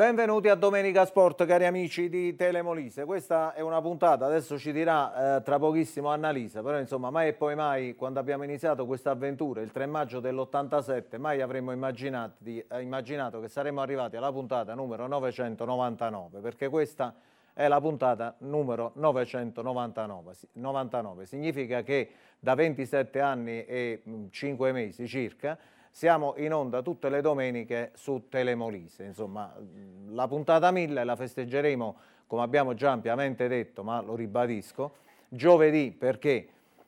Benvenuti a Domenica Sport, cari amici di Telemolise. Questa è una puntata, adesso ci dirà eh, tra pochissimo Annalisa, però insomma mai e poi mai quando abbiamo iniziato questa avventura, il 3 maggio dell'87, mai avremmo di, eh, immaginato che saremmo arrivati alla puntata numero 999, perché questa è la puntata numero 999. 99. Significa che da 27 anni e 5 mm, mesi circa siamo in onda tutte le domeniche su Telemolise, insomma mm, la puntata 1000 la festeggeremo come abbiamo già ampiamente detto, ma lo ribadisco, giovedì perché?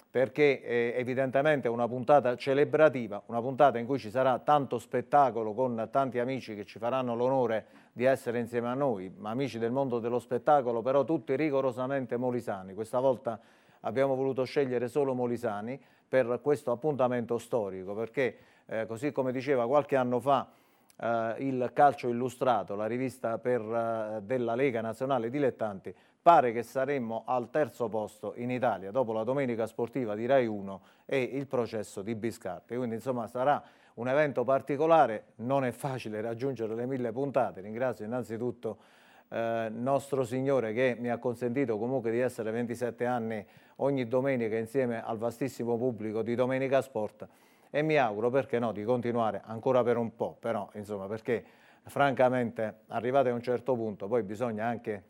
perché eh, evidentemente è una puntata celebrativa, una puntata in cui ci sarà tanto spettacolo con tanti amici che ci faranno l'onore di essere insieme a noi, amici del mondo dello spettacolo, però tutti rigorosamente molisani. Questa volta abbiamo voluto scegliere solo molisani per questo appuntamento storico, perché eh, così come diceva qualche anno fa eh, il Calcio Illustrato, la rivista per, eh, della Lega Nazionale Dilettanti, pare che saremmo al terzo posto in Italia dopo la domenica sportiva di Rai 1 e il processo di Biscardi. Quindi insomma sarà un evento particolare, non è facile raggiungere le mille puntate, ringrazio innanzitutto eh, nostro Signore che mi ha consentito comunque di essere 27 anni ogni domenica insieme al vastissimo pubblico di Domenica Sport e mi auguro, perché no, di continuare ancora per un po', però insomma perché francamente arrivate a un certo punto poi bisogna anche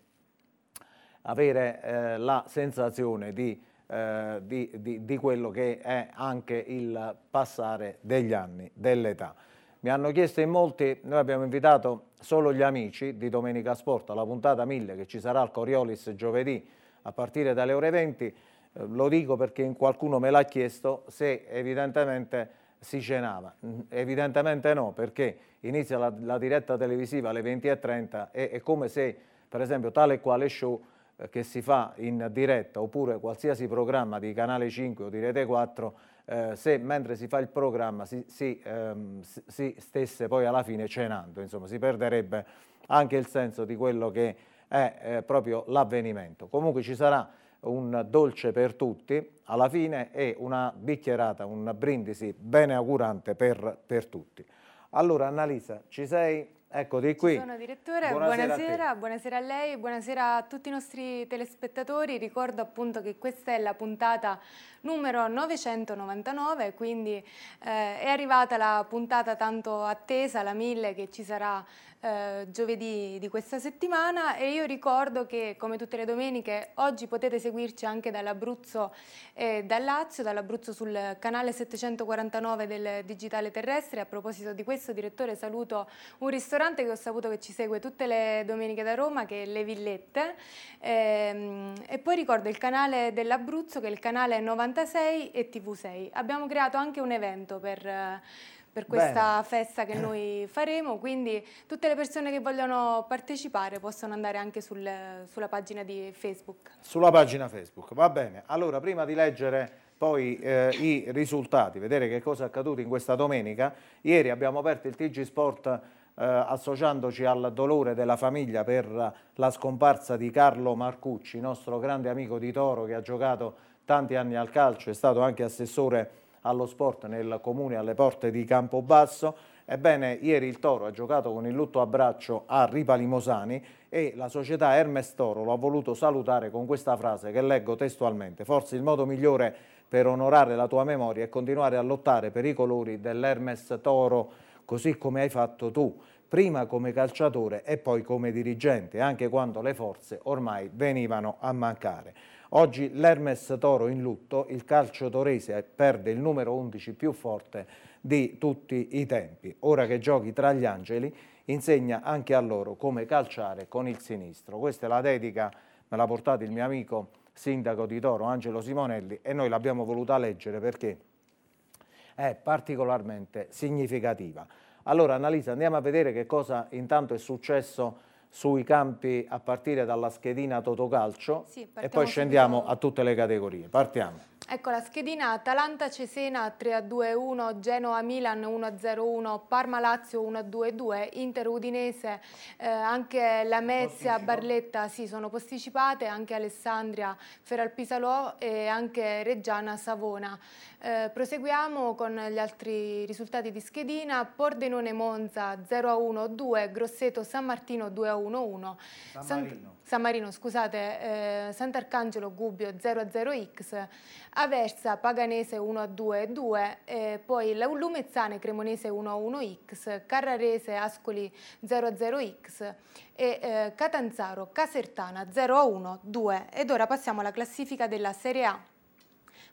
avere eh, la sensazione di, eh, di, di, di, quello che è anche il passare degli anni, dell'età. Mi hanno chiesto in molti, noi abbiamo invitato solo gli amici di Domenica Sport alla puntata 1000 che ci sarà al Coriolis giovedì a partire dalle ore 20. Eh, lo dico perché qualcuno me l'ha chiesto se evidentemente si cenava. Mm, evidentemente no, perché inizia la, la diretta televisiva alle 20.30 e è come se, per esempio, tale e quale show eh, che si fa in diretta oppure qualsiasi programma di Canale 5 o di Rete 4, eh, se mentre si fa il programma si, si, ehm, si, stesse poi alla fine cenando, insomma, si perderebbe anche il senso di quello che è eh, proprio l'avvenimento. Comunque ci sarà un dolce per tutti, alla fine è una bicchierata, un brindisi bene augurante per, per tutti. Allora Annalisa, ci sei? Eccoti qui. Sono direttore, buonasera, buonasera a, buonasera a lei, buonasera a tutti i nostri telespettatori. Ricordo appunto che questa è la puntata numero 999, quindi eh, è arrivata la puntata tanto attesa, la 1000 che ci sarà eh, giovedì di questa settimana e io ricordo che come tutte le domeniche oggi potete seguirci anche dall'Abruzzo e dal Lazio, dall'Abruzzo sul canale 749 del Digitale Terrestre. A proposito di questo direttore saluto un ristorante che ho saputo che ci segue tutte le domeniche da Roma che è Le Villette e, ehm, e poi ricordo il canale dell'Abruzzo che è il canale 99 96 e TV6. Abbiamo creato anche un evento per per questa Bene. festa che noi faremo, quindi tutte le persone che vogliono partecipare possono andare anche sul, sulla pagina di Facebook. Sulla pagina Facebook, va bene. Allora, prima di leggere poi eh, i risultati, vedere che cosa è accaduto in questa domenica, ieri abbiamo aperto il TG Sport eh, associandoci al dolore della famiglia per la scomparsa di Carlo Marcucci, nostro grande amico di Toro che ha giocato tanti anni al calcio, è stato anche assessore allo sport nel comune alle porte di Campobasso. Ebbene, ieri il Toro ha giocato con il lutto abbraccio a Ripa Limosani e la società Hermes Toro lo ha voluto salutare con questa frase che leggo testualmente. Forse il modo migliore per onorare la tua memoria è continuare a lottare per i colori dell'Hermes Toro, così come hai fatto tu, prima come calciatore e poi come dirigente, anche quando le forze ormai venivano a mancare. Oggi l'Hermes Toro in lutto, il calcio torese perde il numero 11 più forte di tutti i tempi. Ora che giochi tra gli angeli, insegna anche a loro come calciare con il sinistro. Questa è la dedica, me l'ha portata il mio amico sindaco di Toro, Angelo Simonelli, e noi l'abbiamo voluta leggere perché è particolarmente significativa. Allora, Annalisa, andiamo a vedere che cosa intanto è successo sui campi a partire dalla schedina Totocalcio sì, e poi scendiamo a tutte le categorie. Partiamo. Ecco la schedina Atalanta-Cesena 3-2-1, Genoa-Milan 1-0-1, Parma-Lazio 1-2-2, Inter-Udinese, eh, anche la Mezia, Barletta sì, sono posticipate, anche Alessandria, Feralpisalò e anche Reggiana-Savona. Eh, proseguiamo con gli altri risultati di schedina, Pordenone-Monza 0-1-2, Grosseto-San Martino 2-1-1. San Marino. San Marino, scusate, eh, Sant'Arcangelo Gubbio 00X, Aversa Paganese 1A2 eh, poi Lumezzane Cremonese 1 1 x Carrarese Ascoli 00X e eh, Catanzaro Casertana 0 1 2. Ed ora passiamo alla classifica della Serie A.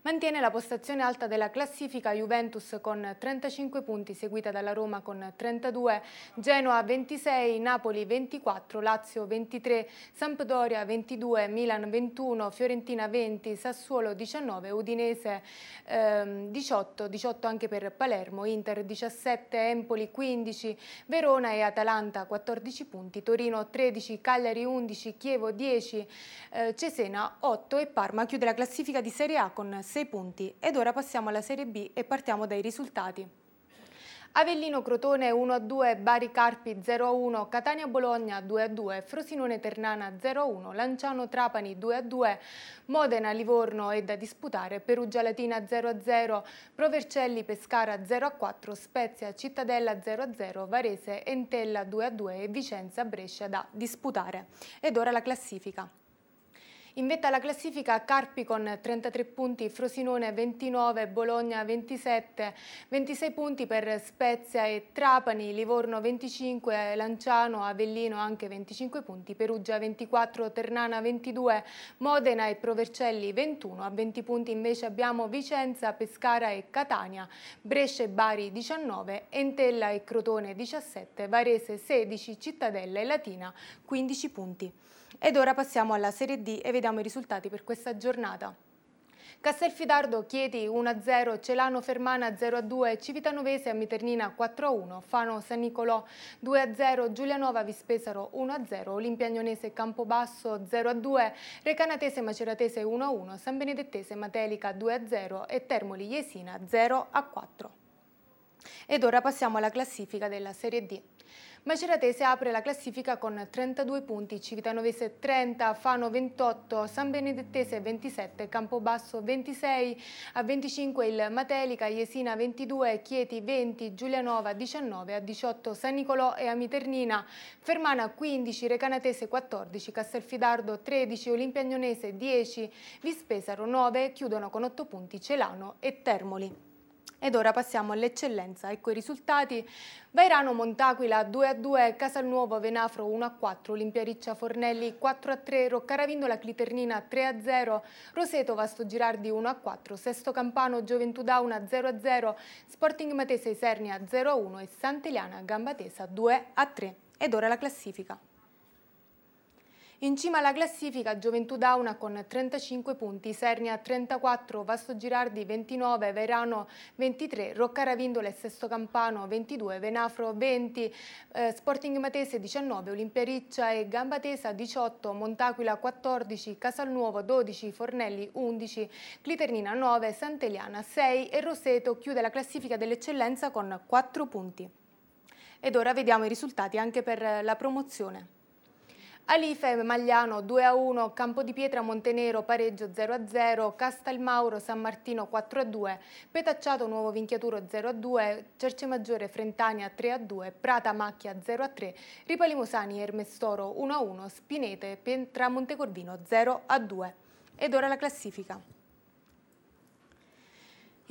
Mantiene la postazione alta della classifica Juventus con 35 punti, seguita dalla Roma con 32, Genoa 26, Napoli 24, Lazio 23, Sampdoria 22, Milan 21, Fiorentina 20, Sassuolo 19, Udinese ehm, 18, 18 anche per Palermo, Inter 17, Empoli 15, Verona e Atalanta 14 punti, Torino 13, Cagliari 11, Chievo 10, eh, Cesena 8 e Parma chiude la classifica di Serie A con 6 punti ed ora passiamo alla Serie B e partiamo dai risultati. Avellino Crotone 1-2, Bari Carpi 0-1, Catania Bologna 2-2, Frosinone Ternana 0-1, Lanciano Trapani 2-2, Modena Livorno è da disputare, Perugia Latina 0-0, Provercelli Pescara 0-4, Spezia Cittadella 0-0, Varese Entella 2-2 e Vicenza Brescia da disputare. Ed ora la classifica. In vetta alla classifica Carpi con 33 punti, Frosinone 29, Bologna 27, 26 punti per Spezia e Trapani, Livorno 25, Lanciano, Avellino anche 25 punti, Perugia 24, Ternana 22, Modena e Provercelli 21, a 20 punti invece abbiamo Vicenza, Pescara e Catania, Brescia e Bari 19, Entella e Crotone 17, Varese 16, Cittadella e Latina 15 punti. Ed ora passiamo alla Serie D e vediamo i risultati per questa giornata. Castelfidardo, Chieti 1-0, Celano Fermana 0-2, Civitanovese a Miternina 4-1, Fano San Nicolò 2-0, Giulianova Vispesaro 1-0, Olimpiagnonese Campobasso 0-2, Recanatese Maceratese 1-1, San Benedettese Matelica 2-0 e Termoli Jesina 0-4. Ed ora passiamo alla classifica della Serie D. Maceratese apre la classifica con 32 punti, Civitanovese 30, Fano 28, San Benedettese 27, Campobasso 26, a 25 il Matelica, Iesina 22, Chieti 20, Giulianova 19, a 18 San Nicolò e Amiternina, Fermana 15, Recanatese 14, Castelfidardo 13, Olimpiagnonese 10, Vispesaro 9, chiudono con 8 punti Celano e Termoli. Ed ora passiamo all'eccellenza. Ecco i risultati. Vairano Montaquila 2-2, a Casalnuovo Venafro 1-4, a Olimpia Riccia Fornelli 4-3, a Roccaravindola Cliternina 3-0, a Roseto Vasto Girardi 1-4, Sesto Campano Gioventù Dauna 0-0, a Sporting Matese Isernia 0-1 a e Sant'Eliana Gambatesa 2-3. a Ed ora la classifica. In cima alla classifica Gioventù Dauna con 35 punti, Sernia 34, Vasto Girardi 29, Verano 23, Roccaravindola e Sesto Campano 22, Venafro 20, eh, Sporting Matese 19, Olimpia Riccia e Gambatesa 18, Montaquila 14, Casalnuovo 12, Fornelli 11, Cliternina 9, Sant'Eliana 6 e Roseto chiude la classifica dell'eccellenza con 4 punti. Ed ora vediamo i risultati anche per la promozione. Alife, Magliano 2-1, a Campo di Pietra, Montenero pareggio 0-0, a Castelmauro, San Martino 4-2, a Petacciato, Nuovo Vinchiaturo 0-2, a Cercemaggiore, Frentania 3-2, a Prata, Macchia 0-3, a Ripoli Musani, Ermestoro 1-1, a Spinete, Tramonte Montecorvino 0-2. a Ed ora la classifica.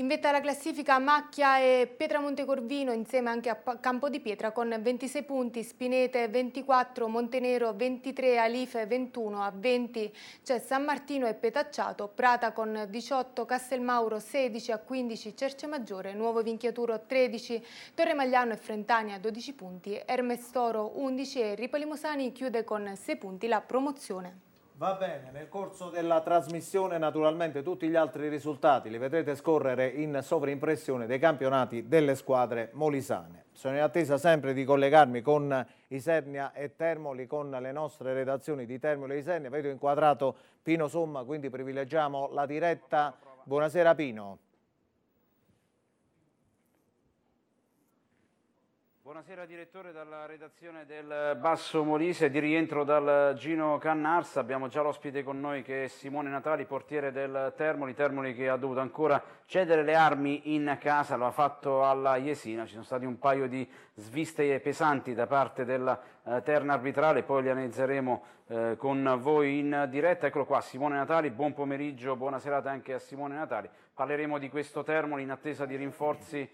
In vetta alla classifica Macchia e Pietra Montecorvino insieme anche a Campo di Pietra con 26 punti, Spinete 24, Montenero 23, Alife 21 a 20, c'è San Martino e Petacciato, Prata con 18, Castelmauro 16 a 15, Cercemaggiore, Nuovo Vinchiaturo 13, Torre Magliano e Frentania 12 punti, Ermestoro 11 e Ripalimosani chiude con 6 punti la promozione. Va bene, nel corso della trasmissione naturalmente tutti gli altri risultati li vedrete scorrere in sovraimpressione dei campionati delle squadre molisane. Sono in attesa sempre di collegarmi con Isernia e Termoli, con le nostre redazioni di Termoli e Isernia. Vedo inquadrato Pino Somma, quindi privilegiamo la diretta. Buonasera Pino. Buonasera direttore dalla redazione del Basso Molise di rientro dal Gino Cannarsa, abbiamo già l'ospite con noi che è Simone Natali, portiere del Termoli, Termoli che ha dovuto ancora cedere le armi in casa, lo ha fatto alla Iesina, ci sono stati un paio di sviste pesanti da parte della eh, terna arbitrale, poi li analizzeremo eh, con voi in diretta, eccolo qua Simone Natali, buon pomeriggio, buona serata anche a Simone Natali, parleremo di questo Termoli in attesa di rinforzi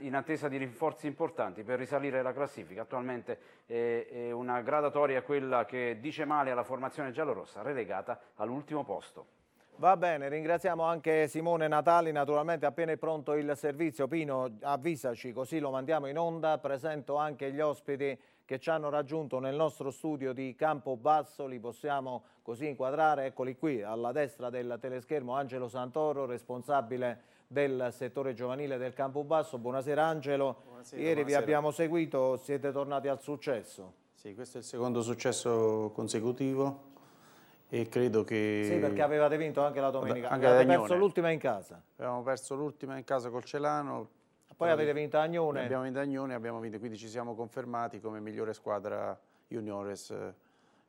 in, attesa di rinforzi importanti per risalire la classifica. Attualmente è, eh, eh, una gradatoria quella che dice male alla formazione giallorossa, relegata all'ultimo posto. Va bene, ringraziamo anche Simone Natali, naturalmente appena è pronto il servizio. Pino, avvisaci, così lo mandiamo in onda. Presento anche gli ospiti che ci hanno raggiunto nel nostro studio di Campo Basso, li possiamo così inquadrare. Eccoli qui, alla destra del teleschermo, Angelo Santoro, responsabile del settore giovanile del Campo Basso. Buonasera Angelo, buonasera, ieri buonasera. vi abbiamo seguito, siete tornati al successo. Sì, questo è il secondo successo consecutivo e credo che... Sì, perché avevate vinto anche la domenica, anche avevate perso l'ultima in casa. Abbiamo perso l'ultima in casa col Celano. Poi, poi avete vinto Agnone. Abbiamo vinto Agnone, abbiamo vinto, quindi ci siamo confermati come migliore squadra juniores eh,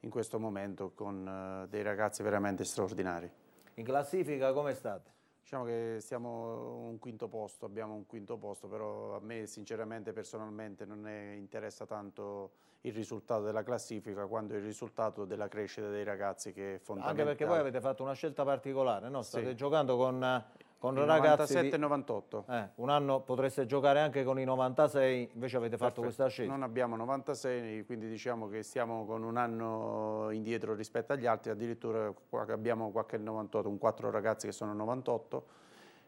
in questo momento con eh, dei ragazzi veramente straordinari. In classifica come state? Diciamo che siamo un quinto posto, abbiamo un quinto posto, però a me sinceramente personalmente non interessa tanto il risultato della classifica quanto il risultato della crescita dei ragazzi che è fondamentale. Anche perché voi avete fatto una scelta particolare, no? state sì. giocando con con ragazzi 97-98. Eh, un anno potreste giocare anche con i 96, invece avete fatto questa scelta. Non abbiamo 96, quindi diciamo che stiamo con un anno indietro rispetto agli altri, addirittura abbiamo qualche 98, un 4 ragazzi che sono 98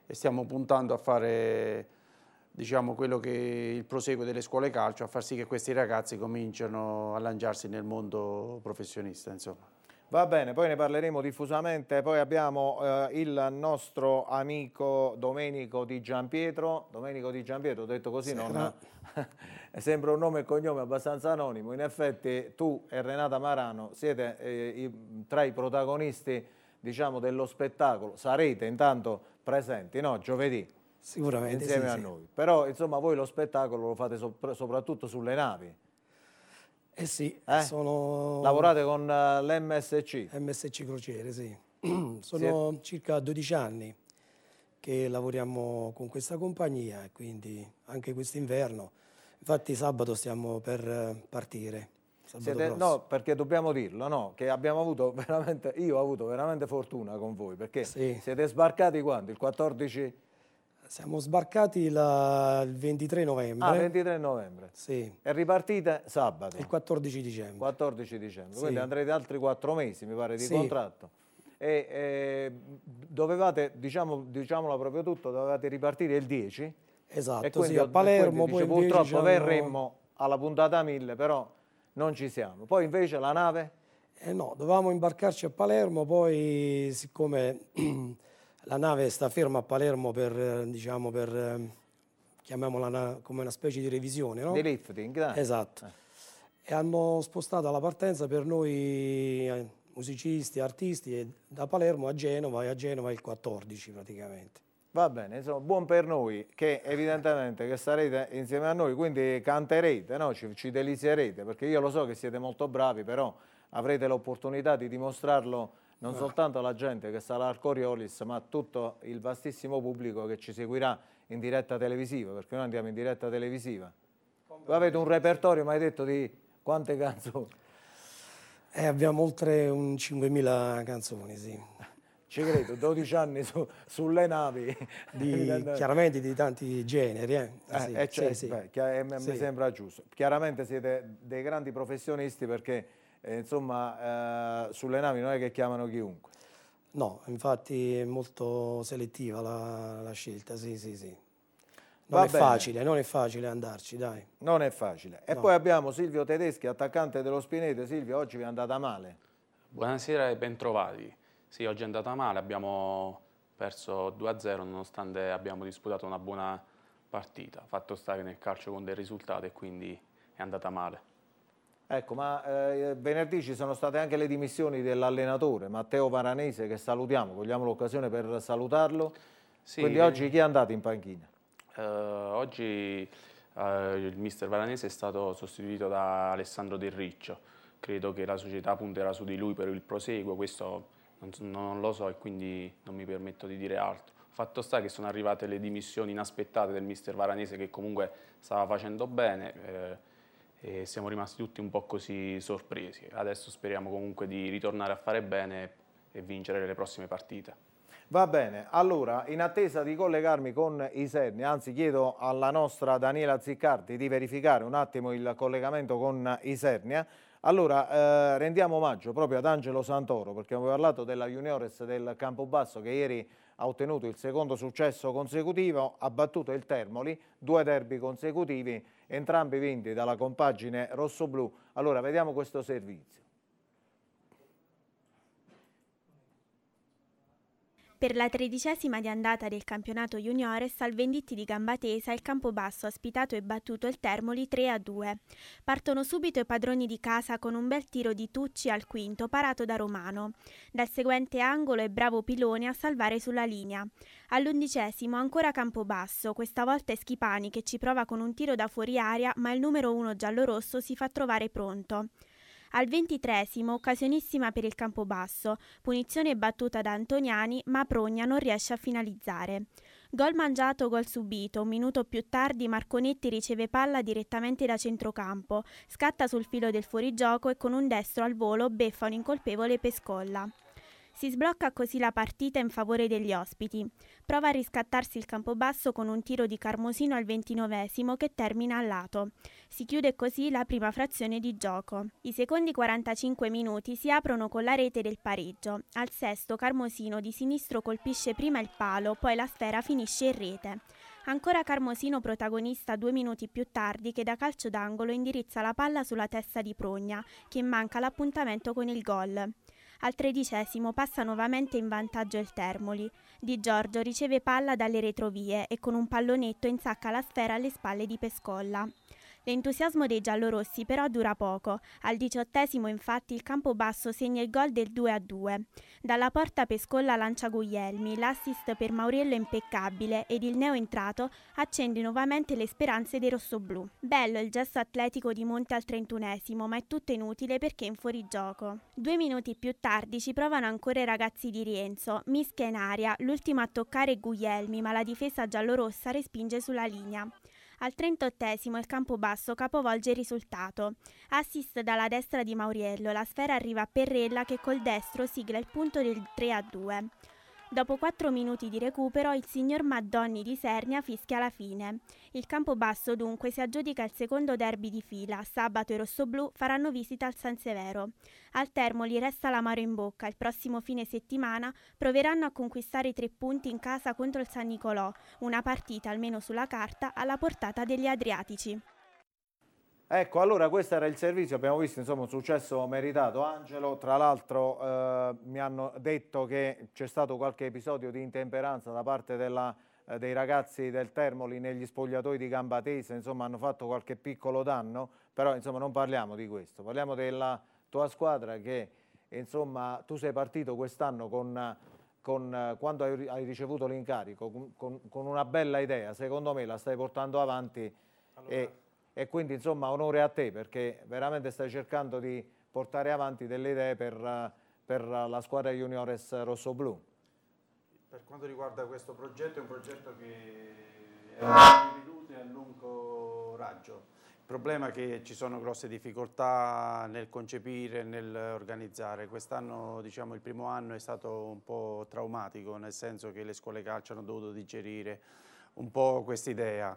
e stiamo puntando a fare diciamo, quello che il proseguo delle scuole calcio, a far sì che questi ragazzi cominciano a lanciarsi nel mondo professionista. Insomma. Va bene, poi ne parleremo diffusamente, poi abbiamo eh, il nostro amico Domenico Di Giampietro, Domenico Di Giampietro, detto così sì, non, no. sembra un nome e cognome abbastanza anonimo, in effetti tu e Renata Marano siete eh, i, tra i protagonisti diciamo, dello spettacolo, sarete intanto presenti no? giovedì Sicuramente, insieme sì, a sì. noi, però insomma voi lo spettacolo lo fate sopra, soprattutto sulle navi. Eh sì, eh? sono... Lavorate con eh, l'MSC? MSC Crociere, sì. sono sì. circa 12 anni che lavoriamo con questa compagnia, quindi anche quest'inverno. Infatti sabato stiamo per partire. Siete, no, perché dobbiamo dirlo, no, che abbiamo avuto veramente, io ho avuto veramente fortuna con voi, perché sì. siete sbarcati quando? Il 14 siamo sbarcati la, il 23 novembre. Ah, 23 novembre. Sì. È ripartita sabato. Il 14 dicembre. 14 dicembre. Sì. Quindi andrete altri quattro mesi, mi pare, di sì. contratto. E, e, dovevate, diciamo, diciamolo proprio tutto, dovevate ripartire il 10. Esatto, e quindi, sì, a Palermo. Quindi, poi dice, purtroppo diciamo... verremmo alla puntata 1000, però non ci siamo. Poi invece la nave? Eh no, dovevamo imbarcarci a Palermo, poi siccome... La nave sta ferma a Palermo per, eh, diciamo, per eh, chiamiamola una, come una specie di revisione, no? Di lifting, dai. Esatto. Eh. E hanno spostato la partenza per noi eh, musicisti, artisti da Palermo a Genova e a Genova il 14 praticamente. Va bene, insomma, buon per noi che evidentemente che sarete insieme a noi, quindi canterete, no? ci, ci delizierete, perché io lo so che siete molto bravi, però avrete l'opportunità di dimostrarlo non soltanto la gente che sarà al Coriolis, ma tutto il vastissimo pubblico che ci seguirà in diretta televisiva, perché noi andiamo in diretta televisiva. Voi avete un repertorio, mi hai detto, di quante canzoni? Eh, abbiamo oltre 5.000 canzoni, sì. Ci credo, 12 anni su, sulle navi. Di, chiaramente di tanti generi, eh? Eh, sì, cioè, sì, beh, eh, sì. mi sembra giusto. Chiaramente siete dei grandi professionisti perché eh, insomma, eh, sulle navi non è che chiamano chiunque. No, infatti è molto selettiva la, la scelta, sì, sì, sì. Non Va è bene. facile, non è facile andarci, dai. Non è facile. E no. poi abbiamo Silvio Tedeschi, attaccante dello Spinete. Silvio, oggi vi è andata male. Buonasera e bentrovati. Sì, oggi è andata male, abbiamo perso 2-0 nonostante abbiamo disputato una buona partita. Fatto sta che nel calcio con dei risultati e quindi è andata male. Ecco, ma eh, venerdì ci sono state anche le dimissioni dell'allenatore Matteo Varanese, che salutiamo, vogliamo l'occasione per salutarlo. Sì, Quindi oggi chi è andato in panchina? Eh, oggi eh, il mister Varanese è stato sostituito da Alessandro Del Riccio. Credo che la società punterà su di lui per il proseguo, questo non, non lo so e quindi non mi permetto di dire altro. Fatto sta che sono arrivate le dimissioni inaspettate del mister Varanese che comunque stava facendo bene. Eh, e siamo rimasti tutti un po' così sorpresi. Adesso speriamo comunque di ritornare a fare bene e vincere le prossime partite. Va bene, allora in attesa di collegarmi con Iserni, anzi chiedo alla nostra Daniela Ziccardi di verificare un attimo il collegamento con Isernia, eh. allora eh, rendiamo omaggio proprio ad Angelo Santoro perché abbiamo parlato della Juniores del Campobasso che ieri ha ottenuto il secondo successo consecutivo, ha battuto il Termoli, due derby consecutivi, entrambi vinti dalla compagine rossoblù. Allora vediamo questo servizio. Per la tredicesima di andata del campionato juniores al Venditti di Gambatesa il Campobasso ha ospitato e battuto il Termoli 3-2. Partono subito i padroni di casa con un bel tiro di Tucci al quinto parato da Romano. Dal seguente angolo è bravo Pilone a salvare sulla linea. All'undicesimo ancora Campobasso, questa volta è Schipani che ci prova con un tiro da fuori aria ma il numero 1 giallorosso si fa trovare pronto. Al ventitresimo, occasionissima per il Campobasso, punizione battuta da Antoniani, ma Progna non riesce a finalizzare. Gol mangiato, gol subito. Un minuto più tardi Marconetti riceve palla direttamente da centrocampo, scatta sul filo del fuorigioco e con un destro al volo beffa un incolpevole Pescolla. Si sblocca così la partita in favore degli ospiti. Prova a riscattarsi il campobasso con un tiro di Carmosino al ventinovesimo che termina a lato. Si chiude così la prima frazione di gioco. I secondi 45 minuti si aprono con la rete del pareggio. Al sesto Carmosino di sinistro colpisce prima il palo, poi la sfera finisce in rete. Ancora Carmosino protagonista due minuti più tardi che da calcio d'angolo indirizza la palla sulla testa di Progna, che manca l'appuntamento con il gol. Al tredicesimo passa nuovamente in vantaggio il Termoli. Di Giorgio riceve palla dalle retrovie e con un pallonetto insacca la sfera alle spalle di Pescolla. L'entusiasmo dei giallorossi però dura poco. Al diciottesimo infatti il campo basso segna il gol del 2-2. Dalla porta Pescolla lancia Guglielmi, l'assist per Mauriello impeccabile ed il neo entrato accende nuovamente le speranze dei rossoblù. Bello il gesto atletico di Monte al trentunesimo, ma è tutto inutile perché è in fuorigioco. Due minuti più tardi ci provano ancora i ragazzi di Rienzo, mischia in aria, l'ultimo a toccare è Guglielmi, ma la difesa giallorossa respinge sulla linea. Al 38 il campo basso capovolge il risultato. Assist dalla destra di Mauriello, la sfera arriva a Perrella che col destro sigla il punto del 3 a 2. Dopo 4 minuti di recupero il signor Maddoni di Sernia fischia la fine. Il Campobasso dunque si aggiudica il secondo derby di fila. Sabato i rossoblù faranno visita al San Severo. Al Termoli resta l'amaro in bocca. Il prossimo fine settimana proveranno a conquistare i tre punti in casa contro il San Nicolò, una partita almeno sulla carta alla portata degli Adriatici. Ecco, allora questo era il servizio, abbiamo visto insomma, un successo meritato Angelo, tra l'altro eh, mi hanno detto che c'è stato qualche episodio di intemperanza da parte della, eh, dei ragazzi del Termoli negli spogliatoi di Gambatese, insomma hanno fatto qualche piccolo danno, però insomma non parliamo di questo, parliamo della tua squadra che insomma tu sei partito quest'anno con, con, eh, quando hai, hai ricevuto l'incarico, con, con, una bella idea, secondo me la stai portando avanti allora. e, e quindi insomma onore a te perché veramente stai cercando di portare avanti delle idee per, per la squadra juniores rossoblù. Per quanto riguarda questo progetto è un progetto che è a minuti e a lungo raggio. Il problema è che ci sono grosse difficoltà nel concepire, nell'organizzare. Quest'anno, diciamo, il primo anno è stato un po' traumatico, nel senso che le scuole calcio hanno dovuto digerire un po' questa idea.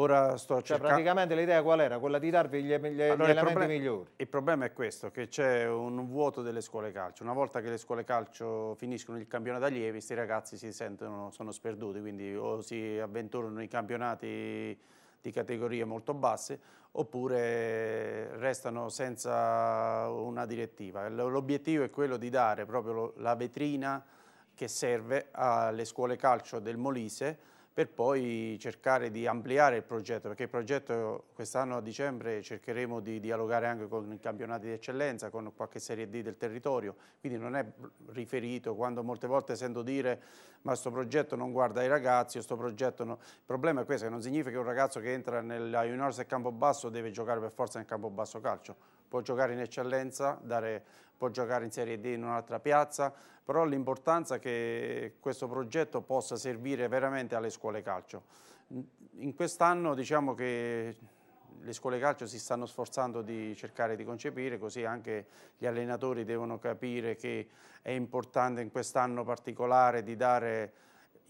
Ora sto cioè, praticamente l'idea qual era? Quella di darvi gli, gli, allora, gli elementi problema, migliori. Il problema è questo, che c'è un vuoto delle scuole calcio. Una volta che le scuole calcio finiscono il campionato allievi, questi ragazzi si sentono, sono sperduti, quindi o si avventurano i campionati di categorie molto basse oppure restano senza una direttiva. L'obiettivo è quello di dare proprio la vetrina che serve alle scuole calcio del Molise per poi cercare di ampliare il progetto, perché il progetto quest'anno a dicembre cercheremo di dialogare anche con i campionati di eccellenza, con qualche serie D del territorio, quindi non è riferito, quando molte volte sento dire ma questo progetto non guarda i ragazzi, questo progetto no. il problema è questo, che non significa che un ragazzo che entra nella Juniors e Campobasso deve giocare per forza nel Campobasso Calcio, può giocare in eccellenza, dare, può giocare in Serie D in un'altra piazza, però l'importanza è che questo progetto possa servire veramente alle scuole calcio. In quest'anno diciamo che le scuole calcio si stanno sforzando di cercare di concepire, così anche gli allenatori devono capire che è importante in quest'anno particolare di dare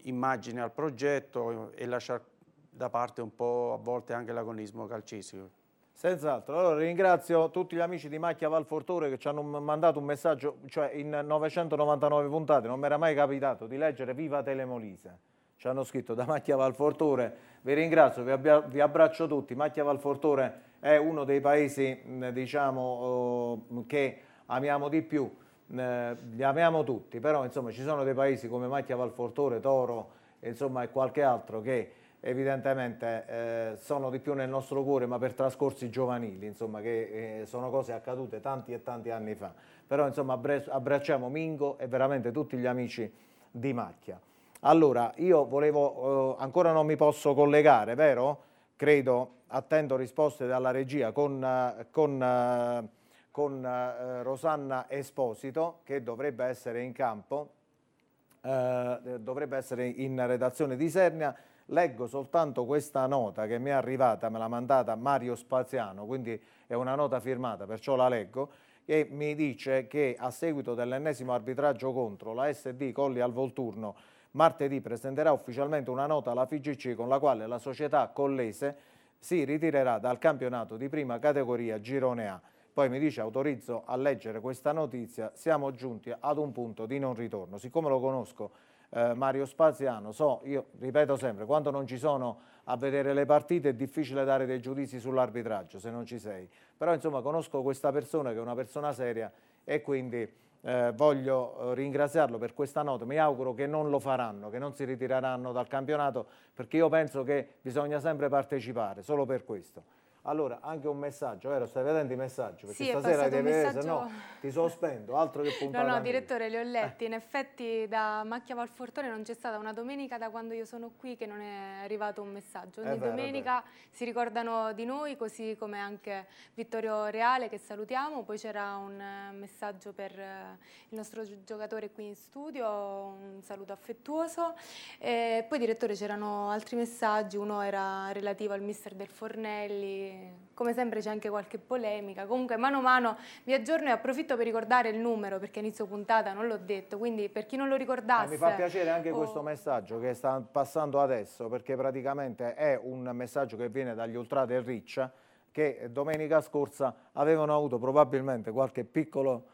immagine al progetto e lasciare da parte un po' a volte anche l'agonismo calcistico. Senz'altro, allora ringrazio tutti gli amici di Macchia Valfortore che ci hanno mandato un messaggio, cioè in 999 puntate, non mi era mai capitato di leggere Viva Telemolise, ci hanno scritto da Macchia Valfortore, vi ringrazio, vi, abbia, vi abbraccio tutti, Macchia Valfortore è uno dei paesi diciamo, oh, che amiamo di più, li amiamo tutti, però insomma ci sono dei paesi come Macchia Valfortore, Toro insomma, e qualche altro che evidentemente eh, sono di più nel nostro cuore, ma per trascorsi giovanili, insomma, che eh, sono cose accadute tanti e tanti anni fa. Però, insomma, abbracciamo Mingo e veramente tutti gli amici di Macchia. Allora, io volevo, eh, ancora non mi posso collegare, vero? Credo, attendo risposte dalla regia con, con, con eh, Rosanna Esposito, che dovrebbe essere in campo, eh, dovrebbe essere in redazione di Sernia, Leggo soltanto questa nota che mi è arrivata, me l'ha mandata Mario Spaziano, quindi è una nota firmata, perciò la leggo, e mi dice che a seguito dell'ennesimo arbitraggio contro la SD Colli al Volturno, martedì presenterà ufficialmente una nota alla FIGC con la quale la società collese si ritirerà dal campionato di prima categoria Girone A. Poi mi dice autorizzo a leggere questa notizia, siamo giunti ad un punto di non ritorno. Siccome lo conosco eh, Mario Spaziano. So, io ripeto sempre, quando non ci sono a vedere le partite è difficile dare dei giudizi sull'arbitraggio se non ci sei. Però insomma conosco questa persona che è una persona seria e quindi eh, voglio eh, ringraziarlo per questa nota. Mi auguro che non lo faranno, che non si ritireranno dal campionato perché io penso che bisogna sempre partecipare, solo per questo. Allora, anche un messaggio, vero? Stai vedendo i messaggi? Perché sì, stasera devi messaggio... vedere, no ti sospendo, altro che puntare. No, no, direttore, li ho eh. letti. In effetti da Macchia Valfortone non c'è stata una domenica da quando io sono qui che non è arrivato un messaggio. Ogni vero, domenica si ricordano di noi, così come anche Vittorio Reale che salutiamo. Poi c'era un eh, messaggio per eh, il nostro giocatore qui in studio, un saluto affettuoso. E poi, direttore, c'erano altri messaggi. Uno era relativo al mister del Fornelli come sempre c'è anche qualche polemica, comunque mano a mano vi aggiorno e approfitto per ricordare il numero perché inizio puntata non l'ho detto, quindi per chi non lo ricordasse... Ma ah, mi fa piacere anche oh. questo messaggio che sta passando adesso perché praticamente è un messaggio che viene dagli ultra del Riccia che domenica scorsa avevano avuto probabilmente qualche piccolo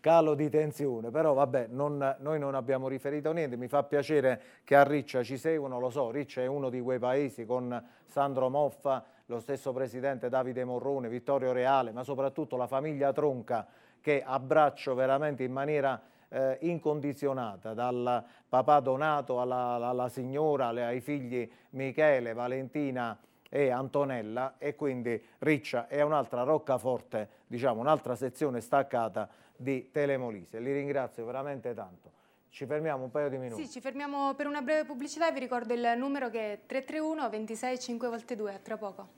calo di tensione, però vabbè, non, noi non abbiamo riferito niente, mi fa piacere che a Riccia ci seguono, lo so, Riccia è uno di quei paesi con Sandro Moffa, lo stesso presidente Davide Morrone, Vittorio Reale, ma soprattutto la famiglia Tronca che abbraccio veramente in maniera eh, incondizionata, dal papà Donato alla, alla signora, ai figli Michele, Valentina, e Antonella e quindi Riccia è un'altra roccaforte, diciamo un'altra sezione staccata di Telemolise. Li ringrazio veramente tanto. Ci fermiamo un paio di minuti. Sì, ci fermiamo per una breve pubblicità e vi ricordo il numero che è 331 26 5 volte 2, a tra poco.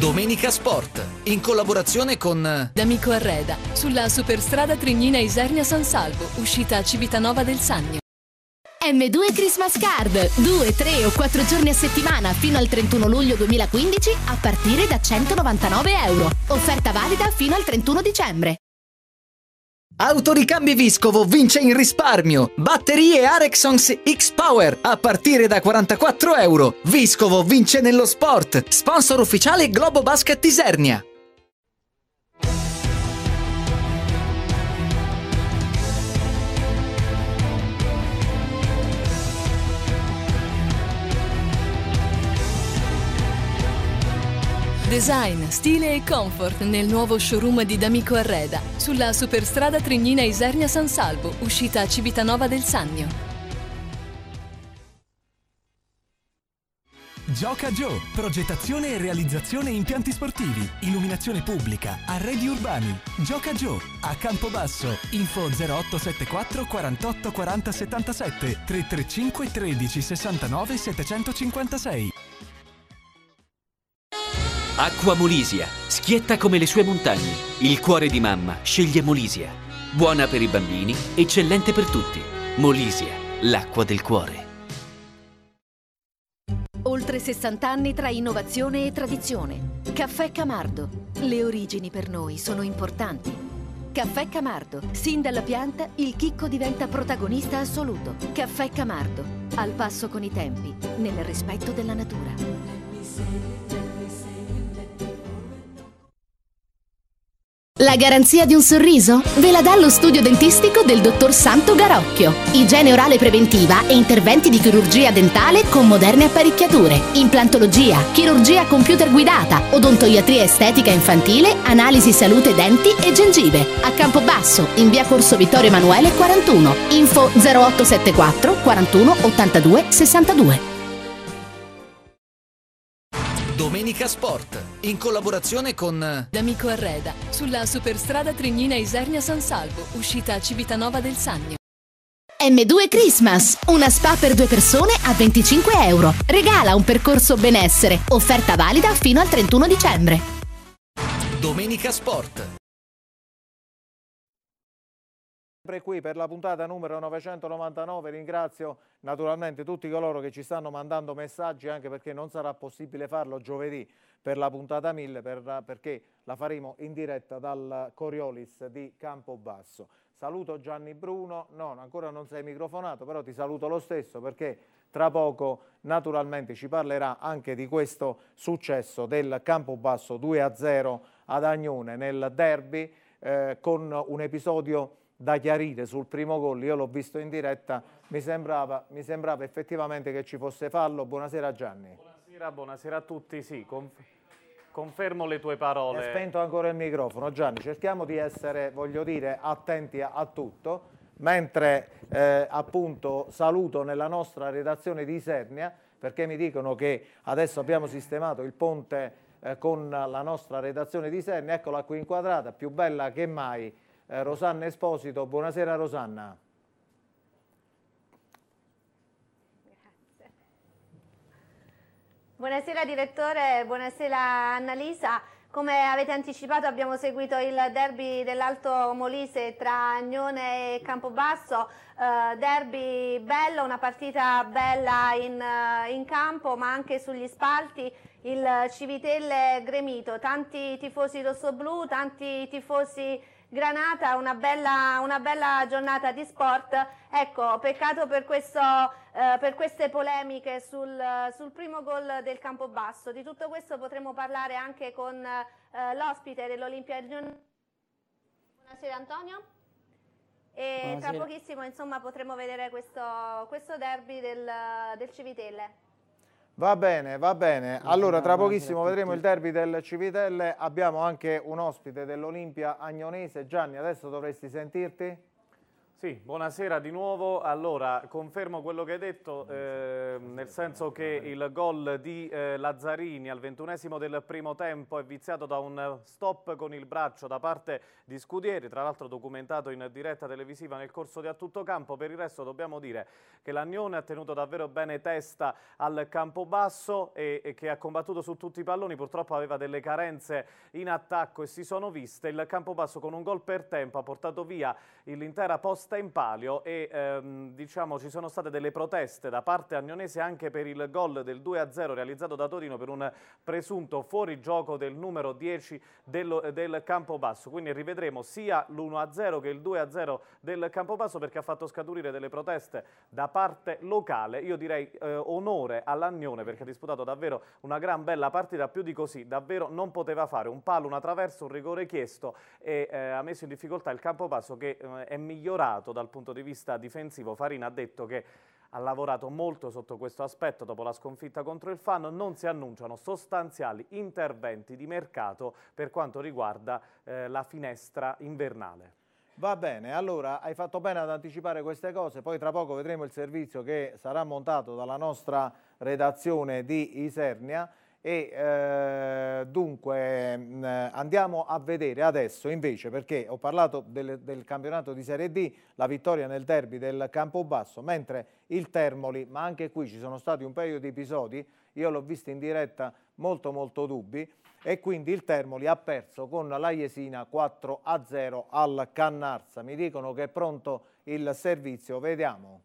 Domenica Sport, in collaborazione con D'Amico Arreda, sulla superstrada Trignina Isernia San Salvo, uscita a Civitanova del Sannio. M2 Christmas Card. 2, 3 o 4 giorni a settimana fino al 31 luglio 2015 a partire da 199 euro. Offerta valida fino al 31 dicembre. Autoricambi Viscovo vince in risparmio. Batterie Arexons X-Power a partire da 44 euro. Viscovo vince nello sport. Sponsor ufficiale Globo Basket Isernia. Design, stile e comfort nel nuovo showroom di D'Amico Arreda, sulla superstrada Trignina Isernia San Salvo, uscita a Civitanova del Sannio. Gioca Gio, progettazione e realizzazione impianti sportivi, illuminazione pubblica, arredi urbani. Gioca Gio, a Campobasso, info 0874 48 40 77 335 13 69 756. Acqua Molisia, schietta come le sue montagne. Il cuore di mamma sceglie Molisia. Buona per i bambini, eccellente per tutti. Molisia, l'acqua del cuore. Oltre 60 anni tra innovazione e tradizione. Caffè Camardo. Le origini per noi sono importanti. Caffè Camardo. Sin dalla pianta il chicco diventa protagonista assoluto. Caffè Camardo. Al passo con i tempi, nel rispetto della natura. La garanzia di un sorriso? Ve la dà lo studio dentistico del dottor Santo Garocchio. Igiene orale preventiva e interventi di chirurgia dentale con moderne apparecchiature. Implantologia, chirurgia computer guidata, odontoiatria estetica infantile, analisi salute denti e gengive. A Campobasso, in via Corso Vittorio Emanuele 41. Info 0874 41 82 62. Domenica Sport, in collaborazione con D'Amico Arreda, sulla superstrada Trignina Isernia San Salvo, uscita a Civitanova del Sannio. M2 Christmas, una spa per due persone a 25 euro. Regala un percorso benessere, offerta valida fino al 31 dicembre. Domenica Sport. Sempre qui per la puntata numero 999 ringrazio naturalmente tutti coloro che ci stanno mandando messaggi anche perché non sarà possibile farlo giovedì per la puntata 1000 per, perché la faremo in diretta dal Coriolis di Campobasso. Saluto Gianni Bruno, no ancora non sei microfonato però ti saluto lo stesso perché tra poco naturalmente ci parlerà anche di questo successo del Campobasso 2-0 ad Agnone nel derby eh, con un episodio da chiarire sul primo gol, io l'ho visto in diretta, mi sembrava, mi sembrava, effettivamente che ci fosse fallo. Buonasera Gianni. Buonasera, buonasera a tutti, sì, conf confermo le tue parole. Mi spento ancora il microfono Gianni, cerchiamo di essere, voglio dire, attenti a, a tutto, mentre eh, appunto saluto nella nostra redazione di Isernia, perché mi dicono che adesso abbiamo sistemato il ponte eh, con la nostra redazione di Isernia, eccola qui inquadrata, più bella che mai eh, Rosanna Esposito. Buonasera Rosanna. Grazie. Buonasera direttore, buonasera Annalisa. Come avete anticipato abbiamo seguito il derby dell'Alto Molise tra Agnone e Campobasso, eh, derby bello, una partita bella in, eh, in campo ma anche sugli spalti il Civitelle gremito, tanti tifosi rossoblù, tanti tifosi Granata, una bella, una bella giornata di sport. Ecco, peccato per, questo, eh, per queste polemiche sul, sul primo gol del Campobasso. Di tutto questo potremo parlare anche con eh, l'ospite dell'Olimpia Buonasera Antonio. E Buonasera. tra pochissimo insomma, potremo vedere questo, questo derby del, del Civitelle. Va bene, va bene. Allora, tra pochissimo vedremo il derby del Civitelle. Abbiamo anche un ospite dell'Olimpia Agnonese. Gianni, adesso dovresti sentirti? Sì, buonasera di nuovo. Allora, confermo quello che hai detto, eh, nel senso che il gol di eh, Lazzarini al ventunesimo del primo tempo è viziato da un stop con il braccio da parte di Scudieri, tra l'altro documentato in diretta televisiva nel corso di A Tutto Campo. Per il resto dobbiamo dire che l'Agnone ha tenuto davvero bene testa al Campobasso e, e che ha combattuto su tutti i palloni, purtroppo aveva delle carenze in attacco e si sono viste. Il campo basso con un gol per tempo ha portato via l'intera posta posta in palio e ehm, diciamo, ci sono state delle proteste da parte agnonese anche per il gol del 2-0 realizzato da Torino per un presunto fuorigioco del numero 10 del, del Campobasso. Quindi rivedremo sia l'1-0 che il 2-0 del Campobasso perché ha fatto scaturire delle proteste da parte locale. Io direi eh, onore all'Agnone perché ha disputato davvero una gran bella partita, più di così davvero non poteva fare. Un palo, una traversa, un rigore chiesto e eh, ha messo in difficoltà il Campobasso che eh, è migliorato migliorato dal punto di vista difensivo. Farina ha detto che ha lavorato molto sotto questo aspetto dopo la sconfitta contro il Fano, non si annunciano sostanziali interventi di mercato per quanto riguarda eh, la finestra invernale. Va bene, allora hai fatto bene ad anticipare queste cose, poi tra poco vedremo il servizio che sarà montato dalla nostra redazione di Isernia. E eh, dunque mh, mm, andiamo a vedere adesso invece, perché ho parlato del, del, campionato di Serie D, la vittoria nel derby del Campobasso, mentre il Termoli, ma anche qui ci sono stati un paio di episodi, io l'ho visto in diretta molto molto dubbi, e quindi il Termoli ha perso con la Jesina 4-0 al Cannarsa. Mi dicono che è pronto il servizio, vediamo.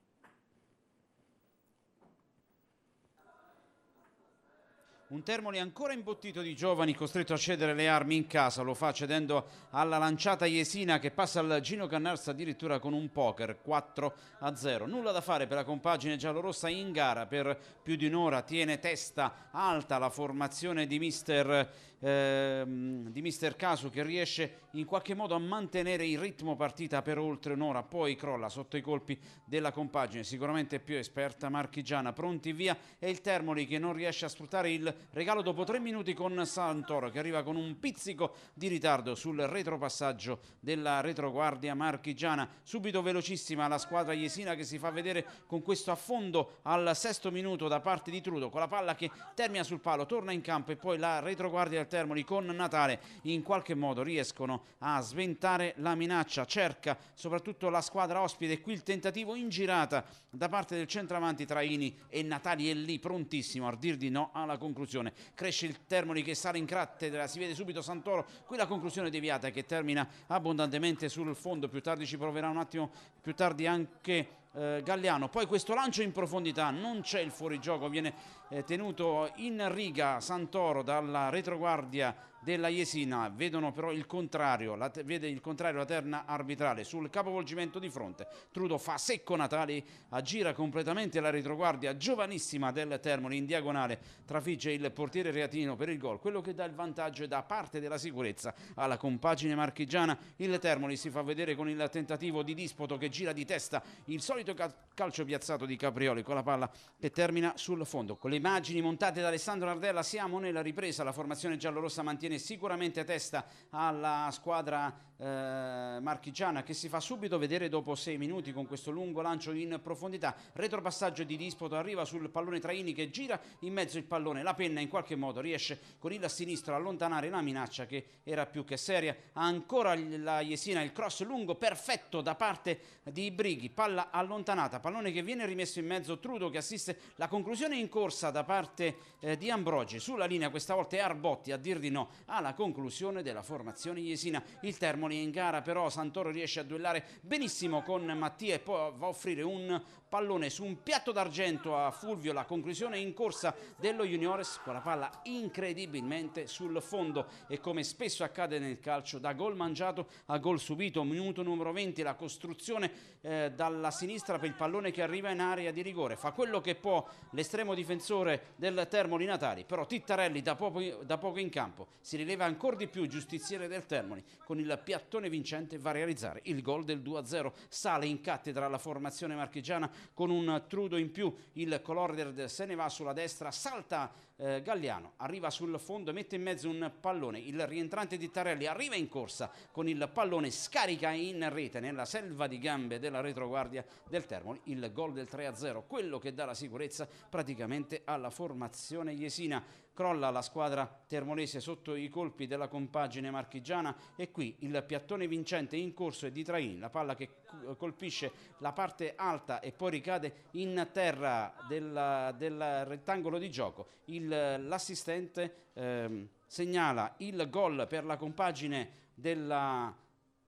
Un Termoli ancora imbottito di giovani costretto a cedere le armi in casa, lo fa cedendo alla lanciata Iesina che passa al Gino Cannarsa addirittura con un poker 4 a 0. Nulla da fare per la compagine giallorossa in gara, per più di un'ora tiene testa alta la formazione di mister, eh, di mister Casu che riesce in qualche modo a mantenere il ritmo partita per oltre un'ora, poi crolla sotto i colpi della compagine sicuramente più esperta marchigiana, pronti via e il Termoli che non riesce a sfruttare il regalo dopo tre minuti con Santoro che arriva con un pizzico di ritardo sul retropassaggio della retroguardia marchigiana. Subito velocissima la squadra Iesina che si fa vedere con questo affondo al sesto minuto da parte di Trudo con la palla che termina sul palo, torna in campo e poi la retroguardia del Termoli con Natale in qualche modo riescono a sventare la minaccia, cerca soprattutto la squadra ospite qui il tentativo in girata da parte del centravanti Traini e Natali è lì prontissimo a dir di no alla conclusione conclusione. Cresce il Termoli che sale in cattedra, si vede subito Santoro, qui la conclusione deviata che termina abbondantemente sul fondo, più tardi ci proverà un attimo, più tardi anche eh, Galliano, poi questo lancio in profondità, non c'è il fuorigioco, viene eh, tenuto in riga Santoro dalla retroguardia della Jesina vedono però il contrario la, vede il contrario la terna arbitrale sul capovolgimento di fronte Trudo fa secco Natali aggira completamente la retroguardia giovanissima del Termoli in diagonale trafigge il portiere Reatino per il gol quello che dà il vantaggio è da parte della sicurezza alla compagine marchigiana il Termoli si fa vedere con il tentativo di dispoto che gira di testa il solito calcio piazzato di Caprioli con la palla che termina sul fondo con le immagini montate da Alessandro Nardella siamo nella ripresa, la formazione giallorossa mantiene sicuramente testa alla squadra eh, marchigiana che si fa subito vedere dopo 6 minuti con questo lungo lancio in profondità. Retropassaggio di Dispoto arriva sul pallone Traini che gira in mezzo il pallone. La penna in qualche modo riesce con il sinistro a allontanare la minaccia che era più che seria. Ancora la Jesina, il cross lungo perfetto da parte di Brighi. Palla allontanata, pallone che viene rimesso in mezzo. Trudo che assiste la conclusione in corsa da parte eh, di Ambrogi. Sulla linea questa volta è Arbotti a dir di no alla conclusione della formazione Jesina. Il termine Napoli in gara, però Santoro riesce a duellare benissimo con Mattia e poi va a offrire un pallone su un piatto d'argento a Fulvio, la conclusione in corsa dello Juniores con la palla incredibilmente sul fondo e come spesso accade nel calcio da gol mangiato a gol subito, minuto numero 20 la costruzione eh, dalla sinistra per il pallone che arriva in area di rigore, fa quello che può l'estremo difensore del Termoli Natali, però Tittarelli da poco, da poco in campo si rileva ancora di più giustiziere del Termoli con il piatto piattone vincente va a realizzare il gol del 2-0. Sale in cattedra la formazione marchigiana con un trudo in più. Il Colorder se ne va sulla destra, salta eh, Galliano, arriva sul fondo, mette in mezzo un pallone. Il rientrante di Tarelli arriva in corsa con il pallone, scarica in rete nella selva di gambe della retroguardia del Termoli. Il gol del 3-0, quello che dà la sicurezza praticamente alla formazione Iesina crolla la squadra termolese sotto i colpi della compagine marchigiana e qui il piattone vincente in corso è di Train, la palla che colpisce la parte alta e poi ricade in terra del, del rettangolo di gioco. L'assistente ehm, segnala il gol per la compagine della,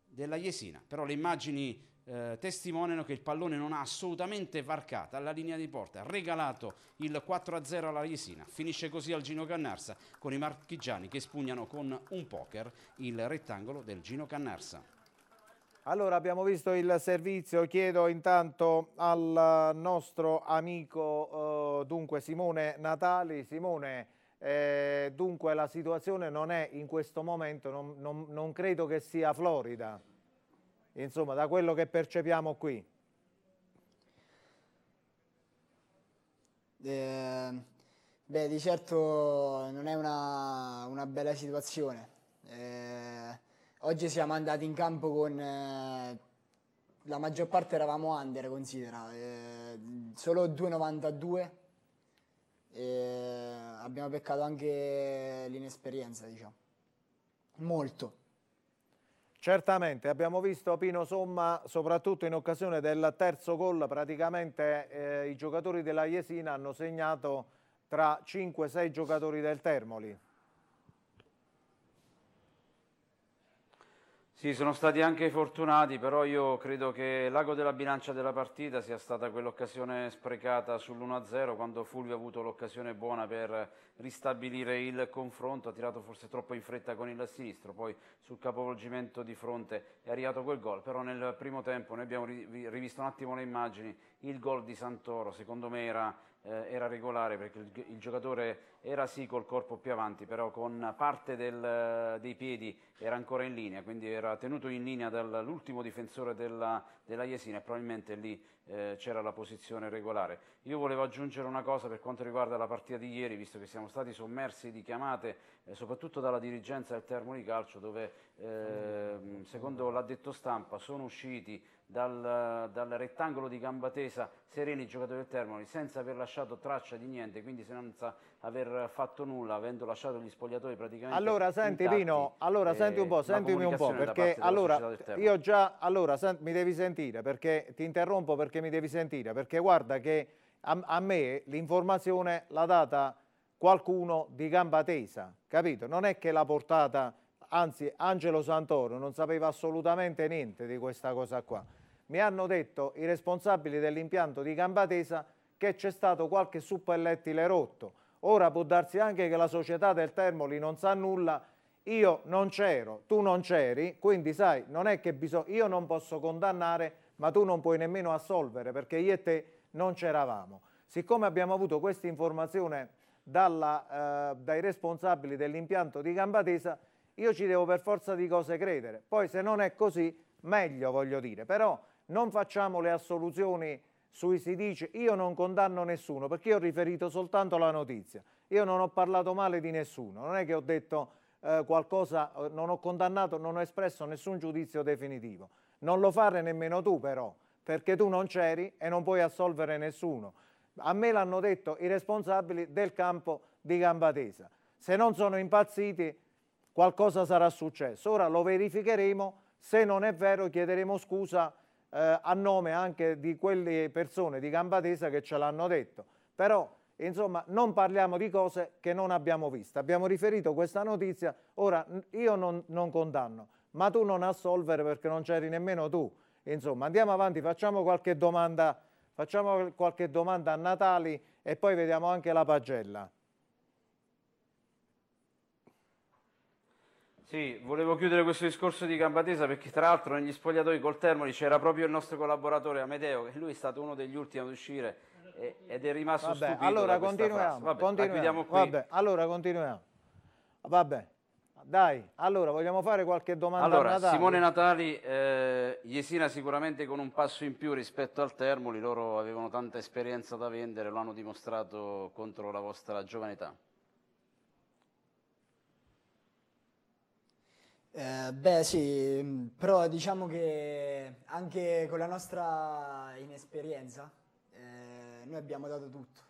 della Jesina, però le immagini eh, testimoniano che il pallone non ha assolutamente varcato alla linea di porta, ha regalato il 4-0 alla Jesina, finisce così al Gino Cannarsa con i marchigiani che spugnano con un poker il rettangolo del Gino Cannarsa. Allora abbiamo visto il servizio, chiedo intanto al nostro amico eh, dunque Simone Natali, Simone eh, dunque la situazione non è in questo momento, non, non, non credo che sia florida insomma, da quello che percepiamo qui? Eh, beh, di certo non è una, una bella situazione. Eh, oggi siamo andati in campo con... Eh, la maggior parte eravamo under, considera. Eh, solo 2,92 abbiamo peccato anche l'inesperienza, diciamo. Molto. Certamente, abbiamo visto Pino Somma soprattutto in occasione del terzo gol, praticamente eh, i giocatori della Jesina hanno segnato tra 5-6 giocatori del Termoli. Sì, sono stati anche fortunati, però io credo che l'ago della bilancia della partita sia stata quell'occasione sprecata sull'1-0 quando Fulvio ha avuto l'occasione buona per ristabilire il confronto, ha tirato forse troppo in fretta con il sinistro, poi sul capovolgimento di fronte è arrivato quel gol, però nel primo tempo noi abbiamo rivisto un attimo le immagini, il gol di Santoro secondo me era eh, era regolare perché il, il, giocatore era sì col corpo più avanti, però con parte del, dei piedi era ancora in linea, quindi era tenuto in linea dall'ultimo difensore della, della Jesina e probabilmente lì eh, c'era la posizione regolare. Io volevo aggiungere una cosa per quanto riguarda la partita di ieri, visto che siamo stati sommersi di chiamate, eh, soprattutto dalla dirigenza del Termoli Calcio, dove eh, secondo l'addetto stampa, sono usciti dal, dal, rettangolo di gamba tesa sereni i giocatori del Termoli senza aver lasciato traccia di niente, quindi senza aver fatto nulla, avendo lasciato gli spogliatori praticamente Allora senti intatti, Rino, allora eh, senti un po', sentimi un po' perché allora io già allora sent, mi devi sentire perché ti interrompo perché mi devi sentire perché guarda che a, a me l'informazione l'ha data qualcuno di gamba tesa, capito? Non è che l'ha portata anzi Angelo Santoro non sapeva assolutamente niente di questa cosa qua. Mi hanno detto i responsabili dell'impianto di Gambatesa che c'è stato qualche suppellettile rotto. Ora può darsi anche che la società del Termoli non sa nulla, io non c'ero, tu non c'eri, quindi sai, non è che bisogna, io non posso condannare, ma tu non puoi nemmeno assolvere perché io e te non c'eravamo. Siccome abbiamo avuto questa informazione dalla, eh, dai responsabili dell'impianto di Gambatesa, io ci devo per forza di cose credere. Poi se non è così, meglio voglio dire. Però non facciamo le assoluzioni sui si dice io non condanno nessuno perché io ho riferito soltanto la notizia. Io non ho parlato male di nessuno, non è che ho detto eh, qualcosa, eh, non ho condannato, non ho espresso nessun giudizio definitivo. Non lo fare nemmeno tu però, perché tu non c'eri e non puoi assolvere nessuno. A me l'hanno detto i responsabili del campo di Gambatesa. Se non sono impazziti qualcosa sarà successo. Ora lo verificheremo, se non è vero chiederemo scusa eh, a nome anche di quelle persone di Gambadesa che ce l'hanno detto. Però, insomma, non parliamo di cose che non abbiamo visto. Abbiamo riferito questa notizia, ora io non, non condanno, ma tu non assolvere perché non c'eri nemmeno tu. Insomma, andiamo avanti, facciamo qualche domanda, facciamo qualche domanda a Natali e poi vediamo anche la pagella. Sì, volevo chiudere questo discorso di Gambatesa perché tra l'altro negli spogliatoi col Termoli c'era proprio il nostro collaboratore Amedeo che lui è stato uno degli ultimi ad uscire e, ed è rimasto Vabbè, stupito allora continuiamo, Vabbè, continuiamo. Vabbè, allora continuiamo. Vabbè. Dai, allora vogliamo fare qualche domanda allora, a Natali? Simone Natali, eh, Jesina sicuramente con un passo in più rispetto al Termoli, loro avevano tanta esperienza da vendere, lo hanno dimostrato contro la vostra giovane età. Eh, beh sì, mm, però diciamo che anche con la nostra inesperienza eh, noi abbiamo dato tutto.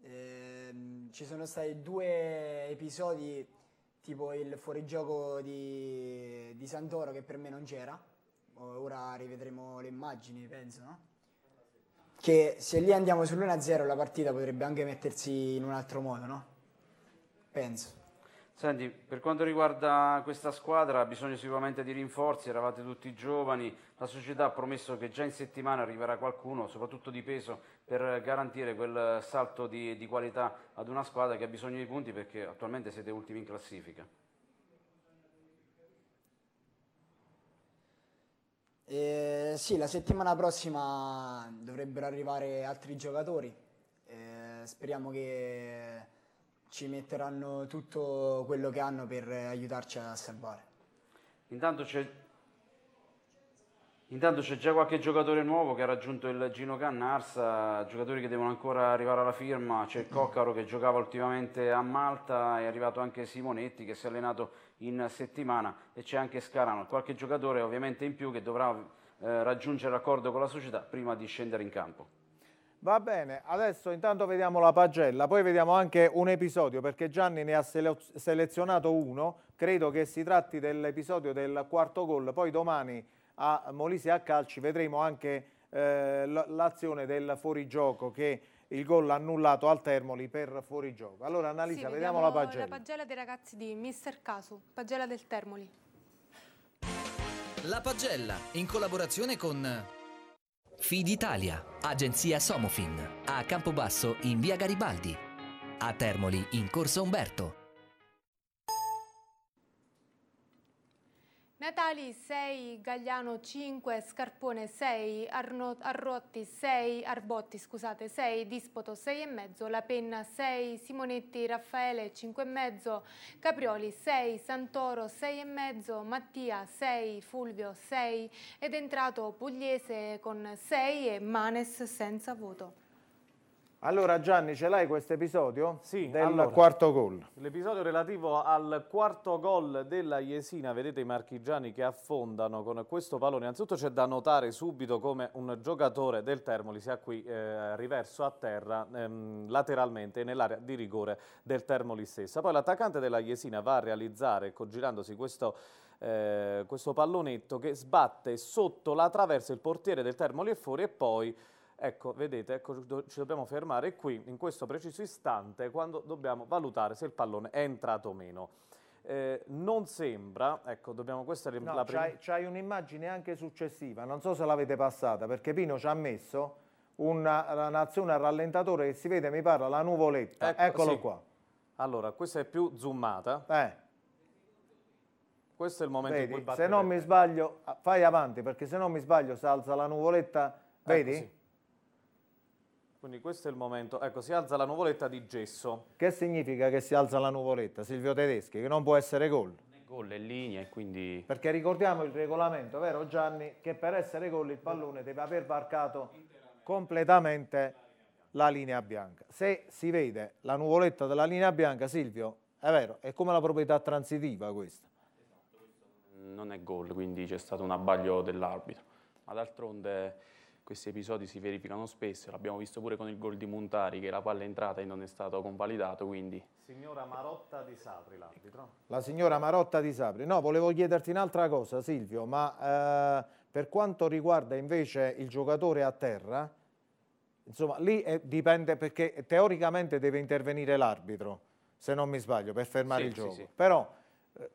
Eh, ci sono stati due episodi tipo il fuorigioco di, di Santoro che per me non c'era, ora rivedremo le immagini penso, no? Che se lì andiamo sull'1-0 la partita potrebbe anche mettersi in un altro modo, no? Penso. Senti, per quanto riguarda questa squadra ha bisogno sicuramente di rinforzi, eravate tutti giovani, la società ha promesso che già in settimana arriverà qualcuno, soprattutto di peso, per garantire quel salto di, di qualità ad una squadra che ha bisogno di punti perché attualmente siete ultimi in classifica. Eh, sì, la settimana prossima dovrebbero arrivare altri giocatori, eh, speriamo che ci metteranno tutto quello che hanno per aiutarci a salvare. Intanto c'è, Intanto c'è già qualche giocatore nuovo che ha raggiunto il Gino Cannarsa, giocatori che devono ancora arrivare alla firma, c'è Coccaro che giocava ultimamente a Malta, è arrivato anche Simonetti che si è allenato in settimana e c'è anche Scarano, qualche giocatore ovviamente in più che dovrà eh, raggiungere l'accordo con la società prima di scendere in campo. Va bene, adesso intanto vediamo la pagella, poi vediamo anche un episodio perché Gianni ne ha selezionato uno, credo che si tratti dell'episodio del quarto gol, poi domani a Molise a Calci vedremo anche eh, l'azione del fuorigioco che il gol annullato al Termoli per fuorigioco. Allora Annalisa, sì, vediamo, vediamo, la pagella. La pagella dei ragazzi di Mister Casu, pagella del Termoli. La pagella in collaborazione con Italia, agenzia Somofin, a Campobasso in via Garibaldi, a Termoli in corso Umberto Natali 6, Gagliano 5, Scarpone 6, Arno, Arrotti 6, Arbotti scusate 6, Dispoto 6,5, La Penna 6, Simonetti Raffaele 5,5, Caprioli 6, Santoro 6,5, Mattia 6, Fulvio 6 ed entrato Pugliese con 6 e Manes senza voto. Allora Gianni, ce l'hai questo episodio? Sì, del allora, quarto gol. L'episodio relativo al quarto gol della Iesina, vedete i marchigiani che affondano con questo pallone. Innanzitutto c'è da notare subito come un giocatore del Termoli sia qui eh, riverso a terra ehm, lateralmente nell'area di rigore del Termoli stessa. Poi l'attaccante della Iesina va a realizzare, girandosi questo eh, questo pallonetto che sbatte sotto la traversa il portiere del Termoli è fuori e poi Ecco, vedete, ecco, ci dobbiamo fermare qui, in questo preciso istante, quando dobbiamo valutare se il pallone è entrato o meno. Eh, non sembra, ecco, dobbiamo questa è no, la prima. C'hai un'immagine anche successiva, non so se l'avete passata, perché Pino ci ha messo una nazione a rallentatore che si vede, mi parla, la nuvoletta. Ecco, Eccolo sì. qua. Allora, questa è più zoomata. Eh. Questo è il momento Vedi, in cui batte. Se non mi sbaglio, ah, fai avanti, perché se non mi sbaglio si alza la nuvoletta, ecco, vedi? Ecco, sì. Quindi questo è il momento. Ecco, si alza la nuvoletta di gesso. Che significa che si alza la nuvoletta, Silvio Tedeschi? Che non può essere gol. Gol è linea e quindi... Perché ricordiamo il regolamento, vero Gianni? Che per essere gol il pallone deve aver varcato completamente la linea bianca. Se si vede la nuvoletta della linea bianca, Silvio, è vero, è come la proprietà transitiva questa. Non è gol, quindi c'è stato un abbaglio dell'arbitro. Ma d'altronde questi episodi si verificano spesso, l'abbiamo visto pure con il gol di Montari che la palla è entrata e non è stato convalidato, quindi... Signora Marotta di Sapri, l'arbitro. La signora Marotta di Sapri. No, volevo chiederti un'altra cosa Silvio, ma eh, per quanto riguarda invece il giocatore a terra, insomma, lì eh, dipende perché teoricamente deve intervenire l'arbitro, se non mi sbaglio, per fermare sì, il gioco. Sì, Però eh,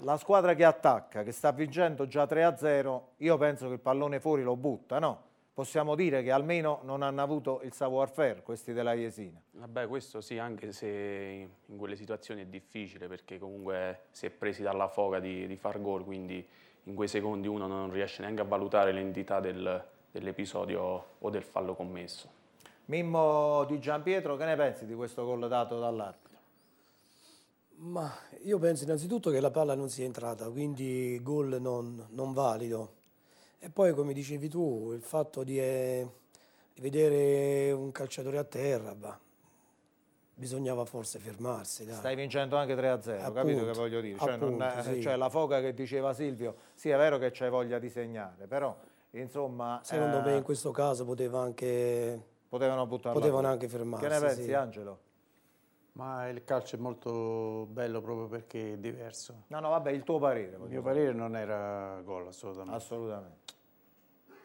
la squadra che attacca, che sta vincendo già 3-0, io penso che il pallone fuori lo butta, no? possiamo dire che almeno non hanno avuto il savoir-faire questi della Jesina. Vabbè, questo sì, anche se in quelle situazioni è difficile perché comunque si è presi dalla foga di, di far gol, quindi in quei secondi uno non riesce neanche a valutare l'entità del, dell'episodio o del fallo commesso. Mimmo di Giampietro, che ne pensi di questo gol dato dall'arbitro? Ma io penso innanzitutto che la palla non sia entrata, quindi gol non, non valido e poi, come dicevi tu, il fatto di, eh, di vedere un calciatore a terra, bah, bisognava forse fermarsi. Dai. Stai vincendo anche 3-0, capito che voglio dire? Cioè, appunto, non, eh, sì. cioè, la foca che diceva Silvio, sì è vero che c'hai voglia di segnare, però insomma... Secondo eh, me in questo caso poteva anche... Potevano buttarla. Potevano anche fermarsi. Che ne pensi sì. Angelo? Ma il calcio è molto bello proprio perché è diverso. No, no, vabbè, il tuo parere. Il mio parere non era gol, assolutamente. Assolutamente.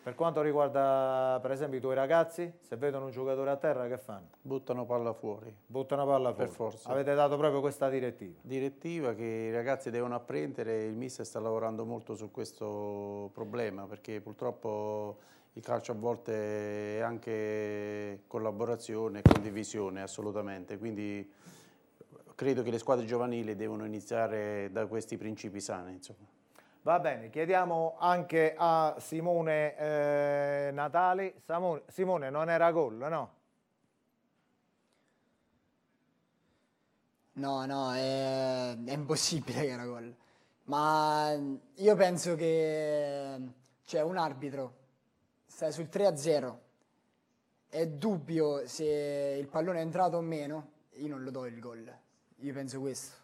Per quanto riguarda, per esempio, i tuoi ragazzi, se vedono un giocatore a terra, che fanno? Buttano palla fuori. Buttano palla fuori. Per forza. Avete dato proprio questa direttiva? Direttiva che i ragazzi devono apprendere, il mister sta lavorando molto su questo problema, perché purtroppo il calcio a volte è anche collaborazione condivisione, assolutamente. Quindi credo che le squadre giovanili devono iniziare da questi principi sani. Insomma. Va bene, chiediamo anche a Simone eh, Natali. Samu Simone, non era gol, no? No, no, è, è impossibile che era gol. Ma mm, io penso che c'è cioè, un arbitro stai sul 3-0, è dubbio se il pallone è entrato o meno, io non lo do il gol. Io penso questo.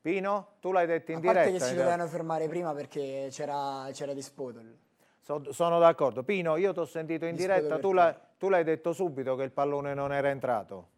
Pino, tu l'hai detto in diretta. A parte diretta, che si eh, dovevano fermare prima perché c'era, c'era Dispotol. So, sono d'accordo. Pino, io ti ho sentito in Dispotol diretta, tu l'hai detto subito che il pallone non era entrato.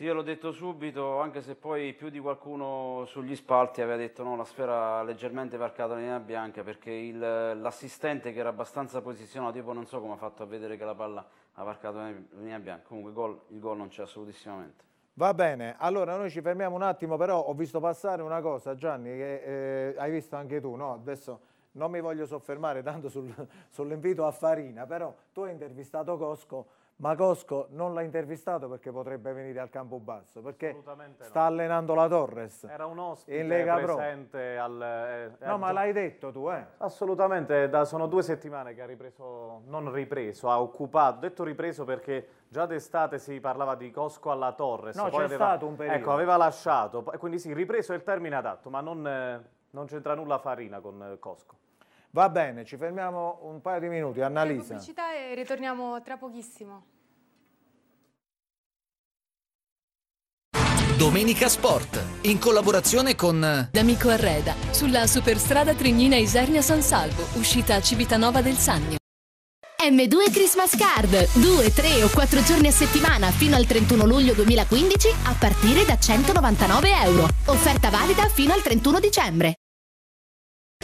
Sì, io l'ho detto subito, anche se poi più di qualcuno sugli spalti aveva detto no, la sfera leggermente varcata nella linea bianca perché il, l'assistente che era abbastanza posizionato, io poi non so come ha fatto a vedere che la palla ha varcato nella linea bianca, comunque gol, il gol non c'è assolutissimamente. Va bene, allora noi ci fermiamo un attimo, però ho visto passare una cosa Gianni che eh, hai visto anche tu, no? Adesso non mi voglio soffermare tanto sul, sull'invito a Farina, però tu hai intervistato Cosco ma Cosco non l'ha intervistato perché potrebbe venire al campo basso, perché sta no. allenando la Torres. Era un ospite presente Pro. al... Eh, no, al... ma l'hai detto tu, eh? Assolutamente, da, sono due settimane che ha ripreso, non ripreso, ha occupato, detto ripreso perché già d'estate si parlava di Cosco alla Torres. No, c'è aveva... stato un periodo. Ecco, aveva lasciato, quindi sì, ripreso è il termine adatto, ma non, eh, non c'entra nulla Farina con eh, Cosco. Va bene, ci fermiamo un paio di minuti. Annalisa. Pubblicità e ritorniamo tra pochissimo. Domenica Sport, in collaborazione con D'Amico Arreda, sulla superstrada Trignina Isernia San Salvo, uscita a Civitanova del Sannio. M2 Christmas Card, 2, 3 o 4 giorni a settimana fino al 31 luglio 2015 a partire da 199 euro. Offerta valida fino al 31 dicembre.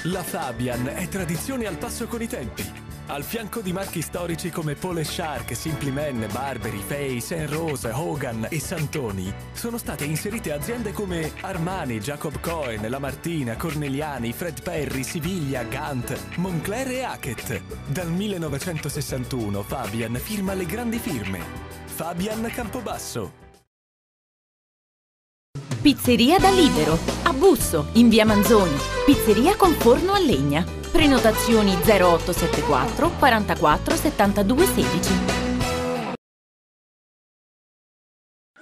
La Fabian è tradizione al passo con i tempi. Al fianco di marchi storici come Pole Shark, Simply Man, Barberi, Fay, Saint Rose, Hogan e Santoni, sono state inserite aziende come Armani, Jacob Cohen, Lamartina, Corneliani, Fred Perry, Siviglia, Gant, Moncler e Hackett. Dal 1961 Fabian firma le grandi firme. Fabian Campobasso, Pizzeria da Libero, a Busso, in via Manzoni. Pizzeria con forno a legna. Prenotazioni 0874 44 72 16.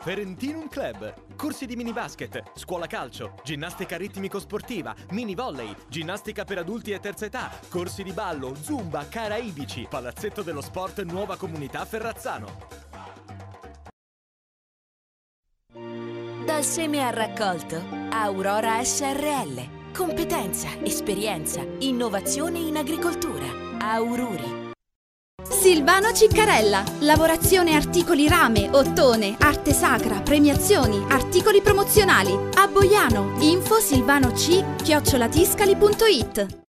Ferentinum Club, corsi di mini basket, scuola calcio, ginnastica ritmico-sportiva, mini volley, ginnastica per adulti e terza età, corsi di ballo, zumba, caraibici, palazzetto dello sport Nuova Comunità Ferrazzano. Dal seme al raccolto, Aurora SRL. Competenza, esperienza, innovazione in agricoltura. Aururi. Silvano Ciccarella, lavorazione articoli rame, ottone, arte sacra, premiazioni, articoli promozionali. A Boiano, info silvanoc.it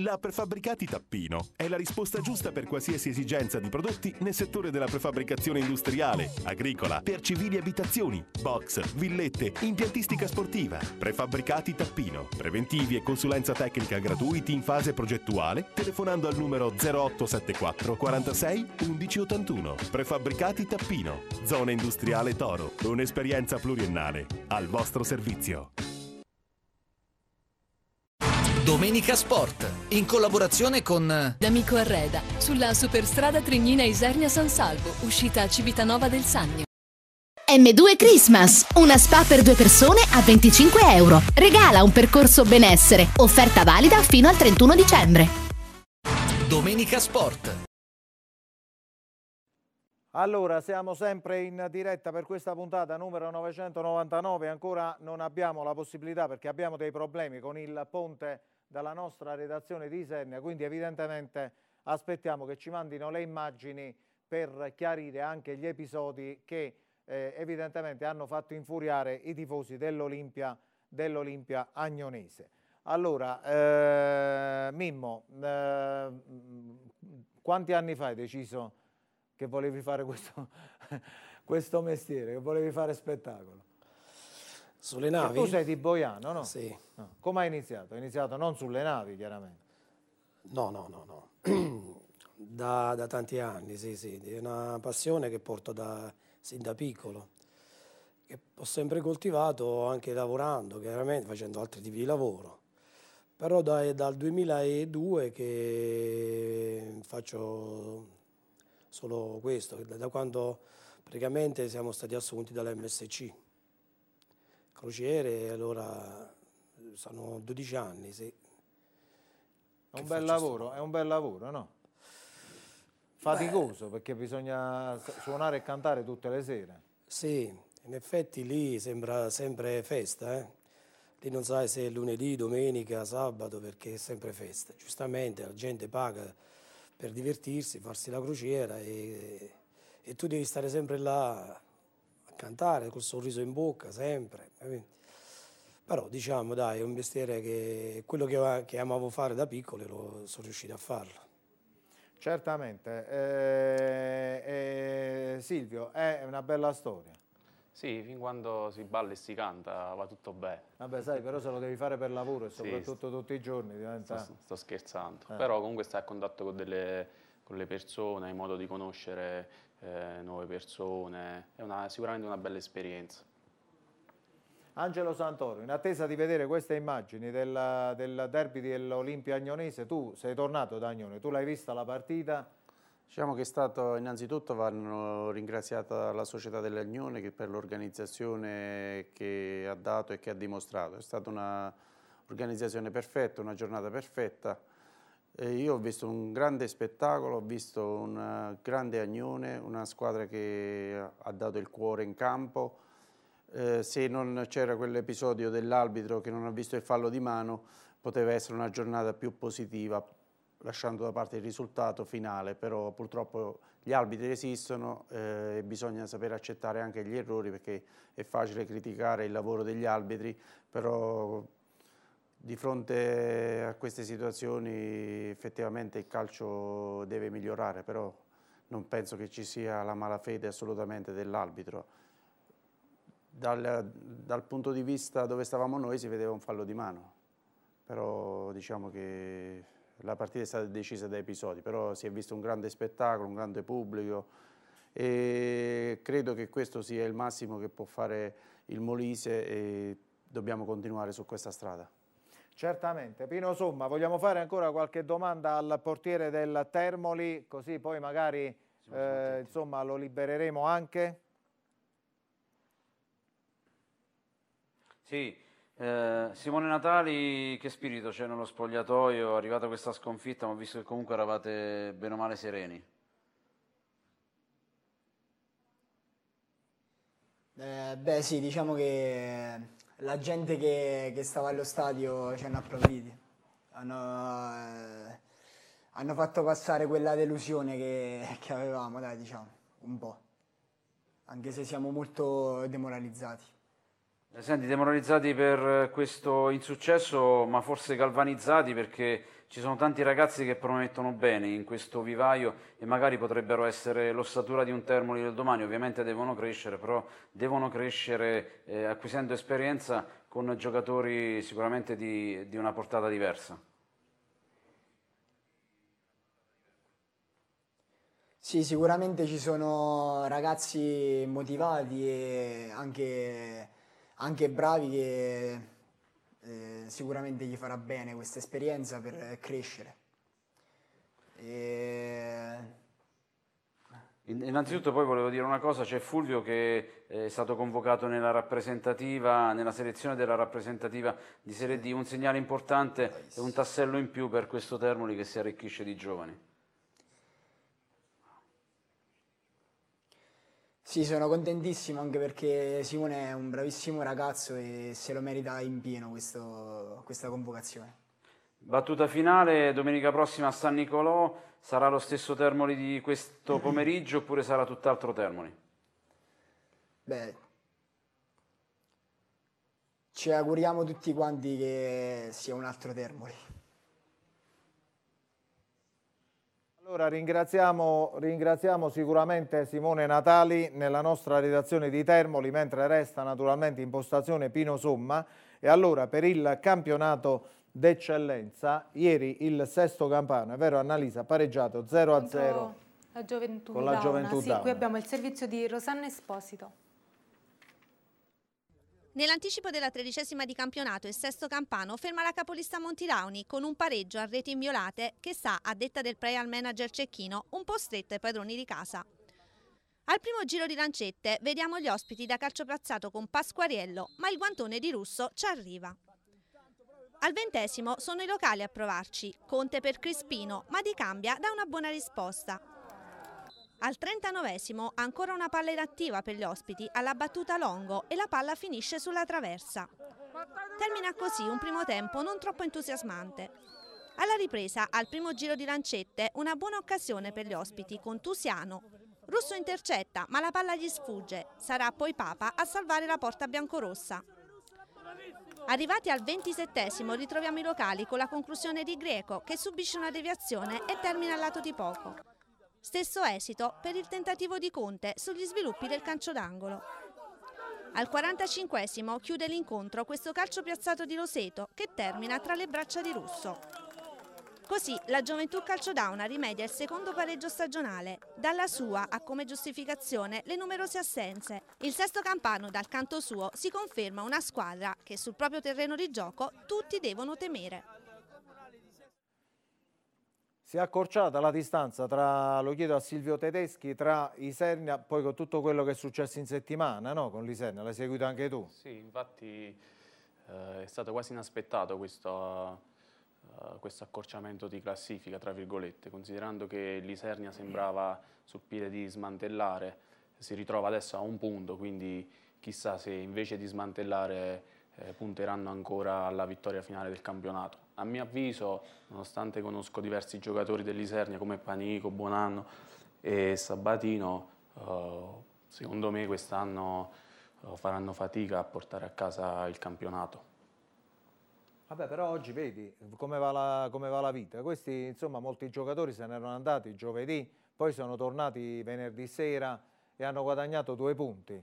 la Prefabbricati Tappino è la risposta giusta per qualsiasi esigenza di prodotti nel settore della prefabbricazione industriale, agricola, per civili abitazioni, box, villette, impiantistica sportiva. Prefabbricati Tappino. Preventivi e consulenza tecnica gratuiti in fase progettuale telefonando al numero 0874 46 1181. Prefabbricati Tappino. Zona industriale Toro. Un'esperienza pluriennale. Al vostro servizio. Domenica Sport, in collaborazione con D'Amico Arreda, sulla superstrada Trignina Isernia San Salvo, uscita a Civitanova del Sannio. M2 Christmas, una spa per due persone a 25 euro. Regala un percorso benessere, offerta valida fino al 31 dicembre. Domenica Sport. Allora, siamo sempre in diretta per questa puntata numero 999, ancora non abbiamo la possibilità perché abbiamo dei problemi con il ponte dalla nostra redazione di Isernia, quindi evidentemente aspettiamo che ci mandino le immagini per chiarire anche gli episodi che eh, evidentemente hanno fatto infuriare i tifosi dell'Olimpia dell agnonese. Allora, eh, Mimmo, eh, quanti anni fa hai deciso che volevi fare questo, questo mestiere, che volevi fare spettacolo? Sulle navi? E tu sei di Boiano, no? Sì. No. Come hai iniziato? Hai iniziato non sulle navi, chiaramente. No, no, no, no. da, da, tanti anni, sì, sì. È una passione che porto da, sin da piccolo, che ho sempre coltivato anche lavorando, chiaramente facendo altri tipi di lavoro. Però da, dal 2002 che faccio solo questo, da quando praticamente siamo stati assunti dall'MSC crociere, allora sono 12 anni. Sì. È un bel lavoro, è un bel lavoro, no? Faticoso Beh, perché bisogna suonare e cantare tutte le sere. Sì, in effetti lì sembra sempre festa, eh? Lì non sai se è lunedì, domenica, sabato perché è sempre festa. Giustamente la gente paga per divertirsi, farsi la crociera e, e tu devi stare sempre là cantare col sorriso in bocca sempre. Però diciamo dai, è un mestiere che quello che, che amavo fare da piccolo lo, sono riuscito a farlo. Certamente. Eh, eh, Silvio, è una bella storia. Sì, fin quando si balla e si canta va tutto bene. Vabbè, sai, però se lo devi fare per lavoro e soprattutto sì, tutti i giorni diventa... Sto, sto scherzando. Eh. Però comunque stai a contatto con, delle, con le persone, hai modo di conoscere eh, nuove persone, è una, sicuramente una bella esperienza. Angelo Santoro, in attesa di vedere queste immagini del, del derby dell'Olimpia Agnonese, tu sei tornato da Agnone, tu l'hai vista la partita? Diciamo che è stato, innanzitutto vanno ringraziata la società dell'Agnone per l'organizzazione che ha dato e che ha dimostrato, è stata un'organizzazione perfetta, una giornata perfetta, eh, io ho visto un grande spettacolo, ho visto un eh, grande Agnone, una squadra che ha dato il cuore in campo. Eh, se non c'era quell'episodio dell'arbitro che non ha visto il fallo di mano, poteva essere una giornata più positiva, lasciando da parte il risultato finale, però purtroppo gli arbitri esistono eh, e bisogna sapere accettare anche gli errori perché è facile criticare il lavoro degli arbitri, però di fronte a queste situazioni effettivamente il calcio deve migliorare, però non penso che ci sia la malafede assolutamente dell'arbitro. Dal, dal, punto di vista dove stavamo noi si vedeva un fallo di mano, però diciamo che la partita è stata decisa da episodi, però si è visto un grande spettacolo, un grande pubblico e credo che questo sia il massimo che può fare il Molise e dobbiamo continuare su questa strada. Certamente. Pino Somma, vogliamo fare ancora qualche domanda al portiere del Termoli, così poi magari eh, insomma, lo libereremo anche? Sì, eh, Simone Natali, che spirito c'è nello spogliatoio? Arrivata questa sconfitta, ma ho visto che comunque eravate bene o male sereni. Eh, beh sì, diciamo che la gente che, che stava allo stadio ci hanno approfitti. Hanno, eh, hanno, fatto passare quella delusione che, che avevamo, dai, diciamo, un po'. Anche se siamo molto demoralizzati. Senti, demoralizzati per questo insuccesso, ma forse galvanizzati perché ci sono tanti ragazzi che promettono bene in questo vivaio e magari potrebbero essere l'ossatura di un Termoli del domani, ovviamente devono crescere, però devono crescere eh, acquisendo esperienza con giocatori sicuramente di, di una portata diversa. Sì, sicuramente ci sono ragazzi motivati e anche, anche bravi che eh, sicuramente gli farà bene questa esperienza per eh, crescere. E... Innanzitutto poi volevo dire una cosa, c'è Fulvio che eh, è stato convocato nella rappresentativa, nella selezione della rappresentativa di Serie D, un segnale importante e un tassello in più per questo Termoli che si arricchisce di giovani. Sì, sono contentissimo anche perché Simone è un bravissimo ragazzo e se lo merita in pieno questo, questa convocazione. Battuta finale domenica prossima a San Nicolò, sarà lo stesso Termoli di questo pomeriggio oppure sarà tutt'altro Termoli? Beh, ci auguriamo tutti quanti che sia un altro Termoli. Allora ringraziamo, ringraziamo, sicuramente Simone Natali nella nostra redazione di Termoli, mentre resta naturalmente in postazione Pino Somma. E allora per il campionato d'eccellenza, ieri il sesto campano, è vero Annalisa, pareggiato 0-0 con la Gioventù Sì, qui abbiamo il servizio di Rosanna Esposito. Nell'anticipo della tredicesima di campionato, il sesto campano ferma la capolista Montilauni con un pareggio a reti inviolate che sta, a detta del player manager cecchino, un po' stretto ai padroni di casa. Al primo giro di lancette vediamo gli ospiti da calcio piazzato con Pasquariello, ma il guantone di Russo ci arriva. Al ventesimo sono i locali a provarci, Conte per Crispino, ma di cambia dà una buona risposta. Al 39 ancora una palla inattiva per gli ospiti alla battuta Longo e la palla finisce sulla traversa. Termina così un primo tempo non troppo entusiasmante. Alla ripresa, al primo giro di lancette, una buona occasione per gli ospiti con Tusiano. Russo intercetta, ma la palla gli sfugge. Sarà poi Papa a salvare la porta biancorossa. Arrivati al 27 ritroviamo i locali con la conclusione di Greco che subisce una deviazione e termina al lato di poco. Stesso esito per il tentativo di Conte sugli sviluppi del calcio d'angolo. Al 45 chiude l'incontro questo calcio piazzato di Roseto che termina tra le braccia di Russo. Così la Gioventù Calciodauna rimedia il secondo pareggio stagionale. Dalla sua ha come giustificazione le numerose assenze. Il sesto campano dal canto suo si conferma una squadra che sul proprio terreno di gioco tutti devono temere. Si è accorciata la distanza tra, lo chiedo a Silvio Tedeschi, tra Isernia, poi con tutto quello che è successo in settimana, no? Con l'Isernia, l'hai seguito anche tu? Sì, infatti eh, è stato quasi inaspettato questo, uh, questo, accorciamento di classifica, tra virgolette, considerando che l'Isernia sembrava sul piede di smantellare, si ritrova adesso a un punto, quindi chissà se invece di smantellare eh, punteranno ancora alla vittoria finale del campionato a mio avviso, nonostante conosco diversi giocatori dell'Isernia come Panico, Buonanno e Sabatino, eh, secondo me quest'anno eh, faranno fatica a portare a casa il campionato. Vabbè, però oggi vedi come va, la, come va la vita. Questi, insomma, molti giocatori se ne erano andati giovedì, poi sono tornati venerdì sera e hanno guadagnato due punti.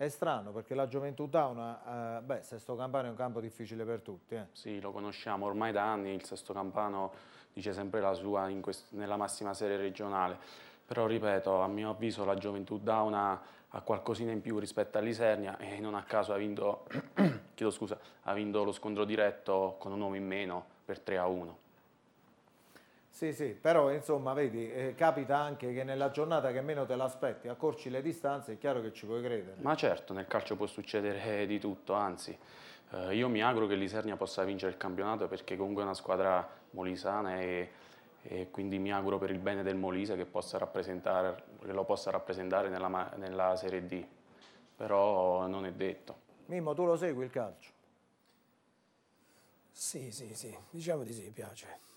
È strano perché la gioventù Dauna, Eh, beh, Sesto Campano è un campo difficile per tutti. Eh. Sì, lo conosciamo ormai da anni, il Sesto Campano dice sempre la sua nella massima serie regionale. Però ripeto, a mio avviso la gioventù Dauna ha qualcosina in più rispetto all'Isernia e non a caso ha vinto, scusa, ha vinto lo scontro diretto con un uomo in meno per 3 a 1. Sì, sì, però insomma, vedi, eh, capita anche che nella giornata che meno te l'aspetti, accorci le distanze, è chiaro che ci puoi credere. Ma certo, nel calcio può succedere di tutto, anzi, eh, io mi auguro che l'Isernia possa vincere il campionato perché comunque è una squadra molisana e, e quindi mi auguro per il bene del Molise che, che lo possa rappresentare nella, nella Serie D, però non è detto. Mimmo, tu lo segui il calcio? Sì, sì, sì, diciamo di sì, piace.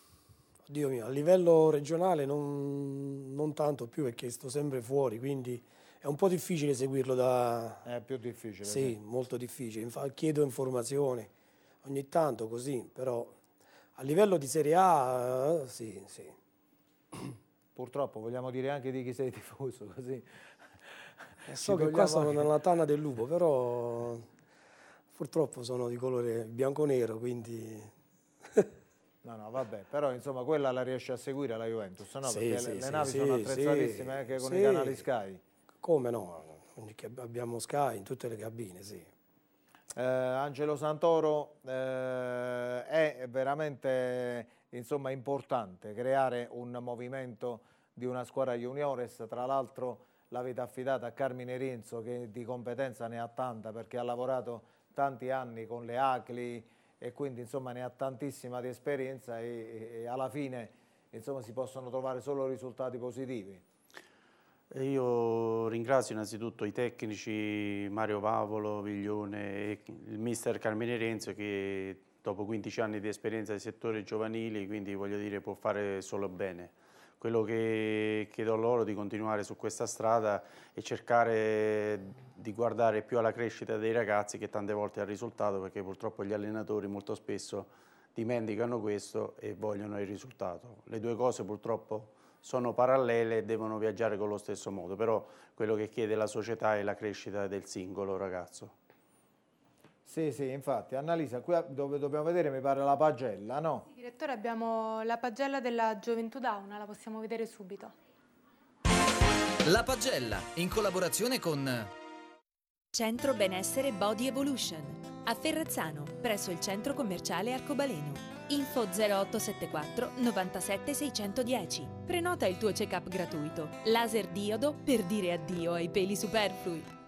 Dio mio, a livello regionale non, non, tanto più perché sto sempre fuori, quindi è un po' difficile seguirlo da... È più difficile. Sì, sì. molto difficile. Infa, chiedo informazioni ogni tanto così, però a livello di Serie A sì, sì. Purtroppo vogliamo dire anche di chi sei tifoso così. Eh, so che qua sono nella tana del lupo, però purtroppo sono di colore bianco-nero, quindi... No, no, vabbè, però insomma quella la riesce a seguire la Juventus, no? Sì, Perché sì, le, le, navi sì, sono attrezzatissime anche con i canali Sky. Come no? Abbiamo Sky in tutte le cabine, sì. Eh, Angelo Santoro eh, è veramente insomma, importante creare un movimento di una squadra juniores, tra l'altro l'avete affidata a Carmine Rinzo che di competenza ne ha tanta perché ha lavorato tanti anni con le Acli, e quindi insomma, ne ha tantissima di esperienza e, e alla fine insomma, si possono trovare solo risultati positivi. Io ringrazio innanzitutto i tecnici Mario Pavolo, Viglione e il mister Carmine Renzo che dopo 15 anni di esperienza nel settore giovanile, quindi voglio dire può fare solo bene. Quello che chiedo loro di continuare su questa strada e cercare di guardare più alla crescita dei ragazzi che tante volte al risultato, perché purtroppo gli allenatori molto spesso dimenticano questo e vogliono il risultato. Le due cose purtroppo sono parallele e devono viaggiare con lo stesso modo, però quello che chiede la società è la crescita del singolo ragazzo. Sì, sì, infatti, Annalisa, qui dove dobbiamo vedere mi pare la pagella, no? Sì, direttore, abbiamo la pagella della Gioventù Dauna, la possiamo vedere subito. La pagella, in collaborazione con Centro Benessere Body Evolution a Ferrazzano, presso il centro commerciale Arcobaleno. Info 0874 97 610. Prenota il tuo check-up gratuito. Laser diodo per dire addio ai peli superflui.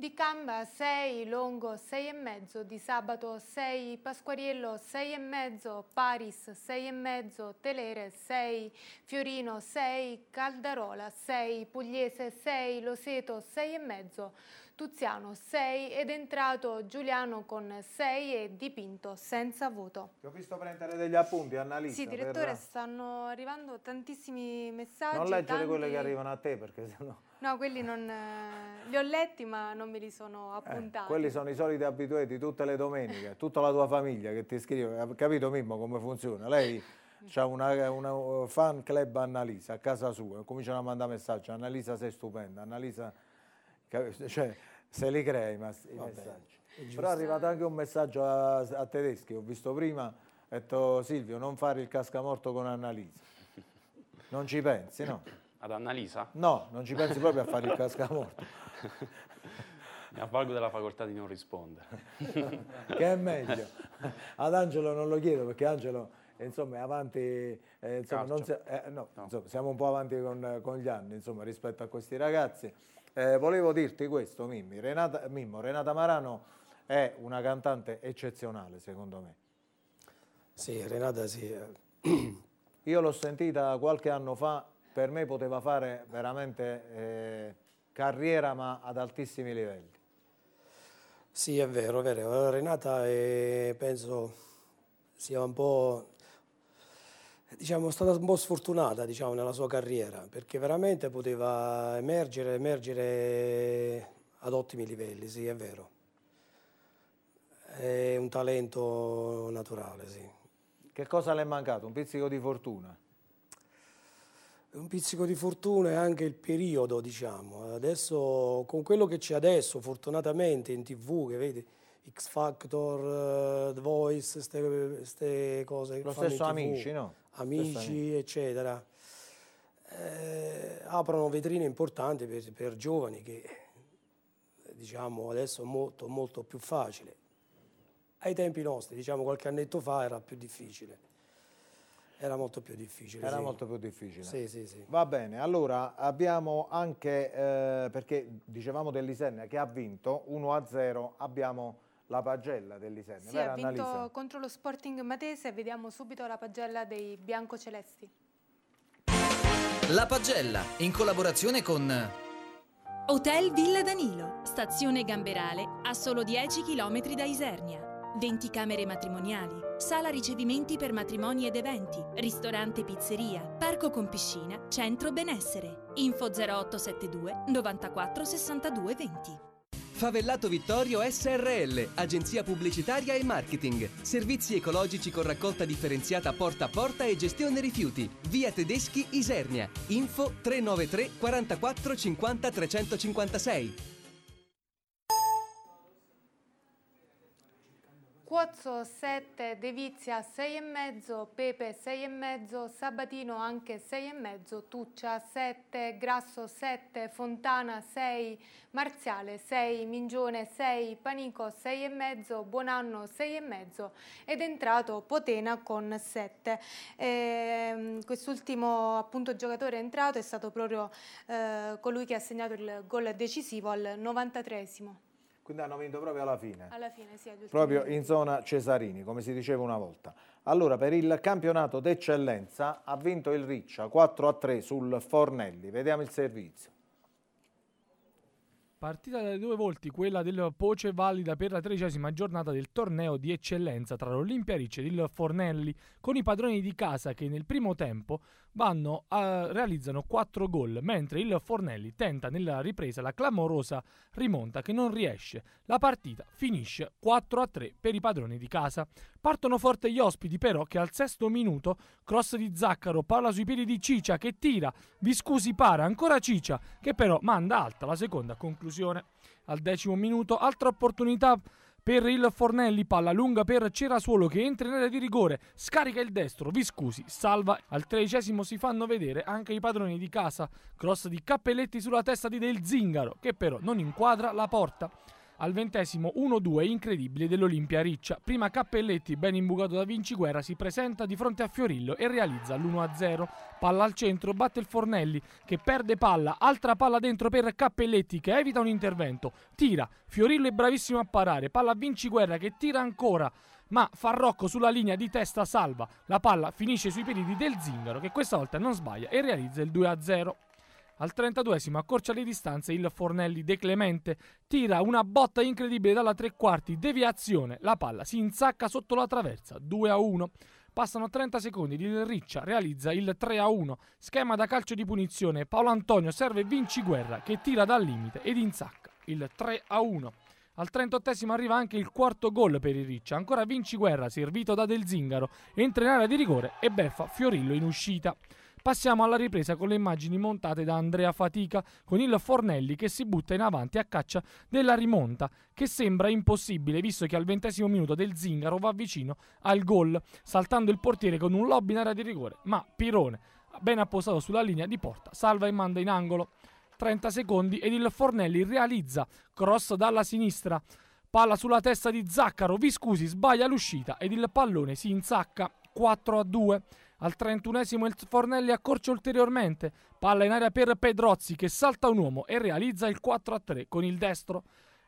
di Camba 6, Longo 6,5, di Sabato 6, Pasquariello 6,5, Paris 6,5, Telere 6, Fiorino 6, Caldarola 6, Pugliese 6, Loseto 6,5. Tuziano 6 ed è entrato Giuliano con 6 e dipinto senza voto. Ti ho visto prendere degli appunti, Annalisa. Sì, direttore, per... stanno arrivando tantissimi messaggi. Non leggere tanti... quelli che arrivano a te perché sennò... No, quelli non... Eh, li ho letti ma non me li sono eh, appuntati. Eh, quelli sono i soliti abituati tutte le domeniche, tutta la tua famiglia che ti scrive. Capito Mimmo come funziona? Lei... C'è una, una, uh, fan club Annalisa a casa sua, cominciano a mandare messaggi, Annalisa sei stupenda, Annalisa... Cioè, se li crei i messaggi. Però è arrivato anche un messaggio a, a Tedeschi, ho visto prima, ho detto Silvio non fare il cascamorto con Annalisa. Non ci pensi, no? Ad Annalisa? No, non ci pensi proprio a fare il cascamorto. Mi avvalgo della facoltà di non rispondere. che è meglio. Ad Angelo non lo chiedo perché Angelo insomma, avanti, eh, insomma, si, eh, no, no. insomma siamo un po' avanti con, con gli anni insomma, rispetto a questi ragazzi. Eh, volevo dirti questo, Mimmi. Renata, Mimmo, Renata Marano è una cantante eccezionale, secondo me. Sì, Renata sì. Eh. Io l'ho sentita qualche anno fa, per me poteva fare veramente eh, carriera ma ad altissimi livelli. Sì, è vero, è vero. Renata è, eh, penso sia un po' diciamo, è stata un po' sfortunata diciamo, nella sua carriera, perché veramente poteva emergere, emergere ad ottimi livelli, sì, è vero. È un talento naturale, sì. Che cosa le è mancato? Un pizzico di fortuna? Un pizzico di fortuna e anche il periodo, diciamo. Adesso, con quello che c'è adesso, fortunatamente in tv, che vedi, X Factor, eh, The Voice, queste cose. Lo stesso Amici, no? amici, eccetera, eh, aprono vetrine importanti per, per, giovani che diciamo adesso è molto, molto più facile. Ai tempi nostri, diciamo qualche annetto fa, era più difficile. Era molto più difficile. Era sì. molto più difficile. Sì, sì, sì. Va bene, allora abbiamo anche, eh, perché dicevamo dell'Isenna che ha vinto 1-0, abbiamo la pagella dell'Isernia. Sì, ha vinto Annalisa. contro lo Sporting Matese, vediamo subito la pagella dei biancocelesti. La pagella, in collaborazione con... Hotel Villa Danilo, stazione Gamberale, a solo 10 km da Isernia. 20 camere matrimoniali, sala ricevimenti per matrimoni ed eventi, ristorante pizzeria, parco con piscina, centro benessere. Info 0872 94 62 20. Favellato Vittorio SRL, agenzia pubblicitaria e marketing. Servizi ecologici con raccolta differenziata porta a porta e gestione rifiuti. Via Tedeschi Isernia. Info 393 44 50 356. Cuozzo 7, Devizia 6,5, Pepe 6,5, Sabatino anche 6,5, Tuccia 7, Grasso 7, Fontana 6, Marziale 6, Mingione 6, Panico 6,5, Buonanno 6,5 ed entrato Potena con 7. Ehm, quest'ultimo appunto giocatore entrato è stato proprio eh, colui che ha segnato il gol decisivo al 93 quindi hanno vinto proprio alla fine. Alla fine, sì. Proprio in zona Cesarini, come si diceva una volta. Allora, per il campionato d'eccellenza ha vinto il Riccia 4 a 3 sul Fornelli. Vediamo il servizio. Partita dalle due volti, quella del Poce valida per la tredicesima giornata del torneo di eccellenza tra l'Olimpia Riccia ed il Fornelli, con i padroni di casa che nel primo tempo vanno a, realizzano 4 gol, mentre il Fornelli tenta nella ripresa la clamorosa rimonta che non riesce. La partita finisce 4 a 3 per i padroni di casa. Partono forte gli ospiti però che al sesto minuto cross di Zaccaro, palla sui piedi di Ciccia che tira, Viscusi para, ancora Ciccia che però manda alta la seconda conclusione. Al decimo minuto altra opportunità per il Fornelli, palla lunga per Cerasuolo che entra in area di rigore, scarica il destro, Viscusi salva, al tredicesimo si fanno vedere anche i padroni di casa, cross di Cappelletti sulla testa di Del Zingaro che però non inquadra la porta al ventesimo 1-2 incredibile dell'Olimpia Riccia. Prima Cappelletti, ben imbucato da Vinci Guerra, si presenta di fronte a Fiorillo e realizza l'1-0. Palla al centro, batte il Fornelli che perde palla, altra palla dentro per Cappelletti che evita un intervento, tira, Fiorillo è bravissimo a parare, palla a Vinci Guerra che tira ancora ma Farrocco sulla linea di testa salva. La palla finisce sui piedi del Zingaro che questa volta non sbaglia e realizza il 2-0. Al 32esimo accorcia le distanze il Fornelli De Clemente, tira una botta incredibile dalla tre quarti, deviazione, la palla si insacca sotto la traversa, 2 a 1. Passano 30 secondi, il Riccia realizza il 3 a 1, schema da calcio di punizione, Paolo Antonio serve Vinci Guerra che tira dal limite ed insacca il 3 a 1. Al 38 arriva anche il quarto gol per il Riccia, ancora Vinci Guerra servito da Del Zingaro, entra in area di rigore e beffa Fiorillo in uscita. Passiamo alla ripresa con le immagini montate da Andrea Fatica con il Fornelli che si butta in avanti a caccia della rimonta che sembra impossibile visto che al ventesimo minuto del Zingaro va vicino al gol saltando il portiere con un lobby in area di rigore ma Pirone ben appostato sulla linea di porta salva e manda in angolo 30 secondi ed il Fornelli realizza cross dalla sinistra Palla sulla testa di Zaccaro, Viscusi sbaglia l'uscita ed il pallone si insacca 4 a 2. Al 31esimo il Fornelli accorcia ulteriormente, palla in aria per Pedrozzi che salta un uomo e realizza il 4-3 con il destro.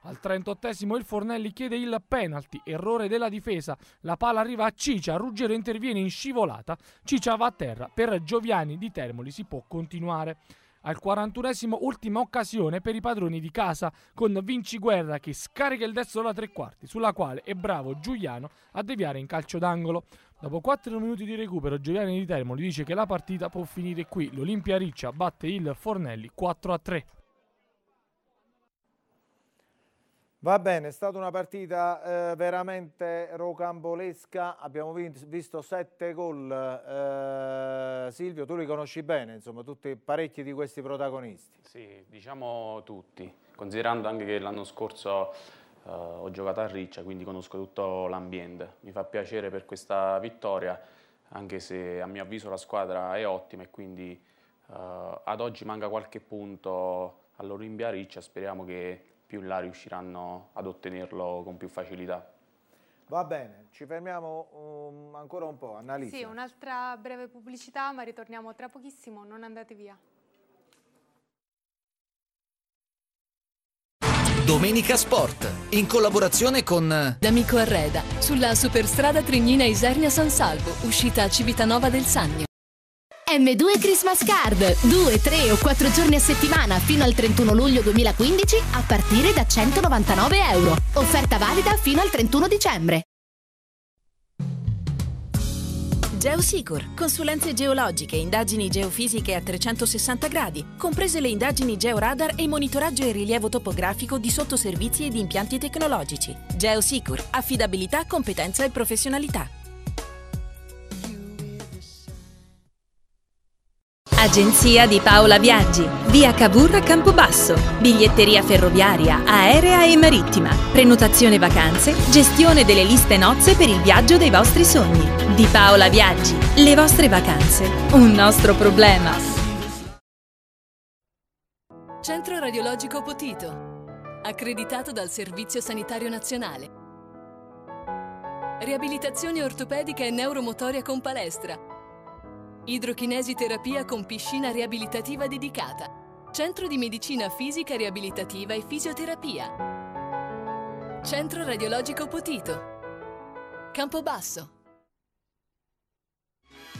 Al 38esimo il Fornelli chiede il penalty, errore della difesa, la palla arriva a Ciccia, Ruggero interviene in scivolata, Ciccia va a terra, per Gioviani di Termoli si può continuare al 41esimo ultima occasione per i padroni di casa con Vinci Guerra che scarica il destro da tre quarti sulla quale è bravo Giuliano a deviare in calcio d'angolo. Dopo 4 minuti di recupero Giuliano di Termoli dice che la partita può finire qui. L'Olimpia Riccia batte il Fornelli 4 3. Va bene, è stata una partita eh, veramente rocambolesca, abbiamo visto sette gol, eh, Silvio tu li conosci bene, insomma tutti, parecchi di questi protagonisti. Sì, diciamo tutti, considerando anche che l'anno scorso eh, ho giocato a Riccia, quindi conosco tutto l'ambiente, mi fa piacere per questa vittoria, anche se a mio avviso la squadra è ottima e quindi eh, ad oggi manca qualche punto all'Olimpia Riccia, speriamo che più in là riusciranno ad ottenerlo con più facilità. Va bene, ci fermiamo um, ancora un po', Annalisa. Sì, un'altra breve pubblicità, ma ritorniamo tra pochissimo, non andate via. Domenica Sport, in collaborazione con D'Amico Arreda, sulla superstrada Trignina Isernia San Salvo, uscita a Civitanova del Sannio. M2 Christmas Card. Due, tre o quattro giorni a settimana fino al 31 luglio 2015 a partire da 199 euro. Offerta valida fino al 31 dicembre. Geosicur, consulenze geologiche, indagini geofisiche a 360 gradi, comprese le indagini georadar e monitoraggio e rilievo topografico di sottoservizi e di impianti tecnologici. Geosicur, affidabilità, competenza e professionalità. Agenzia di Paola Viaggi, via Cavour a Campobasso, biglietteria ferroviaria, aerea e marittima, prenotazione vacanze, gestione delle liste nozze per il viaggio dei vostri sogni. Di Paola Viaggi, le vostre vacanze, un nostro problema. Centro Radiologico Potito, accreditato dal Servizio Sanitario Nazionale. Riabilitazione ortopedica e neuromotoria con palestra Idrochinesi terapia con piscina riabilitativa dedicata. Centro di medicina fisica riabilitativa e fisioterapia. Centro radiologico Potito. Campobasso.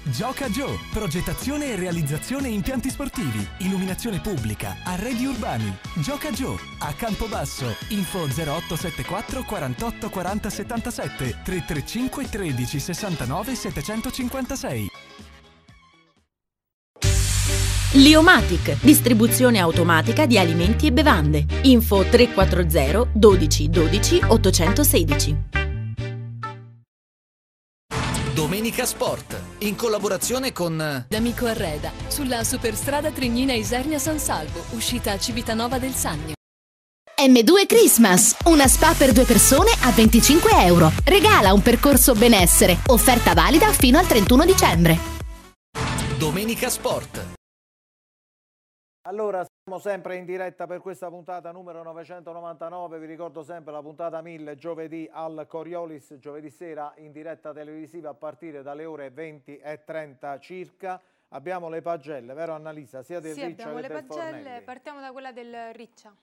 Gioca Gio, progettazione e realizzazione impianti sportivi, illuminazione pubblica, arredi urbani. Gioca Gio, a Campobasso, info 0874 48 40 77 335 13 69 756. Liomatic, distribuzione automatica di alimenti e bevande. Info 340 12 12 816. Domenica Sport, in collaborazione con D'Amico Arreda, sulla superstrada Trignina Isernia San Salvo, uscita a Civitanova del Sannio. M2 Christmas, una spa per due persone a 25 euro. Regala un percorso benessere, offerta valida fino al 31 dicembre. Domenica Sport. Allora, siamo sempre in diretta per questa puntata numero 999, vi ricordo sempre la puntata 1000 giovedì al Coriolis, giovedì sera in diretta televisiva a partire dalle ore 20.30 circa. Abbiamo le pagelle, vero Annalisa? Sia del sì, Riccia abbiamo che le pagelle, Fornelli. partiamo da quella del Riccia.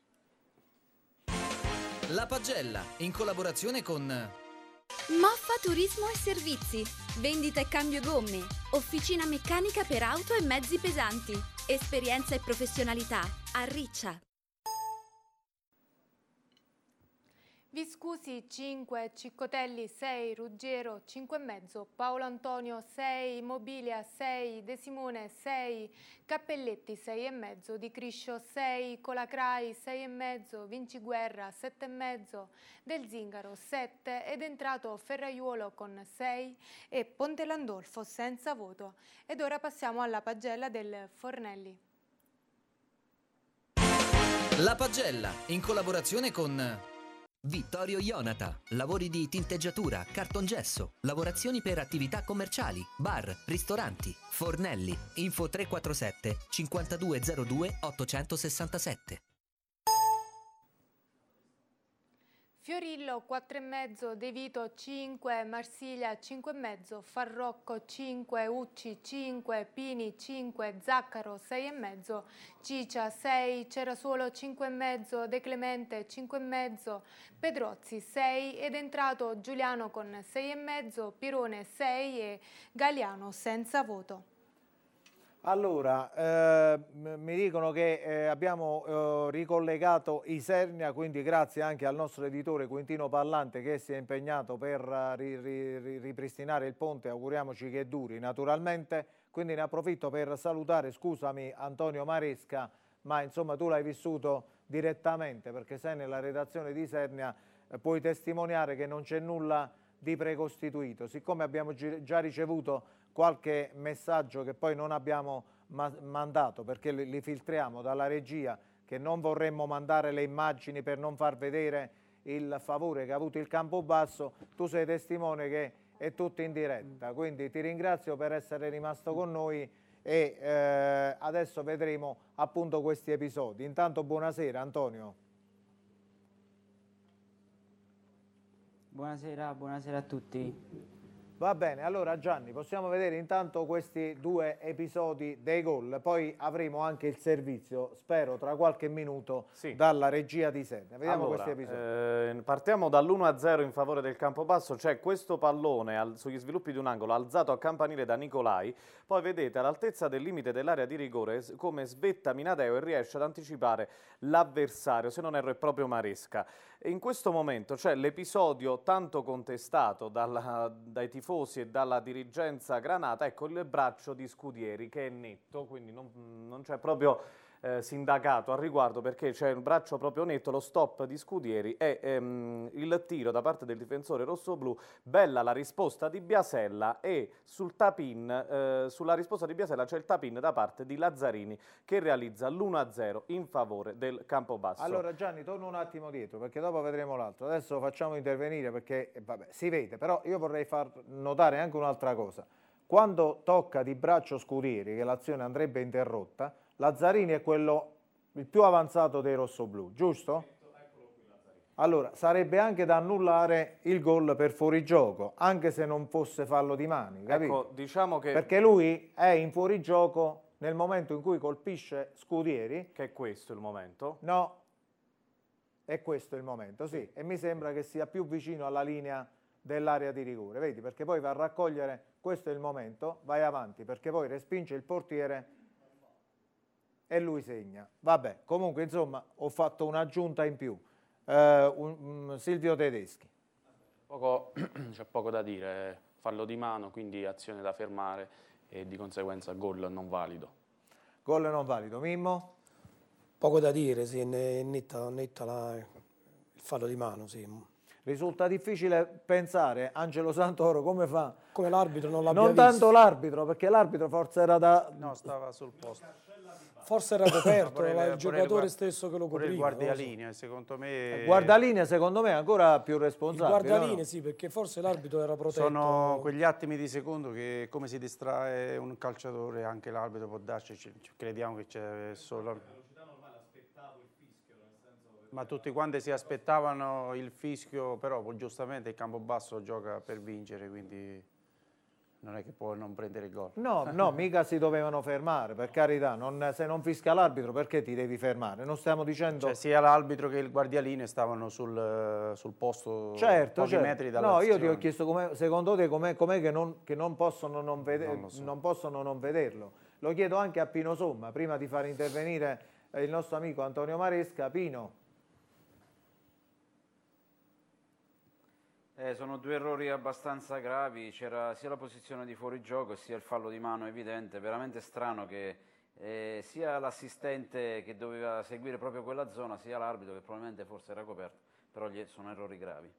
La pagella, in collaborazione con... Maffa Turismo e Servizi, vendita e cambio gomme, officina meccanica per auto e mezzi pesanti Esperienza e professionalità Arriccia! Viscusi 5, Ciccotelli 6, Ruggero 5,5, Paolo Antonio 6, Mobilia 6, De Simone 6, Cappelletti 6,5, Di Criscio 6, Colacrai 6,5, Vinciguerra 7,5, Del Zingaro 7 ed entrato Ferraiuolo con 6 e Ponte Landolfo senza voto. Ed ora passiamo alla pagella del Fornelli. La pagella in collaborazione con... Vittorio Ionata, lavori di tinteggiatura, cartongesso, lavorazioni per attività commerciali, bar, ristoranti, fornelli, info 347 5202 867. Fiorillo 4,5, De Vito 5, Marsiglia 5,5, Farrocco 5, Ucci 5, Pini 5, Zaccaro 6,5, Cicia 6, Cerasuolo 5,5, De Clemente 5,5, Pedrozzi 6 ed entrato Giuliano con 6,5, Pirone 6 e Galiano senza voto. Allora, eh, mi dicono che eh, abbiamo eh, ricollegato Isernia, quindi grazie anche al nostro editore Quintino Pallante che si è impegnato per eh, ri, ri, ripristinare il ponte, auguriamoci che duri naturalmente, quindi ne approfitto per salutare, scusami Antonio Maresca, ma insomma tu l'hai vissuto direttamente perché sei nella redazione di Isernia, eh, puoi testimoniare che non c'è nulla di precostituito, siccome abbiamo già ricevuto qualche messaggio che poi non abbiamo ma mandato perché li, li filtriamo dalla regia che non vorremmo mandare le immagini per non far vedere il favore che ha avuto il campo basso, tu sei testimone che è tutto in diretta, quindi ti ringrazio per essere rimasto con noi e eh, adesso vedremo appunto questi episodi. Intanto buonasera Antonio. Buonasera, buonasera a tutti. Va bene, allora Gianni, possiamo vedere intanto questi due episodi dei gol, poi avremo anche il servizio, spero, tra qualche minuto sì. dalla regia di Senna. Vediamo allora, questi episodi. Eh, partiamo dall'1-0 in favore del Campobasso, c'è cioè questo pallone al, sugli sviluppi di un angolo alzato a campanile da Nicolai, poi vedete all'altezza del limite dell'area di rigore come svetta Minadeo e riesce ad anticipare l'avversario, se non erro è proprio Maresca. E in questo momento c'è cioè, l'episodio tanto contestato dalla, dai tifosi tifosi e dalla dirigenza Granata, ecco il braccio di Scudieri che è netto, quindi non, non c'è proprio eh, sindacato al riguardo perché c'è il braccio proprio netto, lo stop di Scudieri e ehm, il tiro da parte del difensore rosso Bella la risposta di Biasella e sul tapin, eh, sulla risposta di Biasella c'è il tapin da parte di Lazzarini che realizza l'1-0 in favore del Campobasso. Allora Gianni, torno un attimo dietro perché dopo vedremo l'altro. Adesso facciamo intervenire perché eh, vabbè, si vede, però io vorrei far notare anche un'altra cosa. Quando tocca di braccio Scudieri che l'azione andrebbe interrotta, Lazzarini è quello il più avanzato dei rossoblù, giusto? Allora, sarebbe anche da annullare il gol per fuorigioco, anche se non fosse fallo di mani, ecco, capito? Ecco, diciamo che... Perché lui è in fuorigioco nel momento in cui colpisce Scudieri. Che è questo il momento? No, è questo il momento, sì. E mi sembra che sia più vicino alla linea dell'area di rigore, vedi? Perché poi va a raccogliere, questo è il momento, vai avanti, perché poi respinge il portiere e lui segna. Vabbè, comunque insomma ho fatto un'aggiunta in più. Eh, un, um, Silvio Tedeschi. c'è poco da dire, eh. fallo di mano, quindi azione da fermare e di conseguenza gol non valido. Gol non valido, Mimmo? Poco da dire, sì, è netta, netta la, il fallo di mano, sì risulta difficile pensare Angelo Santoro come fa come l'arbitro non l'abbia non visto non tanto l'arbitro perché l'arbitro forse era da no stava sul posto forse era coperto era il giocatore stesso che lo copriva il guardialinea secondo me il eh, guardialinea secondo me è ancora più responsabile il guardialinea no? sì perché forse l'arbitro era protetto sono quegli attimi di secondo che come si distrae un calciatore anche l'arbitro può darci crediamo che c'è solo ma tutti quanti si aspettavano il fischio, però giustamente il Campobasso gioca per vincere, quindi non è che può non prendere il gol. No, no, mica si dovevano fermare, per carità, non, se non fischia l'arbitro perché ti devi fermare? Non stiamo dicendo... Cioè, sia l'arbitro che il guardialine stavano sul, sul posto certo, pochi certo. metri dalla No, io ti ho chiesto come, secondo te com'è com che, non, che non, possono non, non, so. non possono non vederlo. Lo chiedo anche a Pino Somma, prima di far intervenire il nostro amico Antonio Maresca. Pino, Eh, sono due errori abbastanza gravi, c'era sia la posizione di fuorigioco sia il fallo di mano evidente, veramente strano che eh, sia l'assistente che doveva seguire proprio quella zona, sia l'arbitro che probabilmente forse era coperto, però sono errori gravi.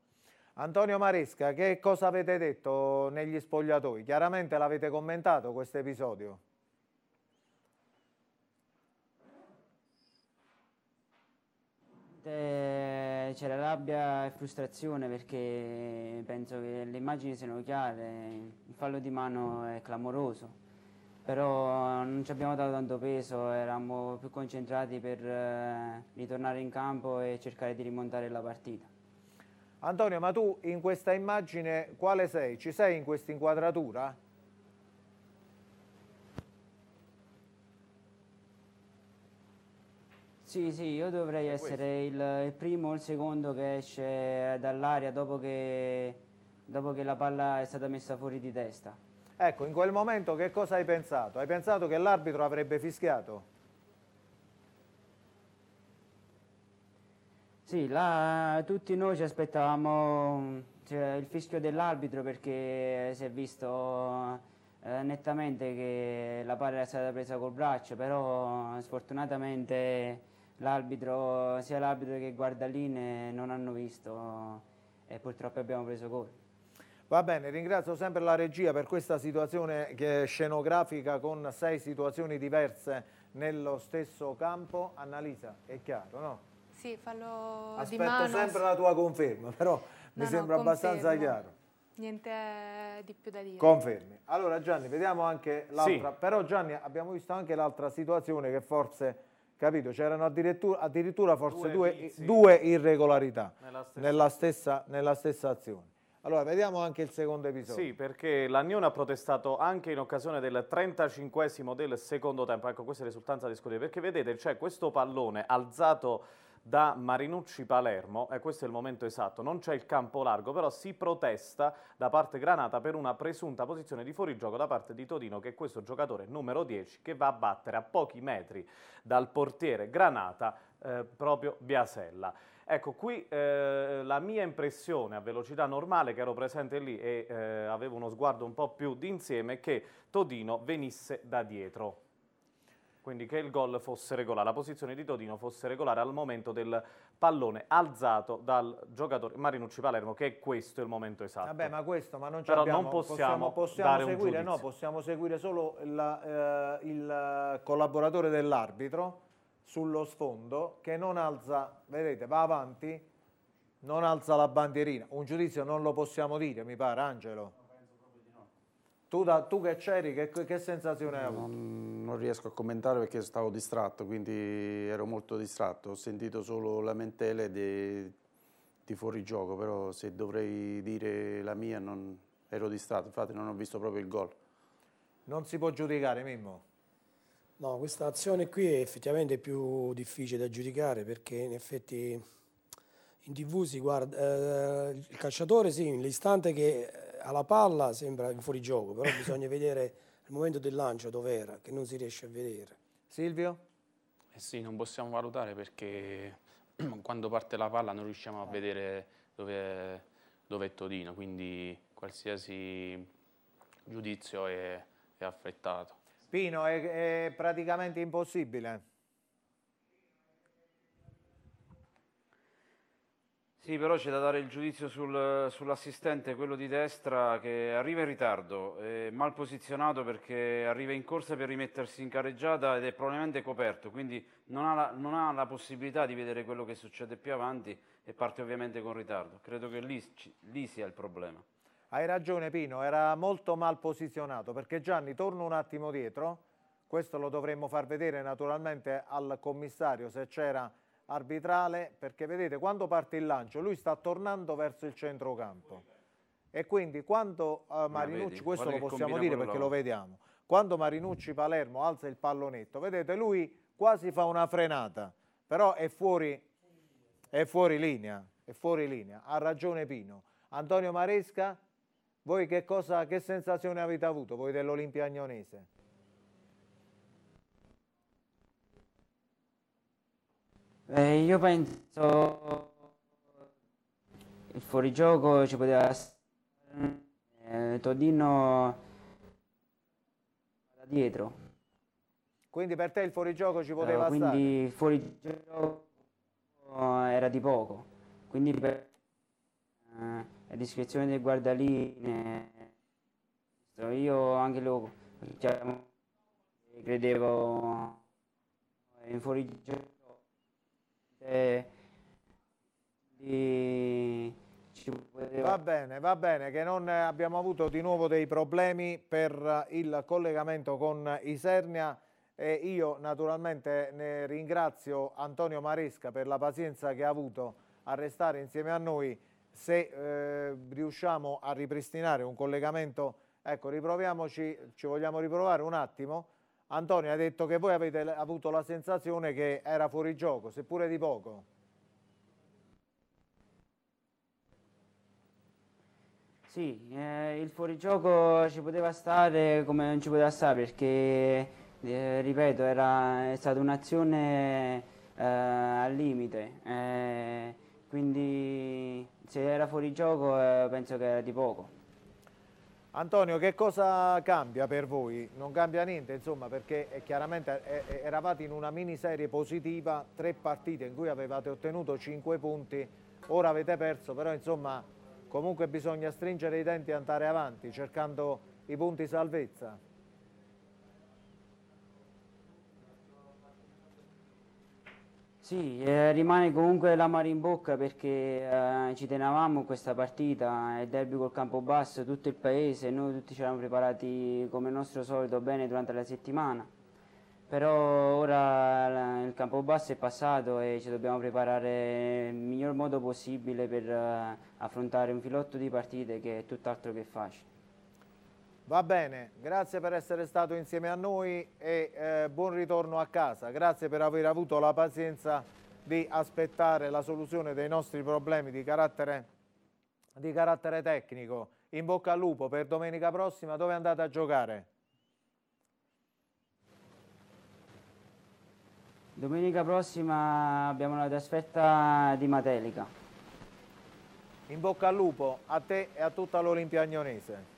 Antonio Maresca, che cosa avete detto negli spogliatoi? Chiaramente l'avete commentato questo episodio. Eh c'era rabbia e frustrazione perché penso che le immagini siano chiare, il fallo di mano è clamoroso, però non ci abbiamo dato tanto peso, eravamo più concentrati per eh, ritornare in campo e cercare di rimontare la partita. Antonio, ma tu in questa immagine quale sei? Ci sei in questa inquadratura? Sì, sì, io dovrei è essere il, il, primo o il secondo che esce dall'aria dopo che, dopo che la palla è stata messa fuori di testa. Ecco, in quel momento che cosa hai pensato? Hai pensato che l'arbitro avrebbe fischiato? Sì, là, tutti noi ci aspettavamo cioè, il fischio dell'arbitro perché si è visto eh, nettamente che la palla era stata presa col braccio, però sfortunatamente l'arbitro, sia l'arbitro che Guardaline non hanno visto e purtroppo abbiamo preso gol. Va bene, ringrazio sempre la regia per questa situazione che scenografica con sei situazioni diverse nello stesso campo. Annalisa, è chiaro, no? Sì, fallo Aspetto di mano. sempre la tua conferma, però no, mi no, sembra confermo. abbastanza chiaro. Niente di più da dire. Confermi. Allora Gianni, vediamo anche l'altra. Sì. Però Gianni, abbiamo visto anche l'altra situazione che forse capito? C'erano addirittura, addirittura, forse due, due, due irregolarità nella stessa, nella, stessa, nella stessa, azione. Allora, vediamo anche il secondo episodio. Sì, perché l'Agnone ha protestato anche in occasione del 35 del secondo tempo. Ecco, questa è risultanza di scuderia. Perché vedete, c'è questo pallone alzato da Marinucci Palermo, e questo è il momento esatto, non c'è il campo largo, però si protesta da parte Granata per una presunta posizione di fuorigioco da parte di Todino, che è questo giocatore numero 10 che va a battere a pochi metri dal portiere Granata eh, proprio Biasella. Ecco, qui eh, la mia impressione a velocità normale, che ero presente lì e eh, avevo uno sguardo un po' più d'insieme, è che Todino venisse da dietro quindi che il gol fosse regolare, la posizione di Todino fosse regolare al momento del pallone alzato dal giocatore Marinucci Palermo, che è questo il momento esatto. Vabbè, ma questo, ma non Però abbiamo, non possiamo, possiamo, possiamo seguire, no, possiamo seguire solo la, eh, il collaboratore dell'arbitro sullo sfondo che non alza, vedete, va avanti, non alza la bandierina. Un giudizio non lo possiamo dire, mi pare, Angelo. Tu, da, tu che c'eri, che, che, sensazione hai avuto? Non, non, riesco a commentare perché stavo distratto, quindi ero molto distratto. Ho sentito solo lamentele di, di fuorigioco, però se dovrei dire la mia non, ero distratto, infatti non ho visto proprio il gol. Non si può giudicare, Mimmo? No, questa azione qui è effettivamente più difficile da giudicare perché in effetti in tv si guarda, eh, il calciatore sì, l'istante che alla palla sembra in fuorigioco, però bisogna vedere il momento del lancio dove era, che non si riesce a vedere. Silvio? Eh sì, non possiamo valutare perché quando parte la palla non riusciamo a eh. vedere dove, dove, è Todino, quindi qualsiasi giudizio è, è affrettato. Pino, è, è praticamente impossibile. Sì, però c'è da dare il giudizio sul, sull'assistente, quello di destra, che arriva in ritardo, mal posizionato perché arriva in corsa per rimettersi in carreggiata ed è probabilmente coperto, quindi non ha, la, non ha la possibilità di vedere quello che succede più avanti e parte ovviamente con ritardo. Credo che lì, lì sia il problema. Hai ragione Pino, era molto mal posizionato, perché Gianni, torno un attimo dietro, questo lo dovremmo far vedere naturalmente al commissario se c'era arbitrale perché vedete quando parte il lancio lui sta tornando verso il centrocampo e quindi quando eh, Marinucci, questo lo possiamo dire perché lo vediamo, quando Marinucci Palermo alza il pallonetto, vedete lui quasi fa una frenata, però è fuori, è fuori linea, è fuori linea, ha ragione Pino. Antonio Maresca, voi che, cosa, che sensazione avete avuto voi dell'Olimpia Agnonese? Eh, io penso il fuorigioco ci poteva essere eh, Todino da dietro. Quindi per te il fuorigioco ci eh, poteva uh, quindi Quindi il fuorigioco era di poco. Quindi per eh, la discrezione del guardaline io anche lo diciamo, credevo in fuorigioco eh, di... Poteva... Va bene, va bene, che non abbiamo avuto di nuovo dei problemi per il collegamento con Isernia e io naturalmente ne ringrazio Antonio Maresca per la pazienza che ha avuto a restare insieme a noi se eh, riusciamo a ripristinare un collegamento, ecco riproviamoci, ci vogliamo riprovare un attimo? Antonio ha detto che voi avete avuto la sensazione che era fuori gioco, seppure di poco. Sì, eh, il fuorigioco ci poteva stare come non ci poteva stare perché, eh, ripeto, era, è stata un'azione eh, al limite, eh, quindi se era fuori fuorigioco eh, penso che era di poco. Antonio, che cosa cambia per voi? Non cambia niente, insomma, perché è chiaramente è, eravate in una miniserie positiva, tre partite in cui avevate ottenuto cinque punti, ora avete perso, però insomma comunque bisogna stringere i denti e andare avanti cercando i punti salvezza. Sì, eh, rimane comunque la mare in bocca perché eh, ci tenevamo questa partita, eh, il derby col campo basso, tutto il paese, noi tutti ci eravamo preparati come nostro solito bene durante la settimana, però ora la, il basso è passato e ci dobbiamo preparare nel miglior modo possibile per eh, affrontare un filotto di partite che è tutt'altro che facile. Va bene, grazie per essere stato insieme a noi e eh, buon ritorno a casa. Grazie per aver avuto la pazienza di aspettare la soluzione dei nostri problemi di carattere, di carattere tecnico. In bocca al lupo per domenica prossima, dove andate a giocare? Domenica prossima abbiamo la trasferta di Matelica. In bocca al lupo a te e a tutta l'Olimpia Agnonese.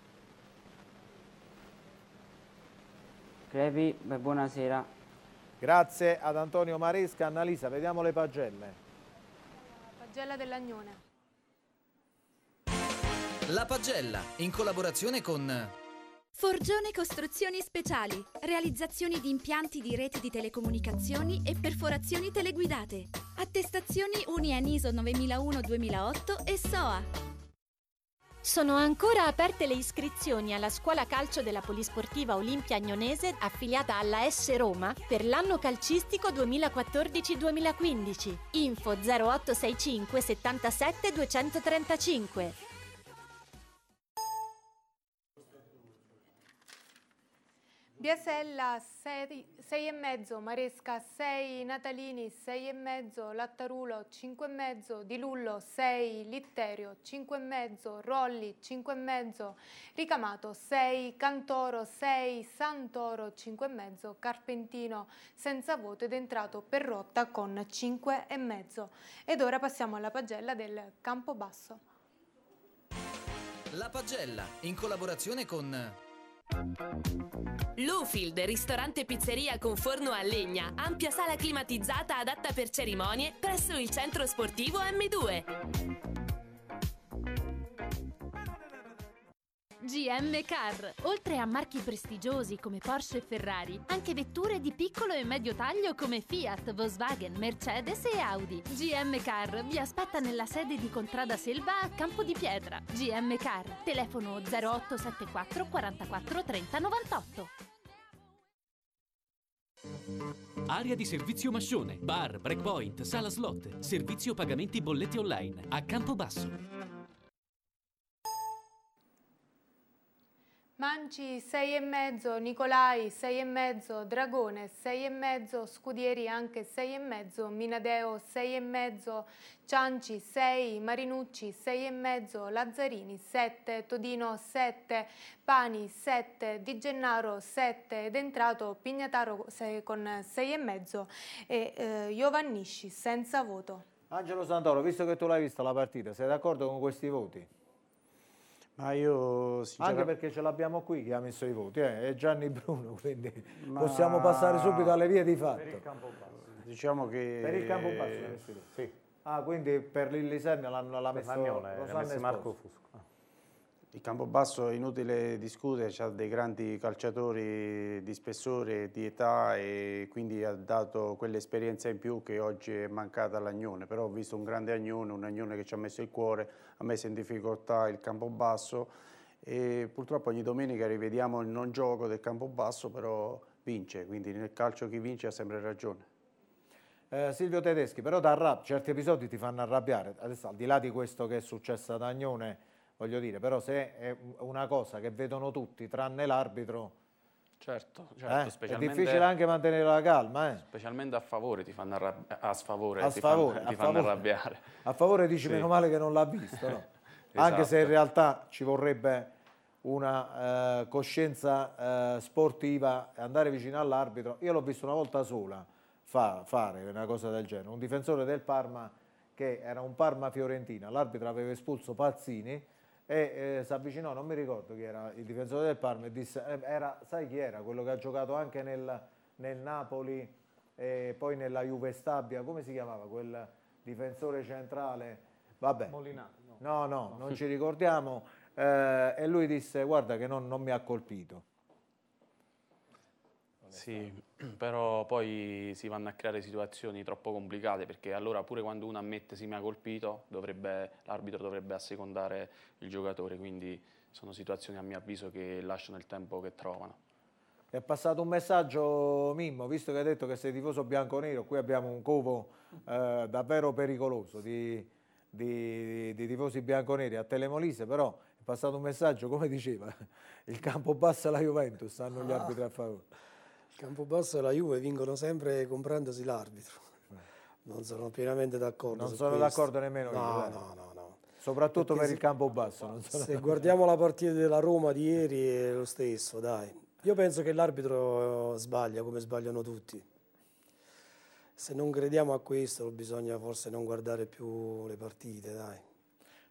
Crepi, buonasera. Grazie ad Antonio Maresca. Annalisa, vediamo le pagelle. La pagella dell'Agnone. La pagella, in collaborazione con... Forgione Costruzioni Speciali. Realizzazioni di impianti di reti di telecomunicazioni e perforazioni teleguidate. Attestazioni Unia ISO 9001-2008 e SOA. Sono ancora aperte le iscrizioni alla scuola calcio della Polisportiva Olimpia Agnonese affiliata alla S Roma per l'anno calcistico 2014-2015. Info 0865 77 235. Biasella 6,5, Maresca 6, Natalini 6,5, Lattarulo 5,5, Di Lullo 6, Litterio 5,5, Rolli 5,5, Ricamato 6, Cantoro 6, Santoro 5,5, Carpentino senza voto ed entrato per rotta con 5,5. Ed ora passiamo alla pagella del Campobasso. La pagella in collaborazione con... Lufield, ristorante pizzeria con forno a legna, ampia sala climatizzata adatta per cerimonie presso il centro sportivo M2. GM Car. Oltre a marchi prestigiosi come Porsche e Ferrari, anche vetture di piccolo e medio taglio come Fiat, Volkswagen, Mercedes e Audi. GM Car vi aspetta nella sede di Contrada Selva a Campo di Pietra. GM Car, telefono 0874 44 30 98. Area di servizio Mascione, bar, breakpoint, sala slot, servizio pagamenti bolletti online a Campobasso. Manci 6,5, Nicolai 6,5, Dragone 6,5, Scudieri anche 6,5, Minadeo 6,5, Cianci 6, Marinucci 6,5, Lazzarini 7, Todino 7, Pani 7, Di Gennaro 7 ed entrato Pignataro 6, con 6,5 e eh, Giovannisci senza voto. Angelo Santoro, visto che tu l'hai vista la partita, sei d'accordo con questi voti? Ma io sinceramente... Anche perché ce l'abbiamo qui che ha messo i voti, eh? è Gianni Bruno, quindi Ma... possiamo passare subito alle vie di fatto. Per il campo basso. Diciamo che... Per il campo basso Sì. Ah, quindi per l'Illisernia l'hanno la messa Rosanna Marco Fusco. Il Campobasso è inutile discutere, ha dei grandi calciatori di spessore, di età e quindi ha dato quell'esperienza in più che oggi è mancata all'Agnone, però ho visto un grande Agnone, un Agnone che ci ha messo il cuore, ha messo in difficoltà il Campobasso e purtroppo ogni domenica rivediamo il non gioco del Campobasso, però vince, quindi nel calcio chi vince ha sempre ragione. Eh, Silvio Tedeschi, però da rap certi episodi ti fanno arrabbiare, adesso al di là di questo che è successo ad Agnone, voglio dire, però se è una cosa che vedono tutti, tranne l'arbitro... Certo, eh, certo eh? è difficile anche mantenere la calma. Eh? Specialmente a favore ti fanno, arrabbiare, eh, a sfavore, a sfavore, ti fanno, a ti fanno arrabbiare. A favore dici sì. meno male che non l'ha visto, no? esatto. anche se in esatto. realtà ci vorrebbe una eh, coscienza eh, sportiva, andare vicino all'arbitro. Io l'ho visto una volta sola fa, fare una cosa del genere, un difensore del Parma che era un Parma-Fiorentina, l'arbitro aveva espulso Pazzini, e eh, si avvicinò, non mi ricordo chi era il difensore del Parma, e disse, eh, era, sai chi era? Quello che ha giocato anche nel, nel Napoli e poi nella Juve Stabia, come si chiamava quel difensore centrale? Vabbè, Molina, no. No, no, no, non ci ricordiamo. Eh, e lui disse, guarda che non, non mi ha colpito. Sì, però poi si vanno a creare situazioni troppo complicate perché allora pure quando uno ammette si mi ha colpito, l'arbitro dovrebbe assecondare il giocatore, quindi sono situazioni a mio avviso che lasciano il tempo che trovano. È passato un messaggio, Mimmo, visto che hai detto che sei tifoso bianco-nero, qui abbiamo un covo eh, davvero pericoloso di, di, di tifosi bianco-neri a Telemolise, però è passato un messaggio, come diceva, il campo basso la Juventus, hanno gli ah. arbitri a favore. Campobasso e la Juve vincono sempre comprandosi l'arbitro. Eh. Non sono pienamente d'accordo. Non sono questo. d'accordo nemmeno no, io. Eh. No, no, no. Soprattutto Perché per se, il Campobasso. Se guardiamo la partita della Roma di ieri è lo stesso, dai. Io penso che l'arbitro sbaglia come sbagliano tutti. Se non crediamo a questo bisogna forse non guardare più le partite, dai.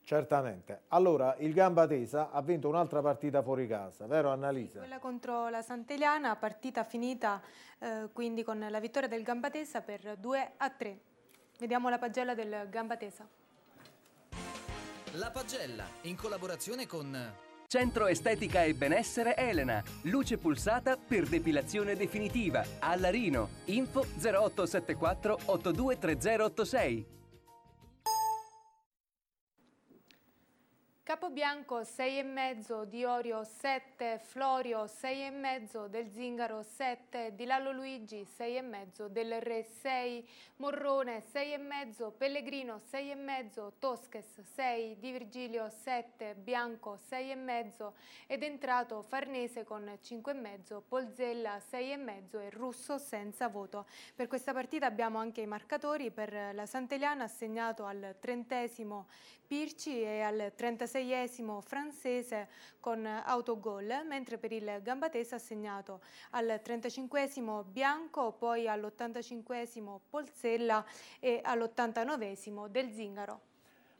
Certamente. Allora, il Gamba Tesa ha vinto un'altra partita fuori casa, vero Annalisa? Quella contro la Sant'Eliana, partita finita eh, quindi con la vittoria del Gamba Tesa per 2 a 3. Vediamo la pagella del Gamba Tesa. La pagella, in collaborazione con... Centro Estetica e Benessere Elena, luce pulsata per depilazione definitiva, a Larino, info 0874 823086. Capobianco 6,5, Diorio 7, Florio 6,5, Del Zingaro 7, Di Lallo Luigi 6,5, Del Re 6, Morrone 6,5, Pellegrino 6,5, Tosches 6, Di Virgilio 7, Bianco 6,5 ed entrato Farnese con 5,5, Polzella 6,5 e Russo senza voto. Per questa partita abbiamo anche i marcatori, per la Santeliana assegnato al trentesimo Pirci e al 36esimo francese con autogol, mentre per il Gambatese ha segnato al 35esimo Bianco, poi all'85esimo Polsella e all'89esimo Del Zingaro.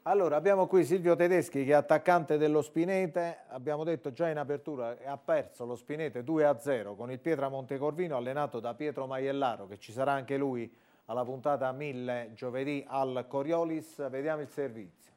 Allora, abbiamo qui Silvio Tedeschi che è attaccante dello Spinete, abbiamo detto già in apertura che ha perso lo Spinete 2-0 con il Pietra Montecorvino allenato da Pietro Maiellaro che ci sarà anche lui alla puntata 1000 giovedì al Coriolis, vediamo il servizio.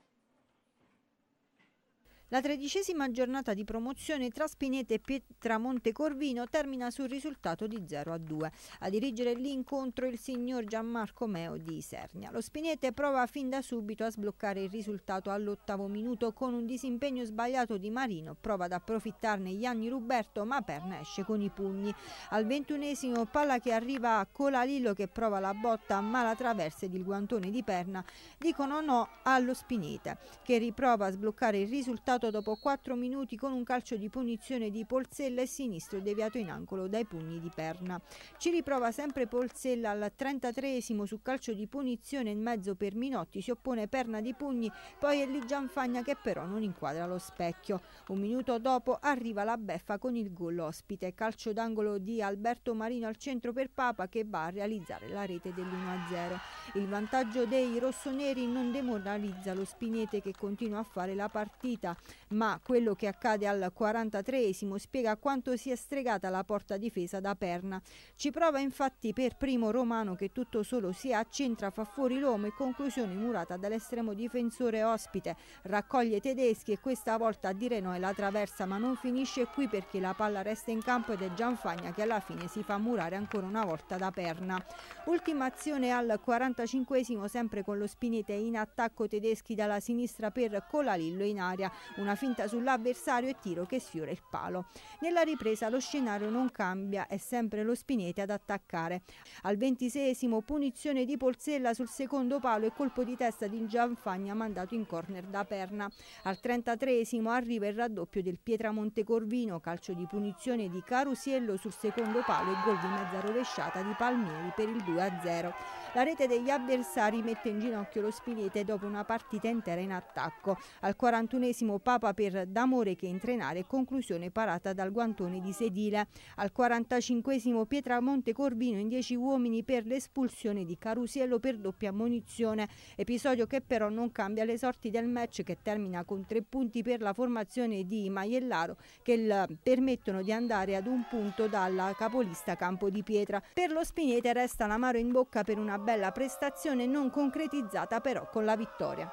La tredicesima giornata di promozione tra Spinete e Pietramonte Corvino termina sul risultato di 0 a 2. A dirigere l'incontro il signor Gianmarco Meo di Isernia. Lo Spinete prova fin da subito a sbloccare il risultato all'ottavo minuto con un disimpegno sbagliato di Marino, prova ad approfittarne Gianni Ruberto ma Perna esce con i pugni. Al ventunesimo palla che arriva a Colalillo che prova la botta ma la traversa ed il guantone di Perna dicono no allo Spinete che riprova a sbloccare il risultato sfiorato dopo 4 minuti con un calcio di punizione di Polzella e sinistro deviato in angolo dai pugni di Perna. Ci riprova sempre Polzella al 33esimo su calcio di punizione in mezzo per Minotti, si oppone Perna di pugni, poi è lì Gianfagna che però non inquadra lo specchio. Un minuto dopo arriva la beffa con il gol ospite, calcio d'angolo di Alberto Marino al centro per Papa che va a realizzare la rete dell'1-0. Il vantaggio dei rossoneri non demoralizza lo Spinete che continua a fare la partita ma quello che accade al 43esimo spiega quanto sia stregata la porta difesa da Perna. Ci prova infatti per primo Romano che tutto solo si accentra, fa fuori l'uomo e conclusione murata dall'estremo difensore ospite. Raccoglie tedeschi e questa volta a dire no è la traversa ma non finisce qui perché la palla resta in campo ed è Gianfagna che alla fine si fa murare ancora una volta da Perna. Ultima azione al 45esimo sempre con lo Spinete in attacco tedeschi dalla sinistra per Colalillo in aria una finta sull'avversario e tiro che sfiora il palo. Nella ripresa lo scenario non cambia, è sempre lo Spinetti ad attaccare. Al ventisesimo punizione di Polsella sul secondo palo e colpo di testa di Gianfagna mandato in corner da Perna. Al trentatreesimo arriva il raddoppio del Pietramonte Corvino, calcio di punizione di Carusiello sul secondo palo e gol di mezza rovesciata di Palmieri per il 2-0. La rete degli avversari mette in ginocchio lo Spinete dopo una partita intera in attacco. Al 41esimo Papa per D'Amore che entra in trenare, conclusione parata dal guantone di Sedile. Al 45esimo Pietramonte Corvino in 10 uomini per l'espulsione di Carusiello per doppia munizione. Episodio che però non cambia le sorti del match che termina con tre punti per la formazione di Maiellaro che permettono di andare ad un punto dalla capolista Campo di Pietra. Per lo Spinete resta l'amaro in bocca per una bella prestazione non concretizzata però con la vittoria.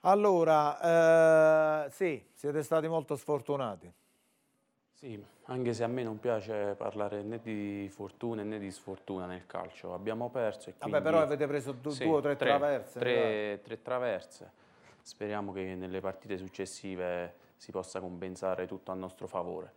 Allora, eh, sì, siete stati molto sfortunati. Sì, anche se a me non piace parlare né di fortuna né di sfortuna nel calcio. Abbiamo perso e quindi... Vabbè, però avete preso due sì, o tre, tre, traverse. Tre, tre traverse. Speriamo che nelle partite successive si possa compensare tutto a nostro favore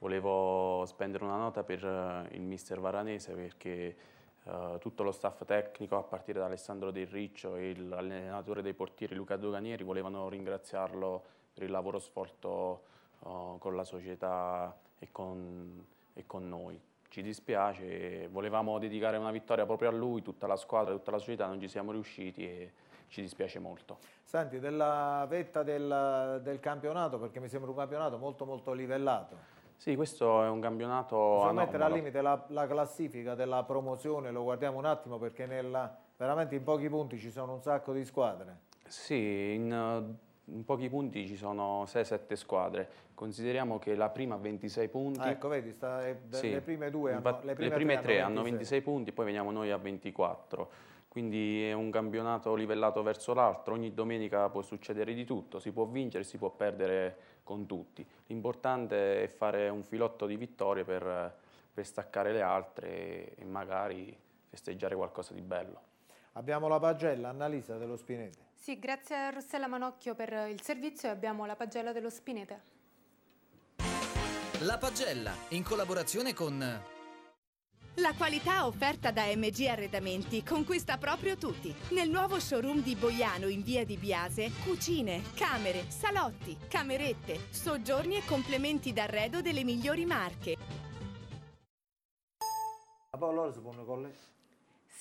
volevo spendere una nota per eh, il mister Varanese perché eh, tutto lo staff tecnico, a partire da Alessandro Del Riccio e l'allenatore dei portieri Luca Doganieri, volevano ringraziarlo per il lavoro svolto eh, con la società e con, e con noi. Ci dispiace, volevamo dedicare una vittoria proprio a lui, tutta la squadra, tutta la società, non ci siamo riusciti e ci dispiace molto. Senti, della vetta del, del campionato, perché mi sembra un campionato molto molto livellato. Sì, questo è un campionato Possiamo mettere al limite la, la, classifica della promozione, lo guardiamo un attimo perché nella, veramente in pochi punti ci sono un sacco di squadre. Sì, in, eh, in pochi punti ci sono 6-7 squadre. Consideriamo che la prima ha 26 punti. Ah, ecco, vedi, sta, eh, sì. le prime due hanno, le prime, le prime tre, hanno hanno 26 punti, poi veniamo noi a 24 quindi è un campionato livellato verso l'altro, ogni domenica può succedere di tutto, si può vincere, si può perdere con tutti. L'importante è fare un filotto di vittorie per, per staccare le altre e magari festeggiare qualcosa di bello. Abbiamo la pagella, Annalisa dello Spinete. Sì, grazie a Rossella Manocchio per il servizio e abbiamo la pagella dello Spinete. La pagella, in collaborazione con la qualità offerta da MG Arredamenti conquista proprio tutti. Nel nuovo showroom di Boiano in via di Biase, cucine, camere, salotti, camerette, soggiorni e complementi d'arredo delle migliori marche.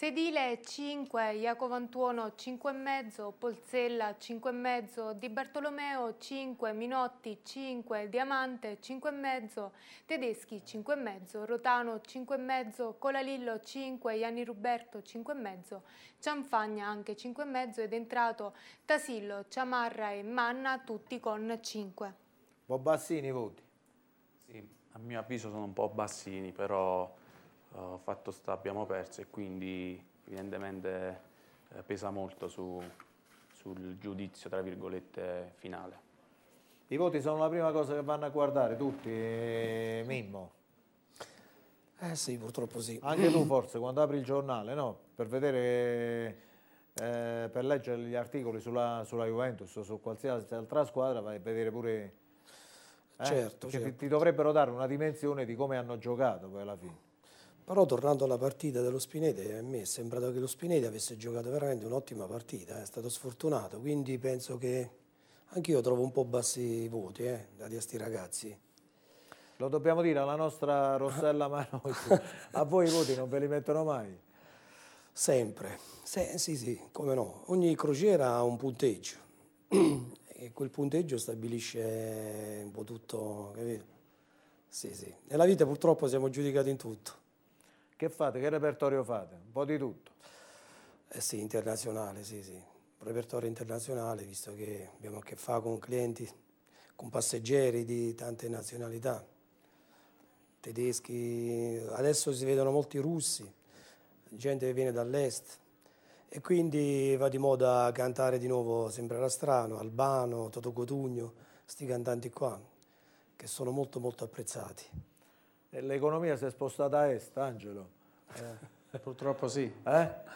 Sedile 5, Iacovantuono 5,5, Polzella 5,5, Di Bartolomeo 5, Minotti 5, Diamante 5,5, Tedeschi 5,5, Rotano 5,5, Colalillo 5, Ianni Ruberto 5,5, Cianfagna anche 5,5 ed entrato Tasillo, Ciamarra e Manna tutti con 5. Un po' bassini i voti? Sì, a mio avviso sono un po' bassini, però uh, fatto sta abbiamo perso e quindi evidentemente eh, pesa molto su, sul giudizio, tra virgolette, finale. I voti sono la prima cosa che vanno a guardare tutti, eh, Mimmo. Eh sì, purtroppo sì. Anche tu forse, quando apri il giornale, no? Per vedere... Eh, per leggere gli articoli sulla, sulla Juventus o su qualsiasi altra squadra vai a vedere pure eh, certo, certo. Ti, ti, dovrebbero dare una dimensione di come hanno giocato poi alla fine però tornando alla partita dello Spinetti, a me è sembrato che lo Spinetti avesse giocato veramente un'ottima partita, eh, è stato sfortunato, quindi penso che anche io trovo un po' bassi i voti eh, da questi ragazzi. Lo dobbiamo dire alla nostra Rossella Manocchi, a voi i voti non ve li mettono mai? Sempre, Se, sì sì, come no. Ogni crociera ha un punteggio e quel punteggio stabilisce un po' tutto, capito? Sì sì, nella vita purtroppo siamo giudicati in tutto. Che fate? Che repertorio fate? Un po' di tutto. Eh sì, internazionale, sì, sì. Un repertorio internazionale, visto che abbiamo a che fare con clienti, con passeggeri di tante nazionalità. Tedeschi, adesso si vedono molti russi, gente che viene dall'est. E quindi va di moda cantare di nuovo, sembrerà strano, Albano, Toto Cotugno, questi cantanti qua, che sono molto molto apprezzati l'economia si è spostata a est, Angelo. Eh, purtroppo sì. Eh?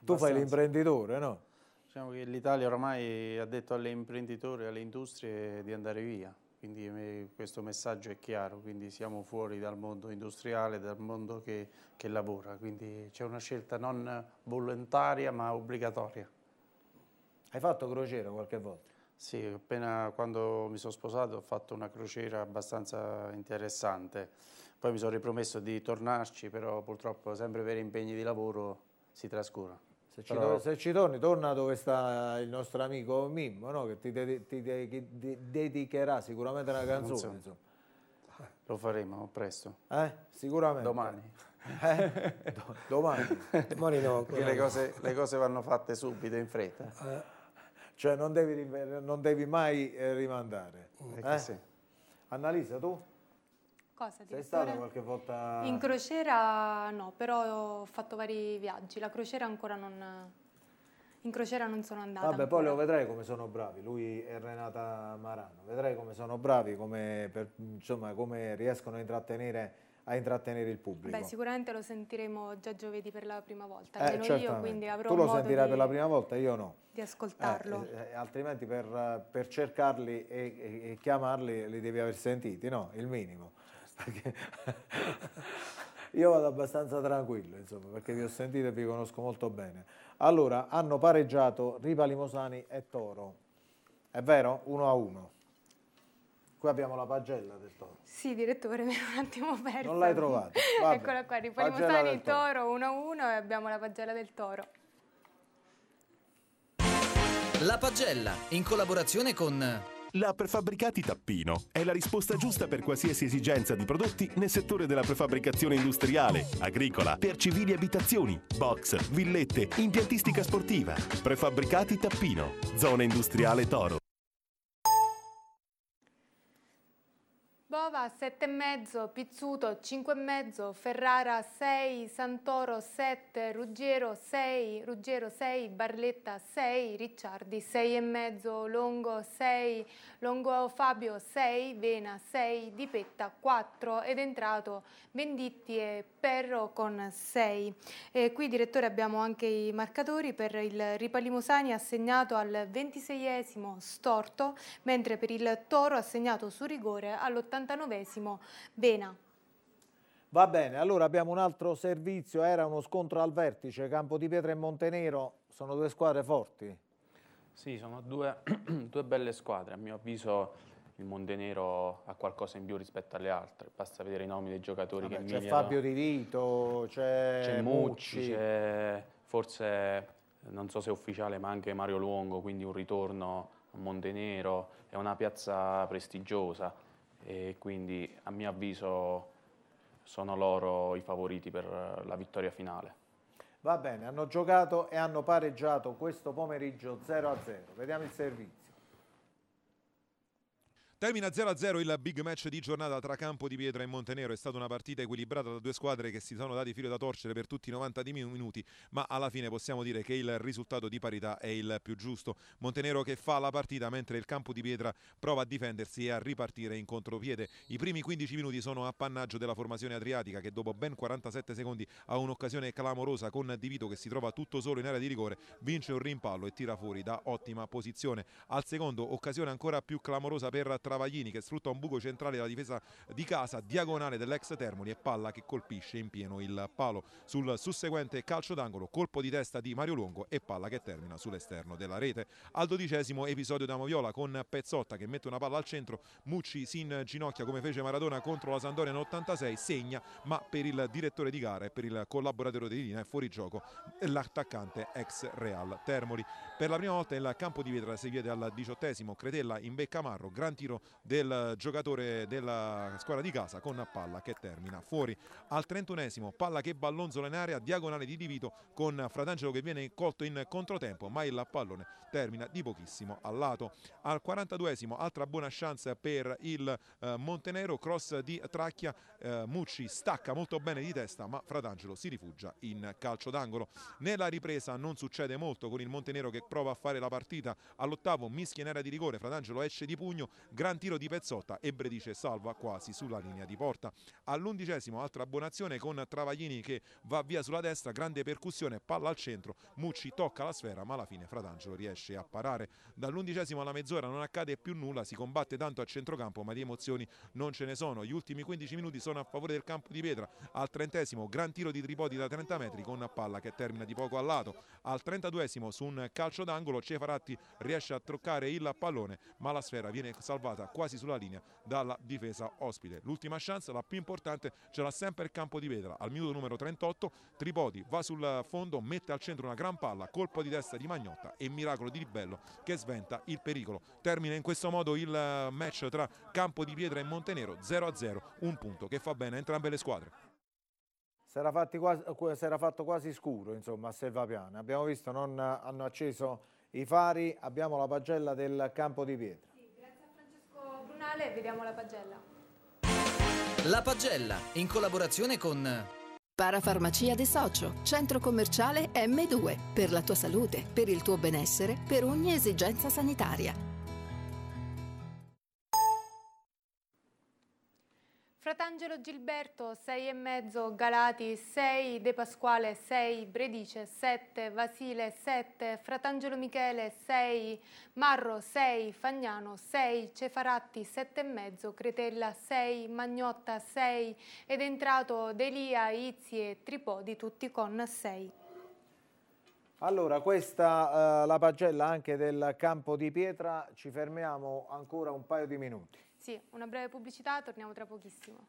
Tu fai l'imprenditore, no? Diciamo che l'Italia ormai ha detto alle imprenditori, alle industrie di andare via, quindi eh, questo messaggio è chiaro, quindi siamo fuori dal mondo industriale, dal mondo che, che lavora, quindi c'è una scelta non volontaria ma obbligatoria. Hai fatto crociera qualche volta? Sì, appena quando mi sono sposato ho fatto una crociera abbastanza interessante poi mi sono ripromesso di tornarci, però purtroppo sempre per impegni di lavoro si trascura. Se, ci, torni, se ci, torni, torna dove sta il nostro amico Mimmo, no? che ti, de ti de de dedicherà sicuramente una canzone. So. Lo faremo presto. Eh? Sicuramente. Domani. Eh? Do domani. domani no. Perché le cose, le cose, vanno fatte subito, in fretta. Eh. Cioè non devi, non devi mai eh, rimandare. Eh? Sì. Annalisa, tu? Cosa, Sei stata qualche volta? In crociera no, però ho fatto vari viaggi. La crociera ancora non... In crociera non sono andata. Vabbè, ancora. poi lo vedrai come sono bravi, lui e Renata Marano. Vedrai come sono bravi, come, per, insomma, come riescono a intrattenere, a intrattenere, il pubblico. Beh, sicuramente lo sentiremo già giovedì per la prima volta, eh, io, quindi avrò Tu lo sentirai di, per la prima volta, io no. Di ascoltarlo. Eh, eh, altrimenti per, per cercarli e, e, e chiamarli li devi aver sentiti, no? Il minimo. Io vado abbastanza tranquillo, insomma, perché vi ho sentito e vi conosco molto bene. Allora, hanno pareggiato Ripa Limosani e Toro. È vero? Uno a uno. Qui abbiamo la pagella del toro. Sì, direttore, mi ero un attimo perso. Non l'hai trovata. Eccola qua, Ripa Limosani, Toro uno a uno e abbiamo la pagella del toro. La pagella, in collaborazione con... La Prefabbricati Tappino è la risposta giusta per qualsiasi esigenza di prodotti nel settore della prefabbricazione industriale, agricola, per civili abitazioni, box, villette, impiantistica sportiva. Prefabbricati Tappino, zona industriale Toro. Bova 7,5, Pizzuto 5,5, Ferrara 6, Santoro 7, Ruggero 6, Ruggero 6, Barletta 6, Ricciardi 6,5, Longo 6, Longo Fabio 6, Vena 6, Dipetta 4 ed entrato Venditti e Perro con 6. E qui direttore abbiamo anche i marcatori per il Ripalimosani assegnato al 26esimo storto, mentre per il Toro assegnato su rigore all'80 89 Vena. Va bene, allora abbiamo un altro servizio, era uno scontro al vertice, Campo di Pietra e Montenero, sono due squadre forti. Sì, sono due, due belle squadre, a mio avviso il Montenero ha qualcosa in più rispetto alle altre, basta vedere i nomi dei giocatori Vabbè, che c'è Fabio Di Vito, c'è Mucci, c'è forse, non so se è ufficiale, ma anche Mario Longo, quindi un ritorno a Montenero, è una piazza prestigiosa e quindi a mio avviso sono loro i favoriti per la vittoria finale. Va bene, hanno giocato e hanno pareggiato questo pomeriggio 0-0. Vediamo il servizio. Termina 0-0 il big match di giornata tra Campo di Pietra e Montenero. È stata una partita equilibrata da due squadre che si sono dati filo da torcere per tutti i 90 minuti, ma alla fine possiamo dire che il risultato di parità è il più giusto. Montenero che fa la partita mentre il Campo di Pietra prova a difendersi e a ripartire in contropiede. I primi 15 minuti sono appannaggio della formazione adriatica che dopo ben 47 secondi ha un'occasione clamorosa con Divito che si trova tutto solo in area di rigore, vince un rimpallo e tira fuori da ottima posizione. Al secondo occasione ancora più clamorosa per Tra Travaglini che sfrutta un buco centrale della difesa di casa, diagonale dell'ex Termoli e palla che colpisce in pieno il palo. Sul susseguente calcio d'angolo, colpo di testa di Mario Longo e palla che termina sull'esterno della rete. Al dodicesimo episodio da Moviola con Pezzotta che mette una palla al centro, Mucci si inginocchia come fece Maradona contro la Sandoria nell'86, segna ma per il direttore di gara e per il collaboratore di linea è fuori gioco l'attaccante ex Real Termoli. Per la prima volta il campo di vetra si vede al diciottesimo, Cretella in beccamarro, gran tiro del giocatore della squadra di casa con palla che termina fuori al 31esimo palla che ballonzola in area diagonale di Divito con Fratangelo che viene colto in controtempo ma il pallone termina di pochissimo al lato al 42esimo altra buona chance per il eh, Montenero cross di Tracchia eh, Mucci stacca molto bene di testa ma Fratangelo si rifugia in calcio d'angolo nella ripresa non succede molto con il Montenero che prova a fare la partita all'ottavo mischia in area di rigore Fratangelo esce di pugno Gran tiro di Pezzotta, e Bredice salva quasi sulla linea di porta. All'undicesimo altra abbonazione con Travaglini che va via sulla destra, grande percussione, palla al centro, Mucci tocca la sfera ma alla fine Fratangelo riesce a parare. Dall'undicesimo alla mezz'ora non accade più nulla, si combatte tanto a centrocampo ma di emozioni non ce ne sono. Gli ultimi 15 minuti sono a favore del campo di Pietra. Al trentesimo gran tiro di Tripodi da 30 metri con palla che termina di poco al lato. Al trentaduesimo su un calcio d'angolo Cefaratti riesce a troccare il pallone ma la sfera viene salvata scivolata quasi sulla linea dalla difesa ospite. L'ultima chance, la più importante, ce l'ha sempre il campo di Vetra. Al minuto numero 38 Tripodi va sul fondo, mette al centro una gran palla, colpo di testa di Magnotta e miracolo di Ribello che sventa il pericolo. Termina in questo modo il eh, match tra Campo di Pietra e Montenero 0-0, un punto che fa bene a entrambe le squadre. Si era, quasi, era fatto quasi scuro insomma, a Selvapiana, abbiamo visto non eh, hanno acceso i fari, abbiamo la pagella del Campo di Pietra finale vediamo la pagella. La pagella, in collaborazione con... Parafarmacia De Socio, centro commerciale M2, per la tua salute, per il tuo benessere, per ogni esigenza sanitaria Fratangelo Gilberto 6,5, Galati 6, De Pasquale 6, Bredice 7, Vasile 7, Fratangelo Michele 6, Marro 6, Fagnano 6, Cefaratti 7,5, Cretella 6, Magnotta 6 ed è entrato Delia, Izzi e Tripodi tutti con 6. Allora, questa eh, la pagella anche del campo di pietra, ci fermiamo ancora un paio di minuti. Sì, una breve pubblicità, torniamo tra pochissimo.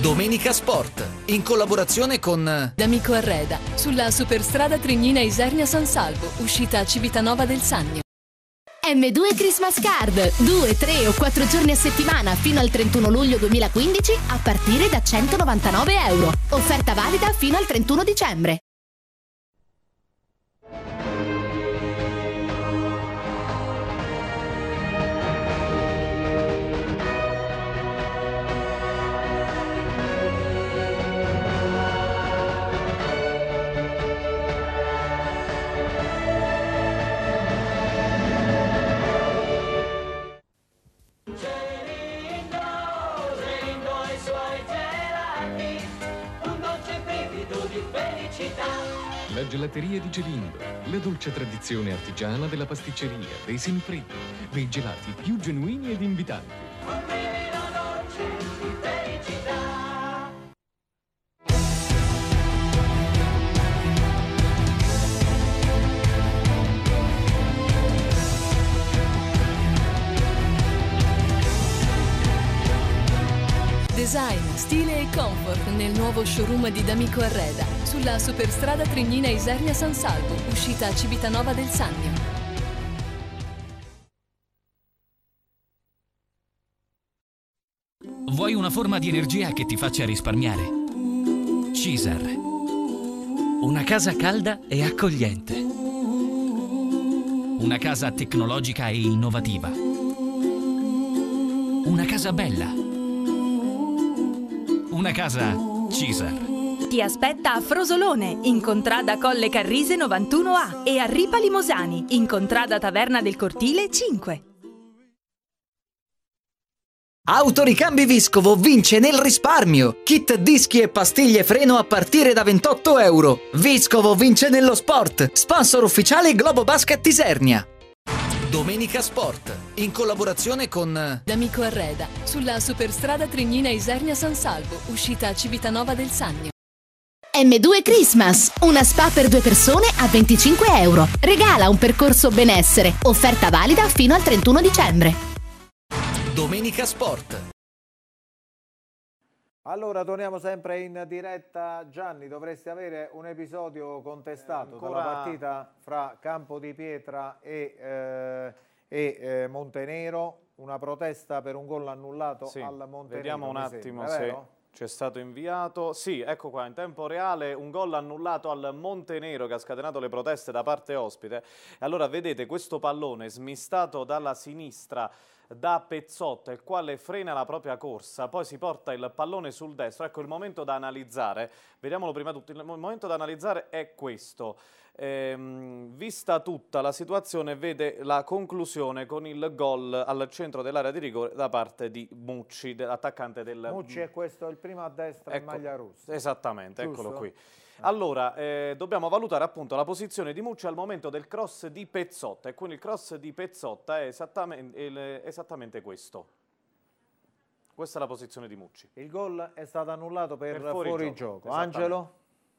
Domenica Sport, in collaborazione con D'Amico Arreda, sulla superstrada Trignina Isernia San Salvo, uscita a Civitanova del Sannio. M2 Christmas Card, 2, 3 o 4 giorni a settimana fino al 31 luglio 2015 a partire da 199 euro. Offerta valida fino al 31 dicembre. gelateria di Gelindo, la dolce tradizione artigiana della pasticceria, dei semprelli, dei gelati più genuini ed invitanti. design, stile e comfort nel nuovo showroom di D'Amico Arreda, sulla superstrada Trignina Isernia San Salvo, uscita a Civitanova del Sannio. Vuoi una forma di energia che ti faccia risparmiare? Cisar. Una casa calda e accogliente. Una casa tecnologica e innovativa. Una casa bella una casa Cisa. Ti aspetta a Frosolone, in contrada Colle Carrise 91A e a Ripa Limosani, in contrada Taverna del Cortile 5. Autoricambi Viscovo vince nel risparmio. Kit dischi e pastiglie freno a partire da 28 euro. Viscovo vince nello sport. Sponsor ufficiale Globo Basket Tisernia. Domenica Sport, in collaborazione con D'Amico Arreda, sulla superstrada Trignina Isernia San Salvo, uscita a Civitanova del Sannio. M2 Christmas, una spa per due persone a 25 euro. Regala un percorso benessere, offerta valida fino al 31 dicembre. Domenica Sport. Allora, torniamo sempre in diretta. Gianni, dovresti avere un episodio contestato eh, ancora... dalla partita fra Campo di Pietra e, eh, e eh, Montenero. Una protesta per un gol annullato sì. al Montenero. Vediamo un attimo se ci è stato inviato. Sì, ecco qua, in tempo reale un gol annullato al Montenero che ha scatenato le proteste da parte ospite. Allora, vedete, questo pallone smistato dalla sinistra da Pezzotto, il quale frena la propria corsa, poi si porta il pallone sul destro. Ecco, il momento da analizzare, vediamolo prima tutto, il momento da analizzare è questo. Ehm, vista tutta la situazione vede la conclusione con il gol al centro dell'area di rigore da parte di Mucci, attaccante del... Mucci è questo, il primo a destra ecco, in maglia rossa. Esattamente, Giusto? eccolo qui. Allora, eh, dobbiamo valutare appunto la posizione di Mucci al momento del cross di Pezzotta e quindi il cross di Pezzotta è esattamente, è esattamente questo. Questa è la posizione di Mucci. Il gol è stato annullato per, per fuori, fuori gioco. gioco. Angelo?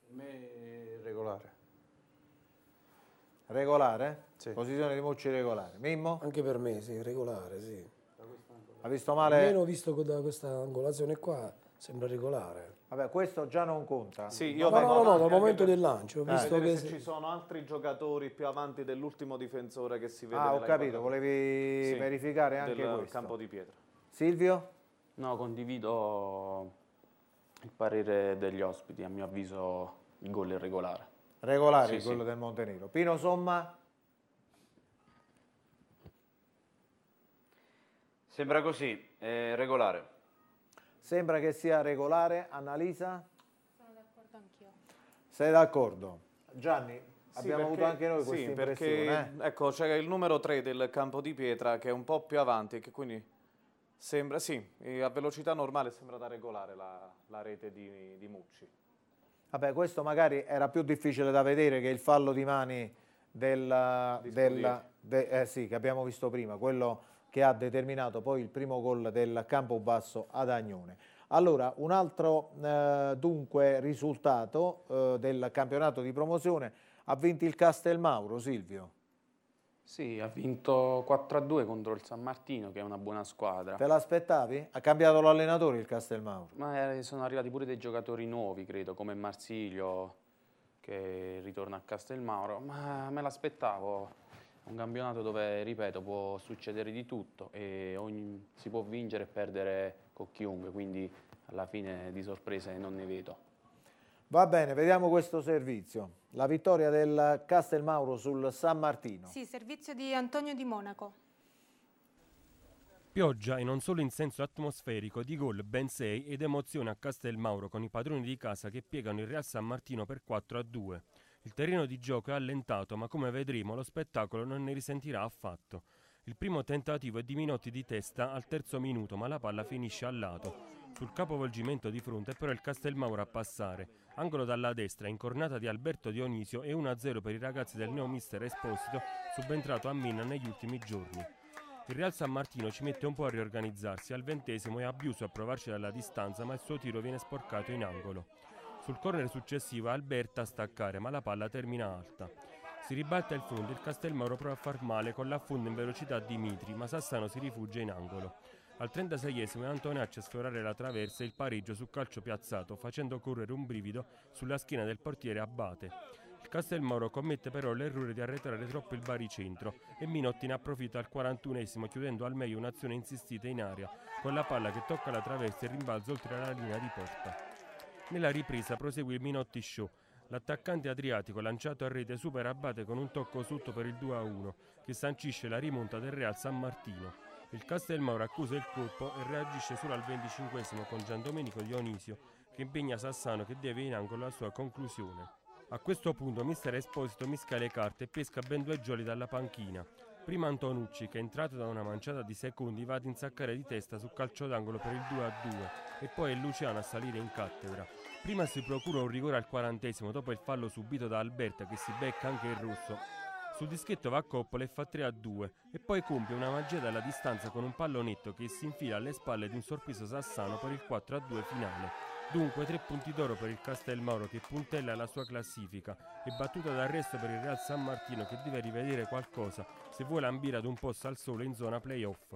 Per me regolare. Regolare? Sì. Posizione di Mucci regolare. Mimmo? Anche per me, sì, regolare, sì. Ha visto male? Almeno visto da questa angolazione qua, sembra regolare. Vabbè, questo già non conta. Sì, io no, no, no, no, dal momento del lancio. Visto che ci sono altri giocatori più avanti dell'ultimo difensore che si vede. Ah, ho capito, volevi verificare anche del questo. campo di pietra. Silvio? No, condivido il parere degli ospiti, a mio avviso il gol è regolare. Regolare sì, quello sì. del Montenegro. Pino Somma? Sembra così, è regolare. Sembra che sia regolare, Annalisa? Sono d'accordo anch'io. Sei d'accordo? Gianni, sì, abbiamo perché, avuto anche noi questa sì, impressione. Perché, eh? Ecco, c'è il numero 3 del campo di pietra che è un po' più avanti e che quindi sembra, sì, a velocità normale sembra da regolare la, la rete di, di Mucci. Vabbè, questo magari era più difficile da vedere che il fallo di mani del, del de, eh sì, che abbiamo visto prima, quello che ha determinato poi il primo gol del Campobasso ad Agnone. Allora, un altro eh, dunque risultato eh, del campionato di promozione, ha vinto il Castelmauro, Silvio. Sì, ha vinto 4-2 contro il San Martino, che è una buona squadra. Te l'aspettavi? Ha cambiato l'allenatore il Castelmauro? Ma eh, sono arrivati pure dei giocatori nuovi, credo, come Marsiglio, che ritorna a Castelmauro, ma me l'aspettavo un campionato dove, ripeto, può succedere di tutto e ogni, si può vincere e perdere con chiunque, quindi alla fine di sorprese non ne vedo. Va bene, vediamo questo servizio. La vittoria del Castelmauro sul San Martino. Sì, servizio di Antonio Di Monaco. Pioggia e non solo in senso atmosferico, di gol ben 6 ed emozione a Castelmauro con i padroni di casa che piegano il Real San Martino per 4 a 2. Il terreno di gioco è allentato, ma come vedremo lo spettacolo non ne risentirà affatto. Il primo tentativo è di Minotti di testa al terzo minuto, ma la palla finisce al lato. Sul capovolgimento di fronte è però il Castelmauro a passare. Angolo dalla destra, incornata di Alberto Dionisio e 1-0 per i ragazzi del neo mister Esposito, subentrato a Mina negli ultimi giorni. Il Real San Martino ci mette un po' a riorganizzarsi, al ventesimo è Abiuso a provarci dalla distanza ma il suo tiro viene sporcato in angolo. Sul corner successivo Alberta a staccare, ma la palla termina alta. Si ribalta il fronte, il Castelmauro prova a far male con l'affondo in velocità a Dimitri, ma Sassano si rifugia in angolo. Al 36esimo è Antonacci a sfiorare la traversa e il pareggio su calcio piazzato, facendo correre un brivido sulla schiena del portiere Abate. Il Castelmauro commette però l'errore di arretrare troppo il baricentro e Minotti ne approfitta al 41esimo chiudendo al meglio un'azione insistita in aria, con la palla che tocca la traversa e rimbalza oltre la linea di porta. Nella ripresa proseguì il Minotti Show. L'attaccante adriatico lanciato a rete supera Abate con un tocco sotto per il 2-1 che sancisce la rimonta del Real San Martino. Il Castelmauro accusa il colpo e reagisce solo al 25 con Giandomenico Dionisio che impegna Sassano che deve in angolo la sua conclusione. A questo punto mister Esposito mischia le carte e pesca ben due gioli dalla panchina. Prima Antonucci che entrato da una manciata di secondi va ad insaccare di testa sul calcio d'angolo per il 2-2 e poi è Luciano a salire in cattedra. Prima si procura un rigore al quarantesimo dopo il fallo subito da Alberta che si becca anche il rosso. Sul dischetto va a Coppola e fa 3 a 2 e poi compie una magia dalla distanza con un pallonetto che si infila alle spalle di un sorpreso Sassano per il 4 a 2 finale. Dunque tre punti d'oro per il Castelmauro che puntella la sua classifica e battuta d'arresto per il Real San Martino che deve rivedere qualcosa se vuole ambire ad un posto al sole in zona playoff.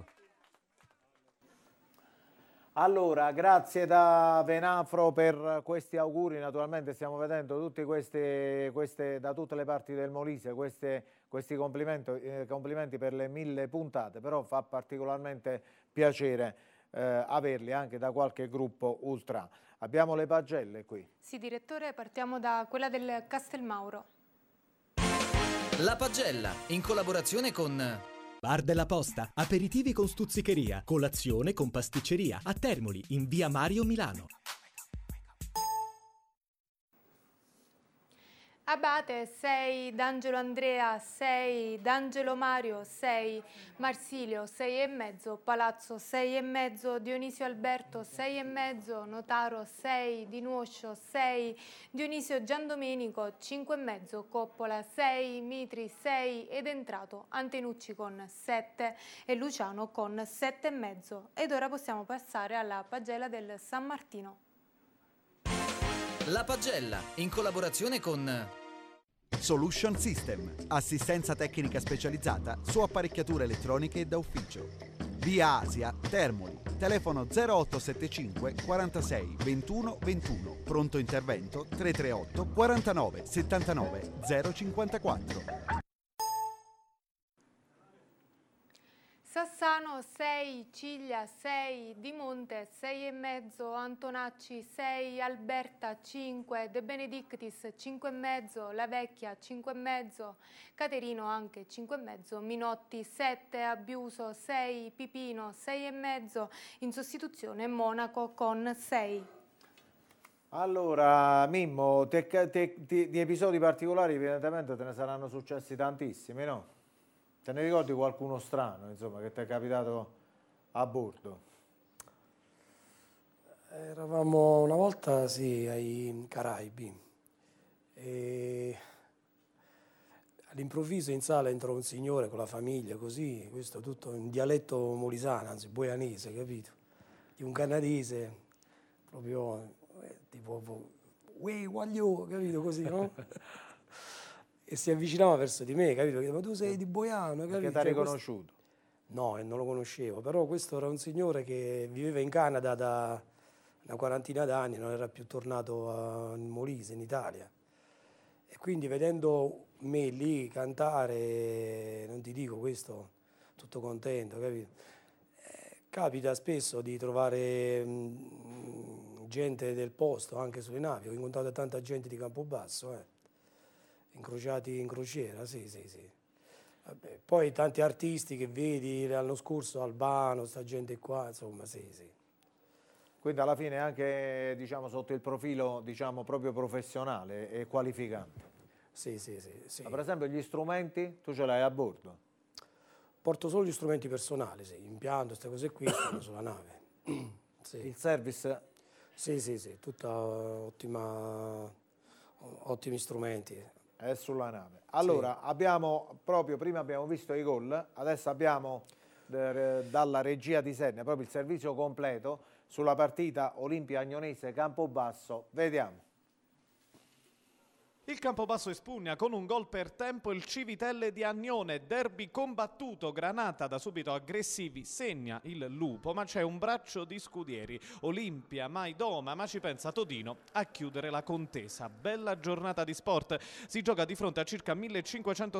Allora, grazie da Venafro per questi auguri, naturalmente stiamo vedendo queste, queste, da tutte le parti del Molise queste, questi complimenti, eh, complimenti, per le mille puntate, però fa particolarmente piacere eh, averli anche da qualche gruppo ultra. Abbiamo le pagelle qui. Sì, direttore, partiamo da quella del Castelmauro. La pagella, in collaborazione con Bar della Posta, aperitivi con stuzzicheria, colazione con pasticceria, a Termoli, in via Mario Milano. Abate 6, D'Angelo Andrea 6, D'Angelo Mario 6, Marsilio 6 e mezzo, Palazzo 6 e mezzo, Dionisio Alberto 6 e mezzo, Notaro 6, Di Nuoscio 6, Dionisio Giandomenico 5 e mezzo, Coppola 6, Mitri 6 ed entrato Antenucci con 7 e Luciano con 7 e mezzo. Ed ora possiamo passare alla pagella del San Martino. La pagella, in collaborazione con... Solution System, assistenza tecnica specializzata su apparecchiature elettroniche da ufficio. Via Asia, Termoli, telefono 0875 46 21 21, pronto intervento 338 49 79 054. Sassano 6, Ciglia 6, Di Monte 6,5, Antonacci 6, Alberta 5, De Benedictis 5,5, La Vecchia 5,5, Caterino anche 5,5, Minotti 7, Abiuso 6, Pipino 6,5, in sostituzione Monaco con 6. Allora, Mimmo, te, te, te, di episodi particolari evidentemente te ne saranno successi tantissimi, no? Te ne ricordi qualcuno strano, insomma, che ti è capitato a bordo? Eravamo una volta, sì, ai Caraibi. E all'improvviso in sala entrò un signore con la famiglia, così, questo tutto in dialetto molisano, anzi boianese, capito? Di un canadese, proprio eh, tipo, uè, guaglio, capito così, no? e si avvicinava verso di me, capito? Ma tu sei di Boiano, capito? Perché ti ha riconosciuto? No, non lo conoscevo, però questo era un signore che viveva in Canada da una quarantina d'anni, non era più tornato in Molise, in Italia. E quindi vedendo me lì cantare, non ti dico questo, tutto contento, capito? Eh, capita spesso di trovare mh, mm, gente del posto anche sulle navi, ho incontrato tanta gente di Campobasso, eh Incrociati in crociera, sì, sì, sì. Vabbè, poi tanti artisti che vedi l'anno scorso, Albano, sta gente qua, insomma, sì, sì. Quindi alla fine anche diciamo, sotto il profilo diciamo, proprio professionale e qualificante. Sì, sì, sì. sì. per esempio gli strumenti tu ce l'hai a bordo? Porto solo gli strumenti personali, sì, impianto, queste cose qui, sono sulla nave. Sì. Il service? Sì, sì, sì, tutta ottimi strumenti eh, sulla nave. Allora, sì. abbiamo proprio prima abbiamo visto i gol, adesso abbiamo eh, dalla regia di Senne proprio il servizio completo sulla partita Olimpia-Agnonese Campobasso. Vediamo. Il Campobasso espugna con un gol per tempo il Civitelle di Agnone, derby combattuto, Granata da subito aggressivi, segna il Lupo, ma c'è un braccio di scudieri, Olimpia, Maidoma, ma ci pensa Todino a chiudere la contesa. Bella giornata di sport, si gioca di fronte a circa 1500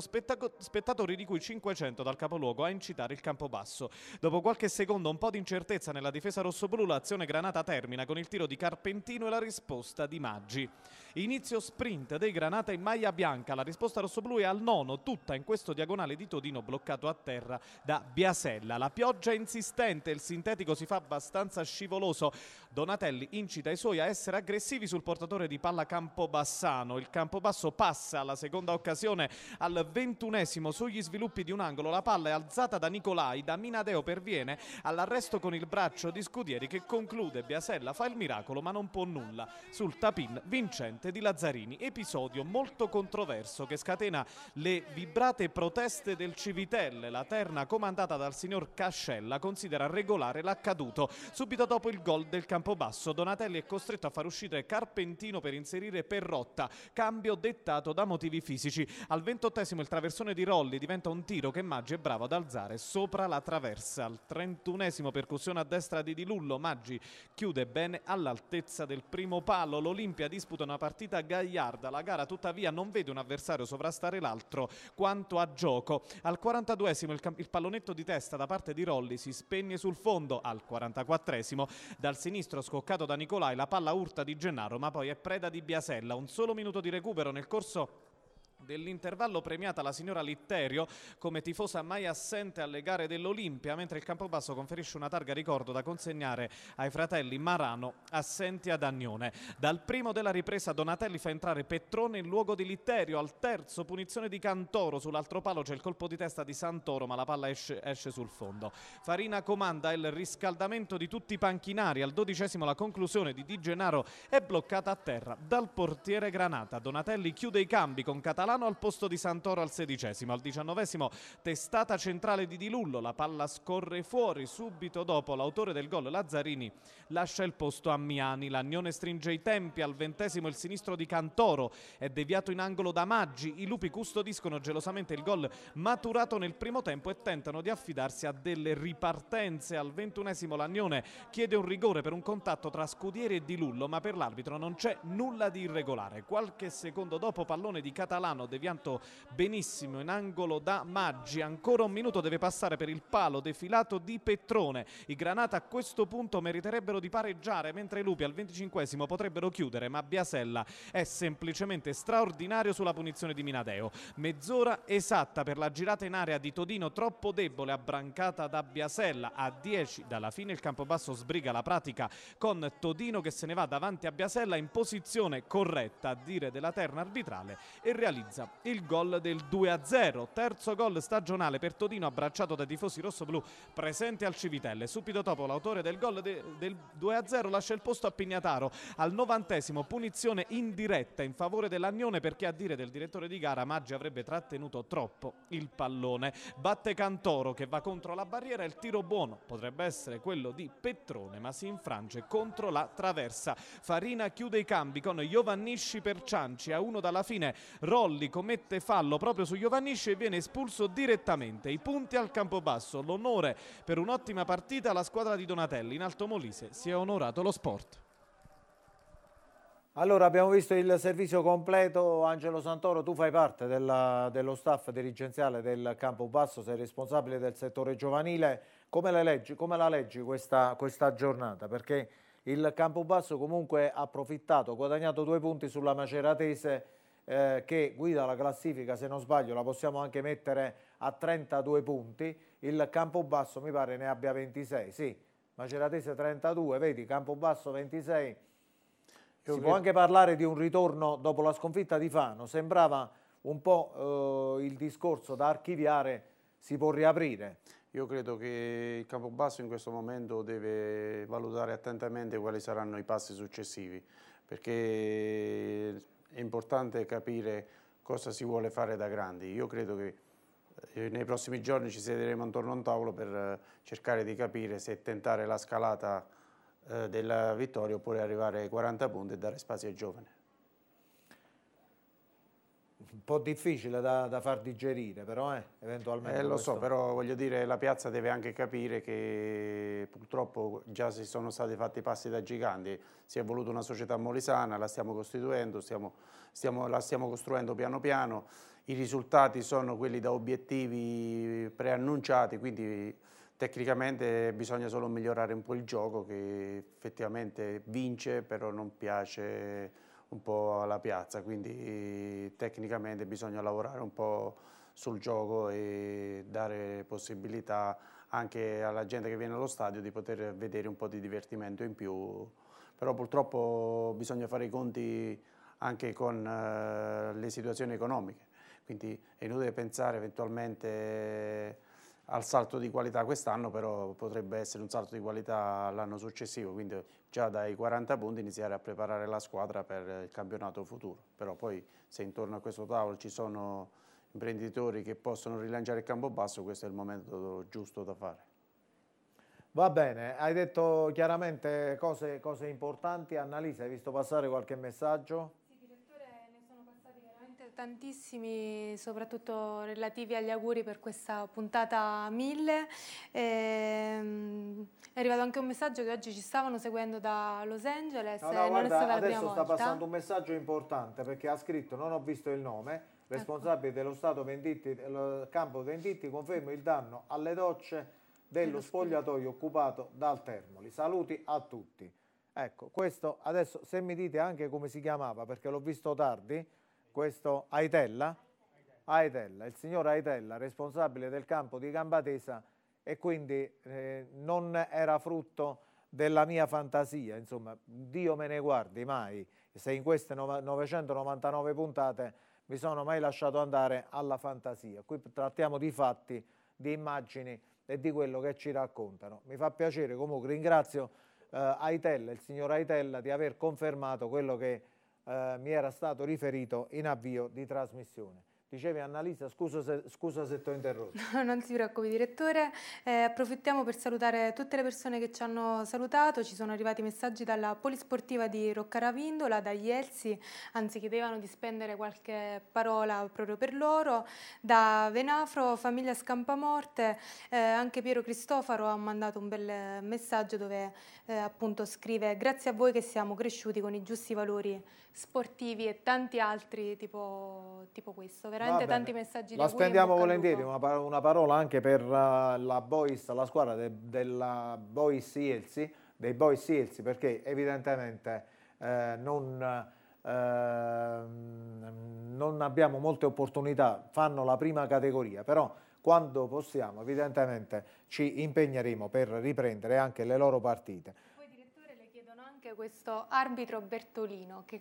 spettatori di cui 500 dal capoluogo a incitare il Campobasso. Dopo qualche secondo un po' di incertezza nella difesa rossoblu, l'azione Granata termina con il tiro di Carpentino e la risposta di Maggi. Inizio sprint dei Granata in Maglia Bianca. La risposta rossoblù è al nono, tutta in questo diagonale di Todino bloccato a terra da Biasella. La pioggia è insistente, il sintetico si fa abbastanza scivoloso. Donatelli incita i suoi a essere aggressivi sul portatore di palla Campobassano. Il Campobasso passa alla seconda occasione al ventunesimo sugli sviluppi di un angolo. La palla è alzata da Nicolai, da Minadeo perviene all'arresto con il braccio di Scudieri che conclude. Biasella fa il miracolo ma non può nulla sul tapin vincente di Lazzarini. Episodio episodio molto controverso che scatena le vibrate proteste del Civitelle. La terna comandata dal signor Cascella considera regolare l'accaduto. Subito dopo il gol del Campobasso, Donatelli è costretto a far uscire Carpentino per inserire Perrotta, cambio dettato da motivi fisici. Al ventottesimo il traversone di Rolli diventa un tiro che Maggi è bravo ad alzare sopra la traversa. Al trentunesimo percussione a destra di Di Lullo, Maggi chiude bene all'altezza del primo palo. L'Olimpia disputa una partita gagliarda, la gara gara, tuttavia non vede un avversario sovrastare l'altro quanto a gioco. Al 42esimo il, il, pallonetto di testa da parte di Rolli si spegne sul fondo, al 44esimo dal sinistro scoccato da Nicolai la palla urta di Gennaro ma poi è preda di Biasella, un solo minuto di recupero nel corso dell'intervallo premiata la signora Litterio come tifosa mai assente alle gare dell'Olimpia, mentre il Campobasso conferisce una targa ricordo da consegnare ai fratelli Marano assenti ad Agnone. Dal primo della ripresa Donatelli fa entrare Petrone in luogo di Litterio, al terzo punizione di Cantoro, sull'altro palo c'è il colpo di testa di Santoro ma la palla esce, esce sul fondo. Farina comanda il riscaldamento di tutti i panchinari, al dodicesimo la conclusione di Di Gennaro è bloccata a terra dal portiere Granata. Donatelli chiude i cambi con Catalano Catalano al posto di Santoro al sedicesimo. Al diciannovesimo testata centrale di Di Lullo, la palla scorre fuori. Subito dopo l'autore del gol Lazzarini lascia il posto a Miani. L'agnone stringe i tempi, al ventesimo il sinistro di Cantoro è deviato in angolo da Maggi. I lupi custodiscono gelosamente il gol maturato nel primo tempo e tentano di affidarsi a delle ripartenze. Al ventunesimo l'agnone chiede un rigore per un contatto tra Scudieri e Di Lullo, ma per l'arbitro non c'è nulla di irregolare. Qualche secondo dopo pallone di Catalano Milano, deviato benissimo in angolo da Maggi, ancora un minuto deve passare per il palo defilato di Petrone, i Granata a questo punto meriterebbero di pareggiare mentre i Lupi al 25 potrebbero chiudere ma Biasella è semplicemente straordinario sulla punizione di Minadeo, mezz'ora esatta per la girata in area di Todino troppo debole abbrancata da Biasella a 10 dalla fine il Campobasso sbriga la pratica con Todino che se ne va davanti a Biasella in posizione corretta a dire della terna arbitrale e realizza Piazza, il gol del 2-0, terzo gol stagionale per Todino abbracciato dai tifosi rossoblù presente al Civitelle. Subito dopo l'autore del gol de del 2-0 lascia il posto a Pignataro. Al novantesimo punizione indiretta in favore dell'Agnone perché a dire del direttore di gara Maggi avrebbe trattenuto troppo il pallone. Batte Cantoro che va contro la barriera, il tiro buono potrebbe essere quello di Petrone ma si infrange contro la traversa. Farina chiude i cambi con Giovannisci per Cianci a uno dalla fine, Rolli Napoli commette fallo proprio su Giovannisce e viene espulso direttamente. I punti al campo basso, l'onore per un'ottima partita alla squadra di Donatelli. In Alto Molise si è onorato lo sport. Allora abbiamo visto il servizio completo, Angelo Santoro tu fai parte della, dello staff dirigenziale del Campo Basso, sei responsabile del settore giovanile, come la leggi, come la leggi questa, questa, giornata? Perché il Campo Basso comunque ha approfittato, ha guadagnato due punti sulla Maceratese eh, che guida la classifica, se non sbaglio la possiamo anche mettere a 32 punti, il Campobasso mi pare ne abbia 26, sì, Maceratese 32, vedi Campobasso 26, si Io può anche parlare di un ritorno dopo la sconfitta di Fano, sembrava un po' eh, il discorso da archiviare si può riaprire. Io credo che il Campobasso in questo momento deve valutare attentamente quali saranno i passi successivi, perché è importante capire cosa si vuole fare da grandi. Io credo che eh, nei prossimi giorni ci siederemo intorno a un tavolo per eh, cercare di capire se tentare la scalata eh, della vittoria oppure arrivare ai 40 punti e dare spazio ai giovani un po' difficile da, da far digerire, però eh, eventualmente. Eh, lo questo... so, però voglio dire, la piazza deve anche capire che purtroppo già si sono stati fatti passi da giganti, si è voluta una società molisana, la stiamo costituendo, stiamo, stiamo, la stiamo costruendo piano piano, i risultati sono quelli da obiettivi preannunciati, quindi tecnicamente bisogna solo migliorare un po' il gioco che effettivamente vince, però non piace un po' alla piazza, quindi tecnicamente bisogna lavorare un po' sul gioco e dare possibilità anche alla gente che viene allo stadio di poter vedere un po' di divertimento in più, però purtroppo bisogna fare i conti anche con eh, le situazioni economiche, quindi è inutile pensare eventualmente al salto di qualità quest'anno, però potrebbe essere un salto di qualità l'anno successivo, quindi già dai 40 punti iniziare a preparare la squadra per il campionato futuro. Però poi se intorno a questo tavolo ci sono imprenditori che possono rilanciare il campo basso, questo è il momento giusto da fare. Va bene, hai detto chiaramente cose, cose importanti, Annalisa, hai visto passare qualche messaggio? tantissimi, soprattutto relativi agli auguri per questa puntata 1000. Ehm, è arrivato anche un messaggio che oggi ci stavano seguendo da Los Angeles. No, no, guarda, adesso sta volta. passando un messaggio importante perché ha scritto, non ho visto il nome, ecco. responsabile ecco. dello Stato Venditti, del campo Venditti, confermo il danno alle docce dello spogliatoio occupato dal Termoli. Saluti a tutti. Ecco, questo adesso se mi dite anche come si chiamava, perché l'ho visto tardi, questo Aitella? Aitella, il signor Aitella, responsabile del campo di Gambatesa e quindi eh, non era frutto della mia fantasia, insomma, Dio me ne guardi mai, se in queste 999 puntate mi sono mai lasciato andare alla fantasia. Qui trattiamo di fatti, di immagini e di quello che ci raccontano. Mi fa piacere, comunque ringrazio eh, Aitella, il signor Aitella, di aver confermato quello che eh, mi era stato riferito in avvio di trasmissione. Dicevi Annalisa, scusa se, scusa se ti ho interrotto. No, non si preoccupi direttore, eh, approfittiamo per salutare tutte le persone che ci hanno salutato, ci sono arrivati messaggi dalla polisportiva di Roccaravindola, da Ielsi, anzi chiedevano di spendere qualche parola proprio per loro, da Venafro, famiglia Scampamorte, eh, anche Piero Cristofaro ha mandato un bel messaggio dove eh, appunto scrive grazie a voi che siamo cresciuti con i giusti valori sportivi e tanti altri tipo, tipo questo, veramente tanti messaggi la di spendiamo volentieri, una, par una, parola anche per uh, la Boys, la squadra de della Boys Ielsi, dei Boys Ielsi, perché evidentemente eh, non... Eh, non abbiamo molte opportunità, fanno la prima categoria, però quando possiamo evidentemente ci impegneremo per riprendere anche le loro partite. Poi direttore le chiedono anche questo arbitro Bertolino che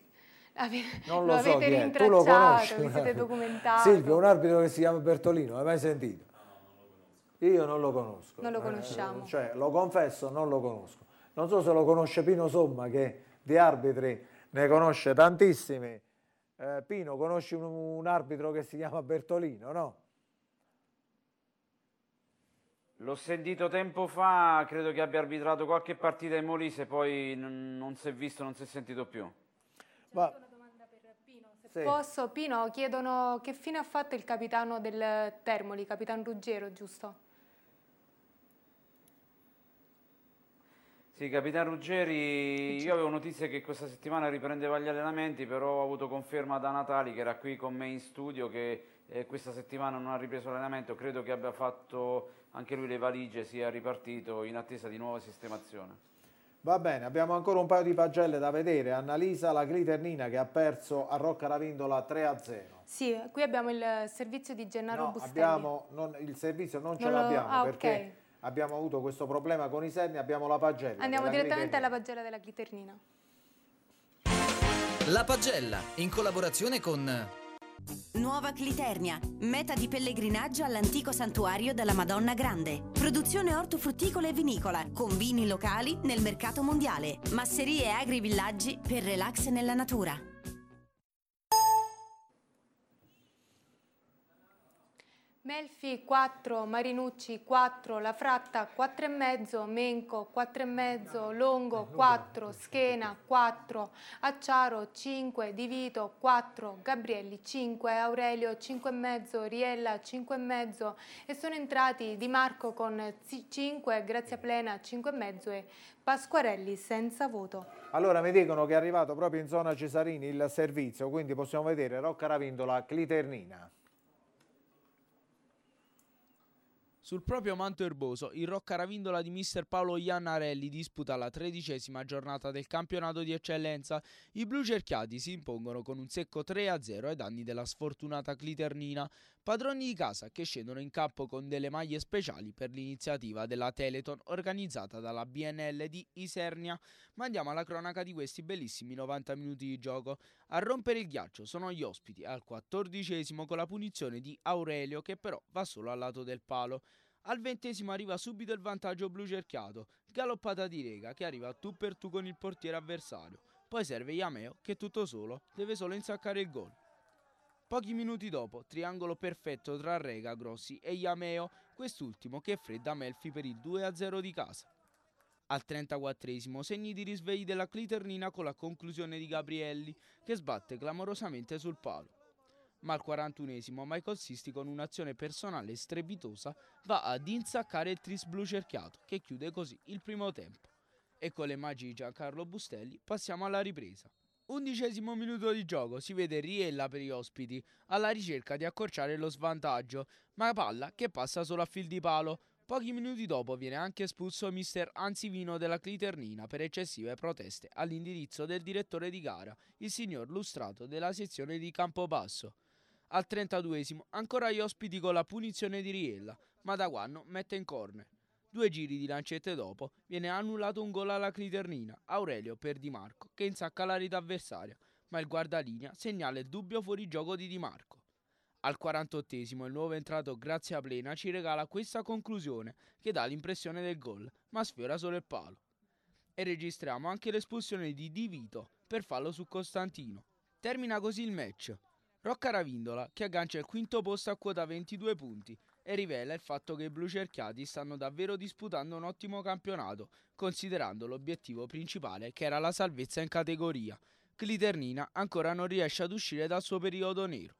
non lo, lo so chi Tu lo conosci? Vi siete documentati. Silvio, un arbitro che si chiama Bertolino, l'hai mai sentito? Io non lo conosco. Non lo eh, conosciamo. Eh, cioè, lo confesso, non lo conosco. Non so se lo conosce Pino Somma, che di arbitri ne conosce tantissimi. Eh, Pino, conosci un, un arbitro che si chiama Bertolino, no? L'ho sentito tempo fa, credo che abbia arbitrato qualche partita in Molise, poi non si è visto, non si è sentito più. Ma sì. Posso, Pino, chiedono che fine ha fatto il capitano del Termoli, capitano Ruggero, giusto? Sì, Capitano Ruggeri, io avevo notizie che questa settimana riprendeva gli allenamenti, però ho avuto conferma da Natali, che era qui con me in studio, che eh, questa settimana non ha ripreso l'allenamento, credo che abbia fatto anche lui le valigie, sia ripartito in attesa di nuova sistemazione. Va bene, abbiamo ancora un paio di pagelle da vedere. Annalisa la Gliternina che ha perso a Rocca Ravindola 3-0. Sì, qui abbiamo il servizio di Gennaro no, Bustelli. Abbiamo, non, il servizio non, non ce l'abbiamo ah, perché okay. abbiamo avuto questo problema con i serni, abbiamo la pagella. Andiamo direttamente alla pagella della Gliternina. La pagella in collaborazione con Nuova Cliternia, meta di pellegrinaggio all'antico santuario della Madonna Grande. Produzione ortofrutticola e vinicola, con vini locali nel mercato mondiale. Masserie e agrivillaggi per relax nella natura. Melfi 4, Marinucci 4, La Fratta 4,5, Menco 4,5, Longo 4, eh, Schena 4, Acciaro 5, Divito 4, Gabrielli 5, Aurelio 5,5, Riella 5,5 e sono entrati Di Marco con 5, Grazia Plena 5,5 e Pasquarelli senza voto. Allora mi dicono che è arrivato proprio in zona Cesarini il servizio, quindi possiamo vedere Rocca Ravindola Cliternina. Sul proprio manto erboso, il Rocca Ravindola di mister Paolo Iannarelli disputa la tredicesima giornata del campionato di eccellenza. I blu cerchiati si impongono con un secco 3-0 ai danni della sfortunata Cliternina padroni di casa che scendono in campo con delle maglie speciali per l'iniziativa della Teleton organizzata dalla BNL di Isernia. Ma andiamo alla cronaca di questi bellissimi 90 minuti di gioco. A rompere il ghiaccio sono gli ospiti al quattordicesimo con la punizione di Aurelio che però va solo al lato del palo. Al ventesimo arriva subito il vantaggio blu cerchiato, galoppata di Rega che arriva tu per tu con il portiere avversario. Poi serve Yameo che tutto solo deve solo insaccare il gol. Pochi minuti dopo, triangolo perfetto tra Rega, Grossi e Iameo, quest'ultimo che fredda Melfi per il 2-0 di casa. Al 34 segni di risvegli della Cliternina con la conclusione di Gabrielli, che sbatte clamorosamente sul palo ma al 41esimo Michael Sisti con un'azione personale strepitosa va ad insaccare il tris blu cerchiato che chiude così il primo tempo. E con le magie di Giancarlo Bustelli passiamo alla ripresa. Undicesimo minuto di gioco, si vede Riella per gli ospiti, alla ricerca di accorciare lo svantaggio, ma palla che passa solo a fil di palo. Pochi minuti dopo viene anche espulso mister Anzivino della Cliternina per eccessive proteste all'indirizzo del direttore di gara, il signor Lustrato della sezione di Campobasso. Al 32 ancora gli ospiti con la punizione di Riella, ma da quando mette in corner. Due giri di lancette dopo viene annullato un gol alla Criternina, Aurelio per Di Marco, che insacca la rete avversaria, ma il guardalinea segnala il dubbio fuorigioco di Di Marco. Al 48esimo il nuovo entrato Grazia Plena ci regala questa conclusione che dà l'impressione del gol, ma sfiora solo il palo. E registriamo anche l'espulsione di Di Vito per fallo su Costantino. Termina così il match. Rocca Ravindola che aggancia il quinto posto a quota 22 punti, e rivela il fatto che i blu cerchiati stanno davvero disputando un ottimo campionato, considerando l'obiettivo principale che era la salvezza in categoria. Cliternina ancora non riesce ad uscire dal suo periodo nero.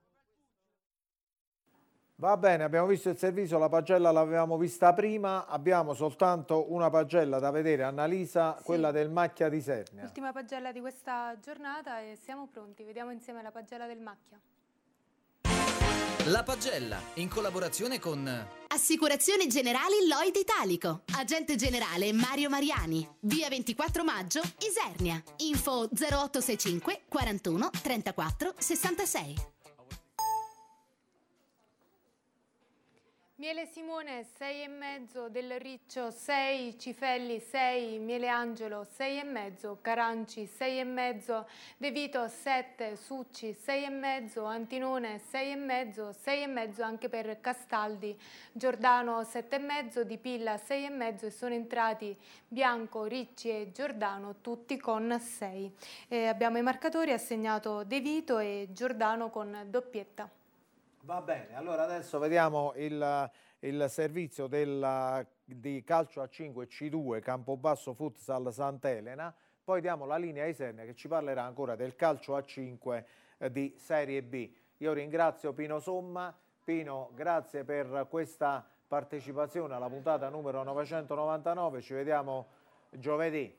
Va bene, abbiamo visto il servizio, la pagella l'avevamo vista prima, abbiamo soltanto una pagella da vedere, Annalisa, sì. quella del Macchia di Sernia. Ultima pagella di questa giornata e siamo pronti, vediamo insieme la pagella del Macchia. La pagella in collaborazione con Assicurazione Generale Lloyd Italico. Agente generale Mario Mariani. Via 24 maggio, Isernia. Info 0865 41 34 66. Miele Simone 6,5, Del Riccio 6, Cifelli 6, Miele Angelo 6,5, Caranci 6,5, De Vito 7, Succi 6,5, Antinone 6,5, 6,5 anche per Castaldi, Giordano 7,5, Di Pilla 6,5 e sono entrati Bianco, Ricci e Giordano tutti con 6. E eh, abbiamo i marcatori assegnato De Vito e Giordano con doppietta. Va bene, allora adesso vediamo il, il servizio del, di calcio a 5 C2 Campobasso Futsal Sant'Elena, poi diamo la linea a Isenna che ci parlerà ancora del calcio a 5 eh, di Serie B. Io ringrazio Pino Somma, Pino grazie per questa partecipazione alla puntata numero 999, ci vediamo giovedì.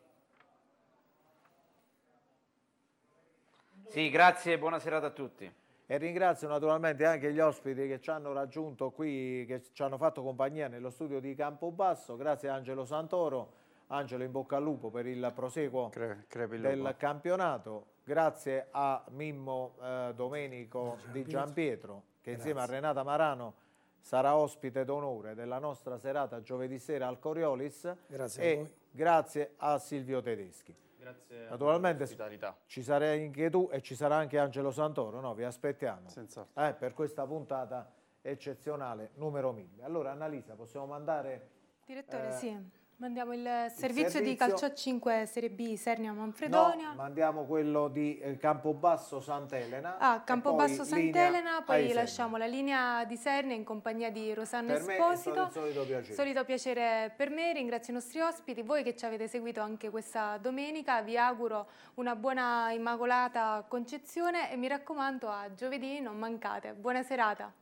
Sì, grazie e buona serata a tutti e ringrazio naturalmente anche gli ospiti che ci hanno raggiunto qui, che ci hanno fatto compagnia nello studio di Campobasso, grazie Angelo Santoro, Angelo in bocca al lupo per il proseguo Cre del campionato, grazie a Mimmo eh, Domenico Gian di Giampietro che grazie. insieme a Renata Marano sarà ospite d'onore della nostra serata giovedì sera al Coriolis grazie e a grazie a Silvio Tedeschi. Grazie Naturalmente ci sarai anche tu e ci sarà anche Angelo Santoro, no? Vi aspettiamo. Eh, per questa puntata eccezionale numero 1000. Allora Annalisa, possiamo mandare... Direttore, eh, sì. Mandiamo il servizio, il servizio, di calcio 5 Serie B Sernia Manfredonia. No, mandiamo quello di eh, Campobasso Sant'Elena. Ah, Campobasso Sant'Elena, poi lasciamo la linea di Sernia in compagnia di Rosanna per Esposito. Me è stato solito piacere. Solito piacere per me, ringrazio i nostri ospiti, voi che ci avete seguito anche questa domenica, vi auguro una buona immacolata concezione e mi raccomando a giovedì non mancate. Buona serata.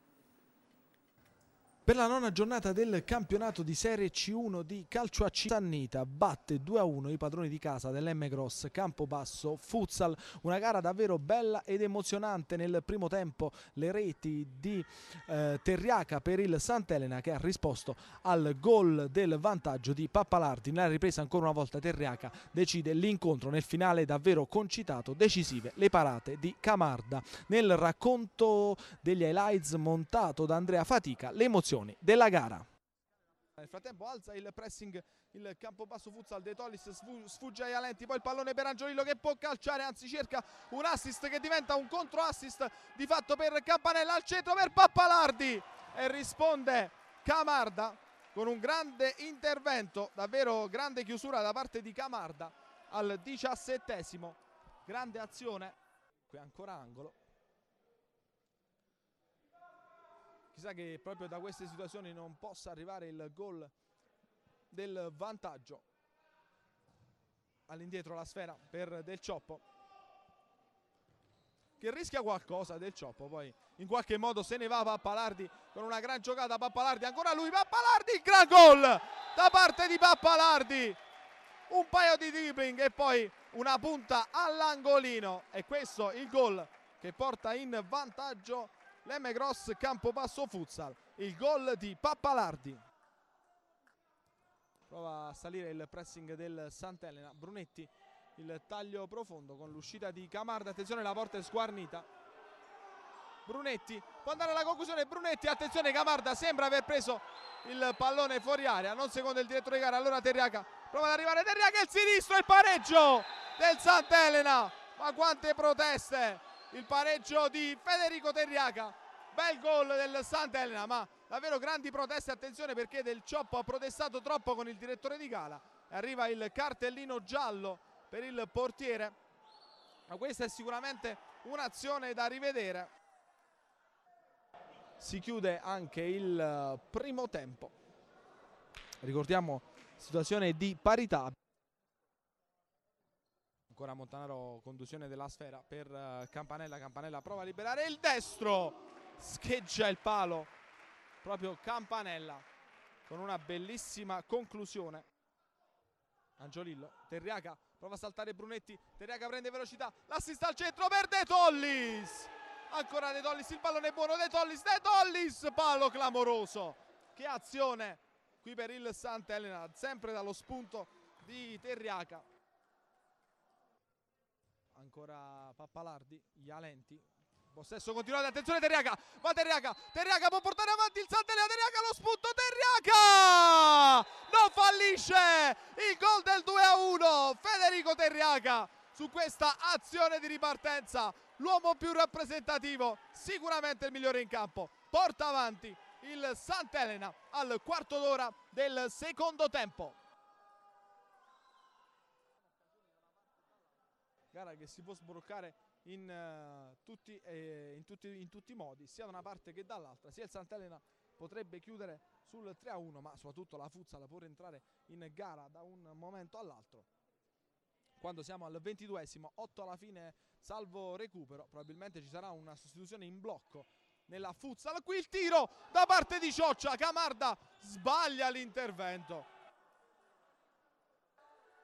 Per la nona giornata del campionato di Serie C1 di calcio a Citannita batte 2-1 i padroni di casa dell'M Gross Campobasso Futsal, una gara davvero bella ed emozionante nel primo tempo le reti di eh, Terriaca per il Sant'Elena che ha risposto al gol del vantaggio di Pappalardi, nella ripresa ancora una volta Terriaca decide l'incontro nel finale davvero concitato, decisive le parate di Camarda. Nel racconto degli highlights montato da Andrea Fatica l'emozione condizioni della gara. Nel frattempo alza il pressing il campo basso futsal dei Tollis, sfugge ai Alenti, poi il pallone per Angiolillo che può calciare, anzi cerca un assist che diventa un contro assist di fatto per Campanella al centro per Pappalardi e risponde Camarda con un grande intervento, davvero grande chiusura da parte di Camarda al diciassettesimo, grande azione, qui ancora angolo, chissà che proprio da queste situazioni non possa arrivare il gol del vantaggio all'indietro la sfera per Del Cioppo che rischia qualcosa Del Cioppo poi in qualche modo se ne va Pappalardi con una gran giocata Pappalardi ancora lui Pappalardi gran gol da parte di Pappalardi un paio di dribbling e poi una punta all'angolino e questo il gol che porta in vantaggio l'M Cross, Campobasso Futsal, il gol di Pappalardi. Prova a salire il pressing del Sant'Elena, Brunetti il taglio profondo con l'uscita di Camarda, attenzione la porta è squarnita Brunetti può andare alla conclusione, Brunetti, attenzione Camarda sembra aver preso il pallone fuori area, non secondo il direttore di gara, allora Terriaca prova ad arrivare, Terriaca il sinistro, il pareggio del Sant'Elena, ma quante proteste! il pareggio di Federico Terriaca bel gol del Sant'Elena ma davvero grandi proteste attenzione perché Del Cioppo ha protestato troppo con il direttore di gala arriva il cartellino giallo per il portiere ma questa è sicuramente un'azione da rivedere si chiude anche il eh, primo tempo ricordiamo situazione di parità ancora Montanaro conduzione della sfera per eh, Campanella Campanella prova a liberare il destro scheggia il palo proprio Campanella con una bellissima conclusione Angiolillo Terriaca prova a saltare Brunetti Terriaca prende velocità l'assist al centro per De Tollis ancora De Tollis il pallone è buono De Tollis De Tollis palo clamoroso che azione qui per il Sant'Elena sempre dallo spunto di Terriaca ancora Pappalardi, Ialenti. Possesso continuato, attenzione Terriaca, va Terriaca, Terriaca può portare avanti il Sant'Elia, Terriaca lo spunto, Terriaca! Non fallisce il gol del 2-1, Federico Terriaca su questa azione di ripartenza, l'uomo più rappresentativo, sicuramente il migliore in campo, porta avanti il Sant'Elena al quarto d'ora del secondo tempo. gara che si può sbroccare in, uh, tutti, eh, in, tutti, in tutti i modi, sia da una parte che dall'altra, sia il Sant'Elena potrebbe chiudere sul 3-1, ma soprattutto la Fuzzala può rientrare in gara da un momento all'altro quando siamo al 22esimo, 8 alla fine salvo recupero, probabilmente ci sarà una sostituzione in blocco nella Futsal, qui il tiro da parte di Cioccia, Camarda sbaglia l'intervento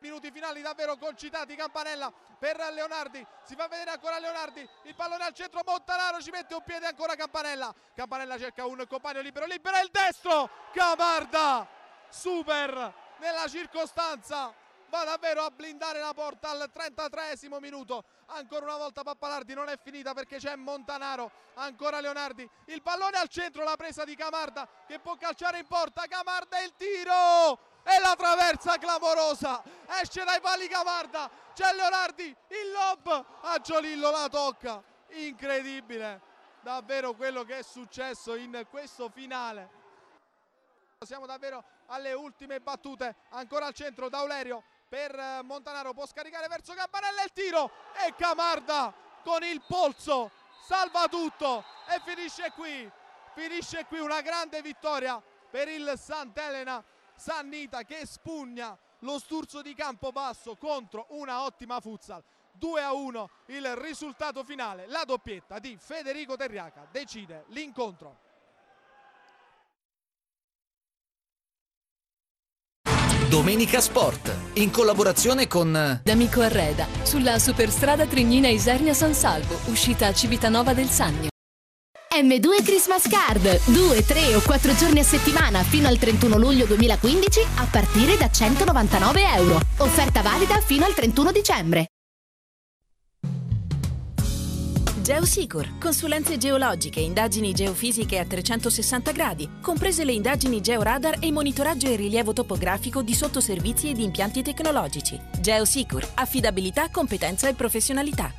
minuti finali davvero concitati Campanella per Leonardi si fa vedere ancora Leonardi il pallone al centro Montanaro ci mette un piede ancora Campanella Campanella cerca un compagno libero libera il destro Camarda super nella circostanza va davvero a blindare la porta al 33 esimo minuto ancora una volta Pappalardi non è finita perché c'è Montanaro ancora Leonardi il pallone al centro la presa di Camarda che può calciare in porta Camarda il tiro e la traversa clamorosa esce dai pali Cavarda c'è Leonardi il lob a Giolillo la tocca incredibile davvero quello che è successo in questo finale siamo davvero alle ultime battute ancora al centro Daulerio per eh, Montanaro può scaricare verso Campanella il tiro e Camarda con il polso salva tutto e finisce qui finisce qui una grande vittoria per il Sant'Elena Sannita che spugna lo sturzo di campo basso contro una ottima futsal. 2 a 1 il risultato finale, la doppietta di Federico Terriaca decide l'incontro. Domenica Sport, in collaborazione con D'Amico Arreda, sulla superstrada Trignina Isernia San Salvo, uscita a Civitanova del Sannio. M2 Christmas Card. 2, 3 o 4 giorni a settimana fino al 31 luglio 2015 a partire da 199 euro. Offerta valida fino al 31 dicembre. GeoSicur, consulenze geologiche, indagini geofisiche a 360 gradi, comprese le indagini georadar e monitoraggio e rilievo topografico di sottoservizi e di impianti tecnologici. GeoSicur, affidabilità, competenza e professionalità.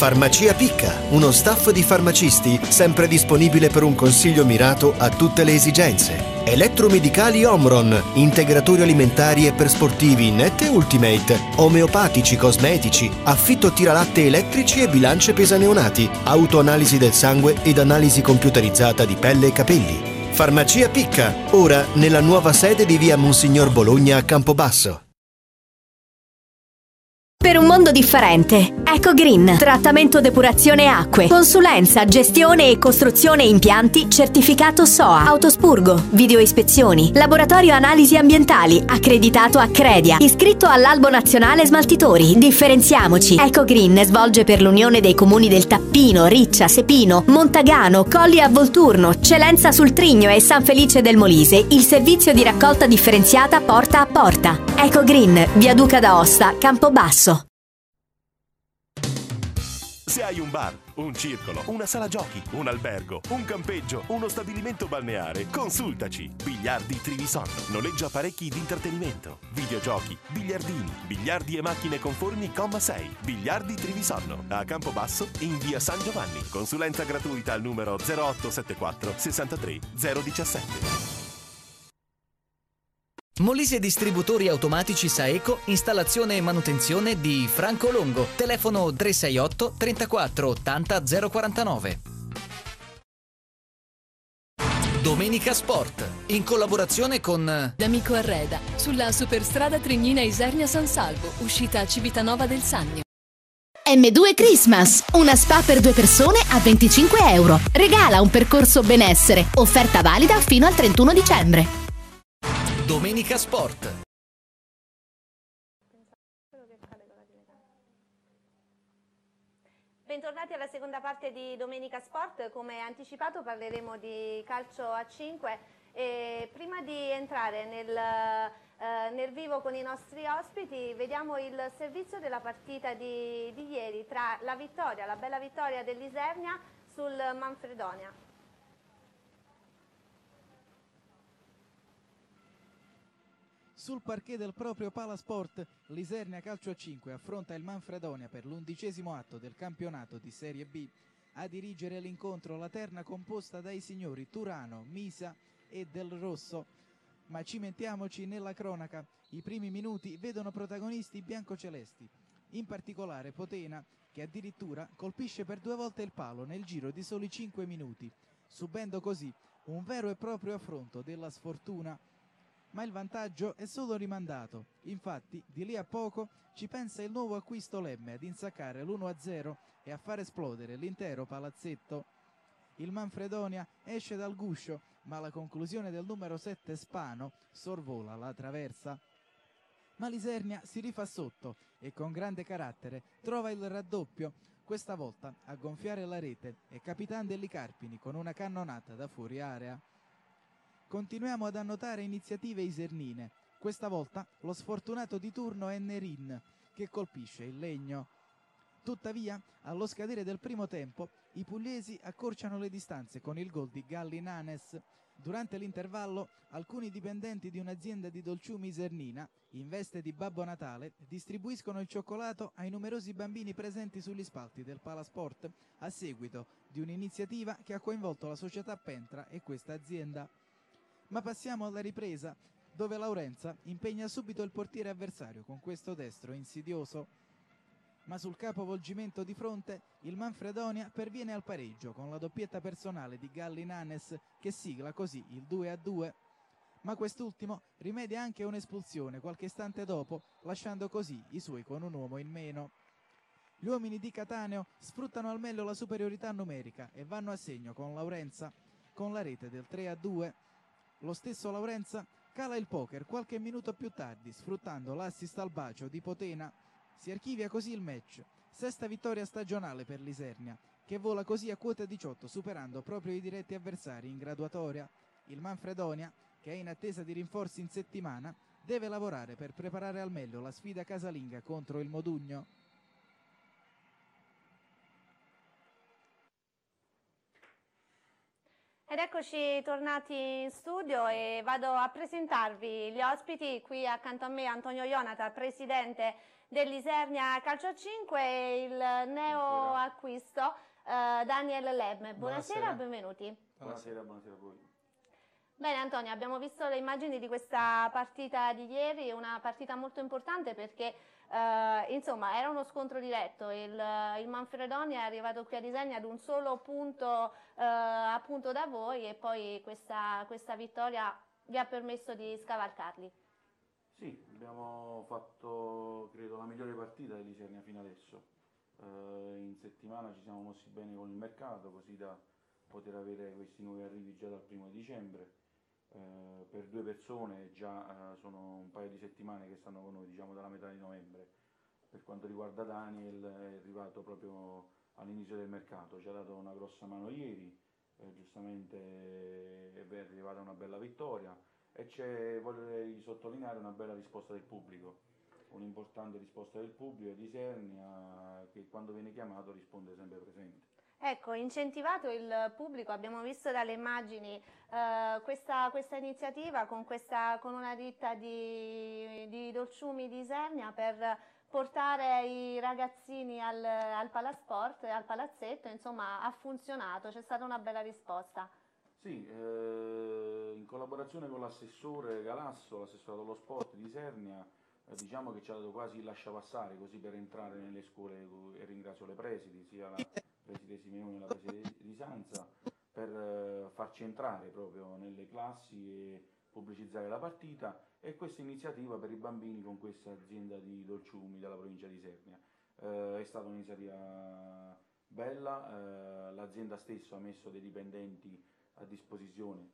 Farmacia Picca, uno staff di farmacisti sempre disponibile per un consiglio mirato a tutte le esigenze. Elettromedicali Omron, integratori alimentari e per sportivi Net e Ultimate, omeopatici, cosmetici, affitto tiralatte elettrici e bilance pesaneonati, autoanalisi del sangue ed analisi computerizzata di pelle e capelli. Farmacia Picca, ora nella nuova sede di via Monsignor Bologna a Campobasso. Per un mondo differente. Eco Green. Trattamento depurazione acque. Consulenza, gestione e costruzione impianti. Certificato SOA. Autospurgo. Video ispezioni. Laboratorio analisi ambientali. Accreditato a Credia. Iscritto all'Albo Nazionale Smaltitori. Differenziamoci. Eco Green svolge per l'Unione dei Comuni del Tappino, Riccia, Sepino, Montagano, Colli a Volturno, Celenza sul Trigno e San Felice del Molise il servizio di raccolta differenziata porta a porta. Eco Green. Via Duca d'Aosta, Campobasso. Se hai un bar, un circolo, una sala giochi, un albergo, un campeggio, uno stabilimento balneare, consultaci. Biliardi Trivisonno. Noleggia apparecchi di intrattenimento, videogiochi, biliardini, biliardi e macchine conformi, comma 6. Biliardi Trivisonno. A Campobasso, in via San Giovanni. Consulenza gratuita al numero 0874 63 017. Molise Distributori Automatici Saeco, installazione e manutenzione di Franco Longo, telefono 368 34 80 049. Domenica Sport, in collaborazione con D'Amico Arreda, sulla superstrada Trignina Isernia San Salvo, uscita a Civitanova del Sannio. M2 Christmas, una spa per due persone a 25 euro. Regala un percorso benessere, offerta valida fino al 31 dicembre. Domenica Sport. Bentornati alla seconda parte di Domenica Sport, come anticipato parleremo di calcio a 5 e prima di entrare nel, eh, nel vivo con i nostri ospiti vediamo il servizio della partita di, di ieri tra la vittoria, la bella vittoria dell'Isernia sul Manfredonia. Sul parquet del proprio Palasport, l'Isernia Calcio a 5 affronta il Manfredonia per l'undicesimo atto del campionato di Serie B. A dirigere l'incontro la terna composta dai signori Turano, Misa e Del Rosso. Ma cimentiamoci nella cronaca, i primi minuti vedono protagonisti biancocelesti, in particolare Potena che addirittura colpisce per due volte il palo nel giro di soli 5 minuti, subendo così un vero e proprio affronto della sfortuna ma il vantaggio è solo rimandato. Infatti, di lì a poco ci pensa il nuovo acquisto Lemme ad insaccare l'1-0 e a far esplodere l'intero palazzetto. Il Manfredonia esce dal guscio, ma la conclusione del numero 7 Spano sorvola la traversa. Ma Lisernia si rifà sotto e con grande carattere trova il raddoppio, questa volta a gonfiare la rete e capitan degli Carpini con una cannonata da fuori area. Continuiamo ad annotare iniziative isernine. Questa volta lo sfortunato di turno è Nerin, che colpisce il legno. Tuttavia, allo scadere del primo tempo, i pugliesi accorciano le distanze con il gol di Gallinanes. Durante l'intervallo, alcuni dipendenti di un'azienda di dolciumi isernina, in veste di Babbo Natale, distribuiscono il cioccolato ai numerosi bambini presenti sugli spalti del Palasport a seguito di un'iniziativa che ha coinvolto la società Pentra e questa azienda. Ma passiamo alla ripresa, dove Laurenza impegna subito il portiere avversario con questo destro insidioso. Ma sul capovolgimento di fronte il Manfredonia perviene al pareggio con la doppietta personale di Galli Nanes che sigla così il 2 a 2 ma quest'ultimo rimedia anche un'espulsione qualche istante dopo, lasciando così i suoi con un uomo in meno. Gli uomini di Cataneo sfruttano al meglio la superiorità numerica e vanno a segno con Laurenza, con la rete del 3 a 2. Lo stesso Laurenza cala il poker qualche minuto più tardi, sfruttando l'assist al bacio di Potena. Si archivia così il match, sesta vittoria stagionale per l'Isernia, che vola così a quota 18 superando proprio i diretti avversari in graduatoria. Il Manfredonia, che è in attesa di rinforzi in settimana, deve lavorare per preparare al meglio la sfida casalinga contro il Modugno. Ed eccoci tornati in studio e vado a presentarvi gli ospiti, qui accanto a me Antonio Ionata, presidente dell'Isernia Calcio 5 e il neo acquisto eh, Daniel Lemme. Buonasera, buonasera, benvenuti. Buonasera, buonasera a voi. Bene Antonio, abbiamo visto le immagini di questa partita di ieri, una partita molto importante perché eh, insomma, era uno scontro diretto. Il, il, Manfredoni è arrivato qui a Disegna ad un solo punto uh, appunto da voi e poi questa, questa vittoria vi ha permesso di scavalcarli. Sì, abbiamo fatto credo la migliore partita di Lisernia fino adesso. Uh, in settimana ci siamo mossi bene con il mercato così da poter avere questi nuovi arrivi già dal primo dicembre eh, per due persone già eh, sono un paio di settimane che stanno con noi, diciamo dalla metà di novembre. Per quanto riguarda Daniel è arrivato proprio all'inizio del mercato, ci ha dato una grossa mano ieri, eh, giustamente è arrivata una bella vittoria e c'è, vorrei sottolineare, una bella risposta del pubblico, un'importante risposta del pubblico di Sernia che quando viene chiamato risponde sempre presente. Ecco, incentivato il pubblico, abbiamo visto dalle immagini eh, questa, questa, iniziativa con, questa, con, una ditta di, di dolciumi di Isernia per portare i ragazzini al, al palasport, al palazzetto, insomma ha funzionato, c'è stata una bella risposta. Sì, eh, in collaborazione con l'assessore Galasso, l'assessore dello sport di Isernia, eh, diciamo che ci ha dato quasi il lasciapassare così per entrare nelle scuole e ringrazio le presidi, sia la preside Simeone e la preside Risanza, per eh, farci entrare proprio nelle classi e pubblicizzare la partita e questa iniziativa per i bambini con questa azienda di dolciumi della provincia di Sernia. Eh, è stata un'iniziativa bella, eh, l'azienda stessa ha messo dei dipendenti a disposizione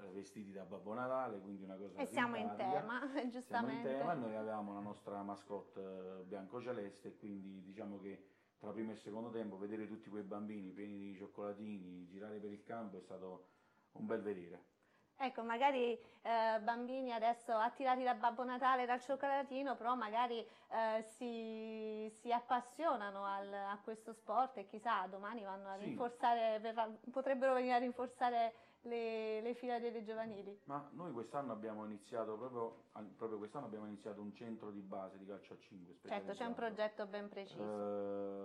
eh, vestiti da Babbo Natale, quindi una cosa E siamo in tema, giustamente. Siamo in tema, noi avevamo la nostra mascotte eh, bianco-celeste, quindi diciamo che tra primo e secondo tempo, vedere tutti quei bambini pieni di cioccolatini, girare per il campo è stato un bel vedere. Ecco, magari eh, bambini adesso attirati da Babbo Natale, dal cioccolatino, però magari eh, si, si, appassionano al, a questo sport e chissà, domani vanno a sì. rinforzare, per, potrebbero venire a rinforzare le, le fila delle giovanili. Ma noi quest'anno abbiamo iniziato, proprio, proprio quest'anno abbiamo iniziato un centro di base di calcio a 5. Certo, c'è un progetto ben preciso. Eh,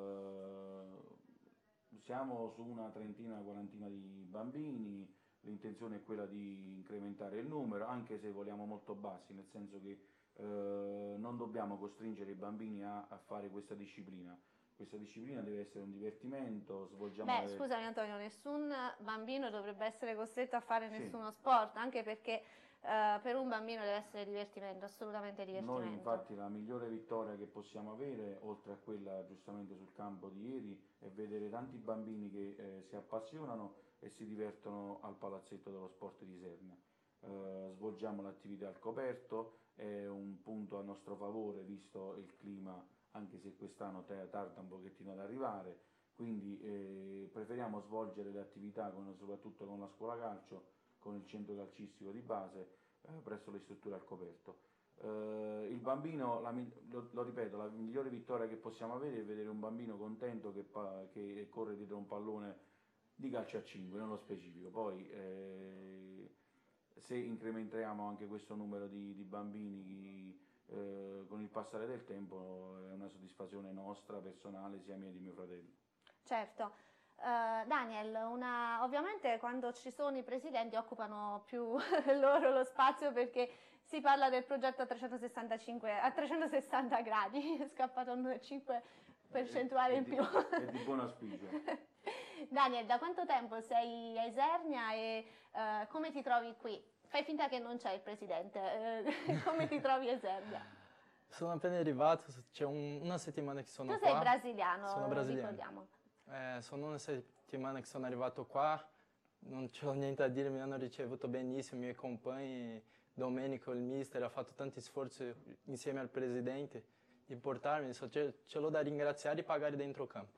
siamo su una trentina, quarantina di bambini, l'intenzione è quella di incrementare il numero, anche se vogliamo molto bassi, nel senso che eh, non dobbiamo costringere i bambini a, a, fare questa disciplina. Questa disciplina deve essere un divertimento, svolgiamo... Beh, le... scusami Antonio, nessun bambino dovrebbe essere costretto a fare sì. nessuno sport, anche perché eh, per un bambino deve essere divertimento, assolutamente divertimento. Noi infatti la migliore vittoria che possiamo avere, oltre a quella giustamente sul campo di ieri, è vedere tanti bambini che eh, si appassionano e si divertono al palazzetto dello sport di Serna. Eh, svolgiamo l'attività al coperto, è un punto a nostro favore visto il clima, anche se quest'anno tarda un pochettino ad arrivare, quindi eh, preferiamo svolgere le attività con, soprattutto con la scuola calcio con il centro calcistico di base eh, presso le strutture al coperto. Eh, il bambino, la, lo, lo, ripeto, la migliore vittoria che possiamo avere è vedere un bambino contento che, che corre dietro un pallone di calcio a 5, nello specifico. Poi eh, se incrementiamo anche questo numero di, di bambini eh, con il passare del tempo è una soddisfazione nostra, personale, sia mia che di mio fratello. Certo, Uh, Daniel, una, ovviamente quando ci sono i presidenti occupano più loro lo spazio perché si parla del progetto a 365, a 360 gradi, è scappato un 5 percentuale in più. È di buona auspicio. Daniel, da quanto tempo sei a Esernia e uh, come ti trovi qui? Fai finta che non c'è il presidente, eh, come ti trovi a Isernia? Sono appena arrivato, c'è un, una settimana che sono tu Tu sei brasiliano, sono brasiliano. ricordiamo. Eh, sono una settimana che sono arrivato qua, non ho niente da dire, mi hanno ricevuto benissimo, i miei compagni, Domenico, il mister, ha fatto tanti sforzi insieme al presidente di portarmi, so, ce, ce l'ho da ringraziare e pagare dentro campo.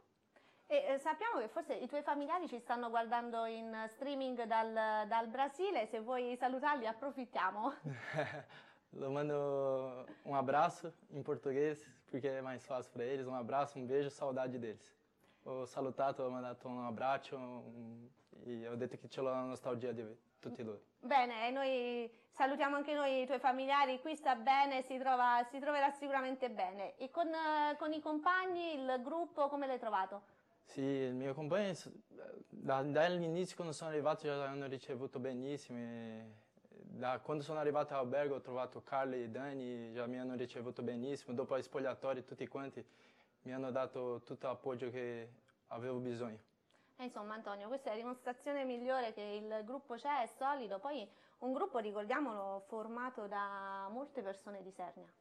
E, eh, sappiamo che forse i tuoi familiari ci stanno guardando in streaming dal, dal Brasile, se vuoi salutarli approfittiamo. Lo mando un abbraccio in portoghese, perché è più facile per loro, un um abraço, un um beijo, saudade deles ho salutato, mi ha dato un abbraccio e ho detto che c'è la nostalgia di tutti e due. Bene, noi salutiamo anche noi i tuoi familiari, qui sta bene, si, trova, si troverà sicuramente bene. E con, eh, con, i compagni, il gruppo, come l'hai trovato? Sì, il mio compagno, da, dall'inizio quando sono arrivato già hanno ricevuto benissimo. da quando sono arrivato all'albergo ho trovato Carli e Dani, già mi hanno ricevuto benissimo, dopo gli spogliatori tutti quanti mi hanno dato tutto l'appoggio che avevo bisogno. E eh, insomma Antonio, questa è la dimostrazione migliore che il gruppo c'è, è solido, poi un gruppo, ricordiamolo, formato da molte persone di Sernia.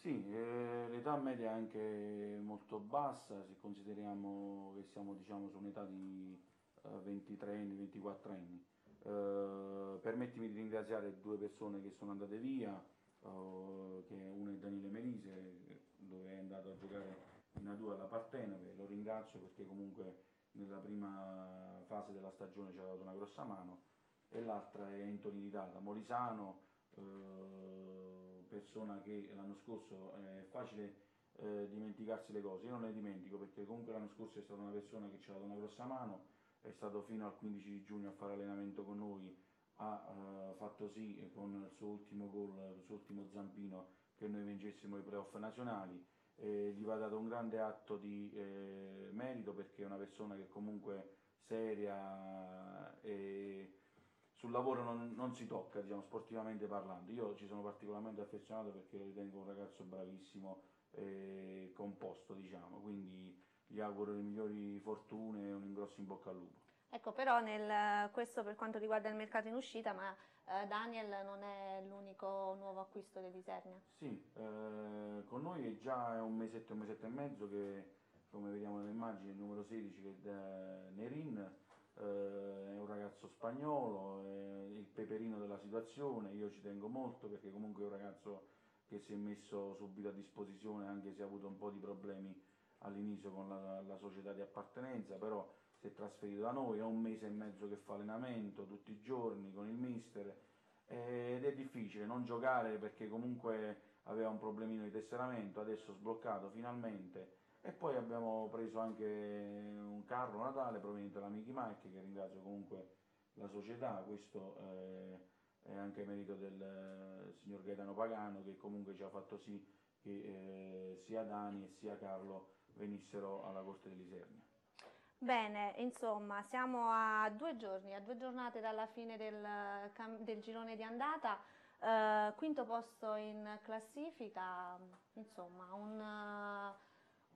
Sì, eh, l'età media è anche molto bassa, se consideriamo che siamo diciamo, su un'età di eh, 23 anni, 24 anni. Eh, permettimi di ringraziare due persone che sono andate via, eh, che una è Daniele Melise, dove è andato a giocare 1-2 alla Partenope, lo ringrazio perché comunque nella prima fase della stagione ci ha dato una grossa mano e l'altra è Anthony Ditata, Tata, Morisano, eh, persona che l'anno scorso eh, è facile eh, dimenticarsi le cose, io non le dimentico perché comunque l'anno scorso è stata una persona che ci ha dato una grossa mano, è stato fino al 15 giugno a fare allenamento con noi, ha fatto sì con il suo ultimo gol, il suo ultimo zampino che noi vincessimo i playoff nazionali, eh, gli va dato un grande atto di eh, merito perché è una persona che comunque seria e sul lavoro non, non si tocca, diciamo, sportivamente parlando. Io ci sono particolarmente affezionato perché lo ritengo un ragazzo bravissimo e composto, diciamo, quindi gli auguro le migliori fortune e un ingrosso in bocca al lupo. Ecco, però nel, questo per quanto riguarda il mercato in uscita, ma eh, Daniel non è l'unico nuovo acquisto di Disernia? Sì, eh, con noi è già un mesetto, un mesetto e mezzo che come vediamo nelle immagini il numero 16 che è eh, Nerin, eh, è un ragazzo spagnolo, è eh, il peperino della situazione, io ci tengo molto perché comunque è un ragazzo che si è messo subito a disposizione anche se ha avuto un po' di problemi all'inizio con la, la, società di appartenenza, però si è trasferito da noi, è un mese e mezzo che fa allenamento tutti i giorni con il mister ed è difficile non giocare perché comunque aveva un problemino di tesseramento, adesso sbloccato finalmente e poi abbiamo preso anche un carro Natale proveniente da Mickey Mike che ringrazio comunque la società, questo eh, è anche merito del eh, signor Gaetano Pagano che comunque ci ha fatto sì che eh, sia Dani e sia Carlo venissero alla corte dell'Isernia. Bene, insomma, siamo a due giorni, a due giornate dalla fine del, del girone di andata, eh, quinto posto in classifica, insomma, un,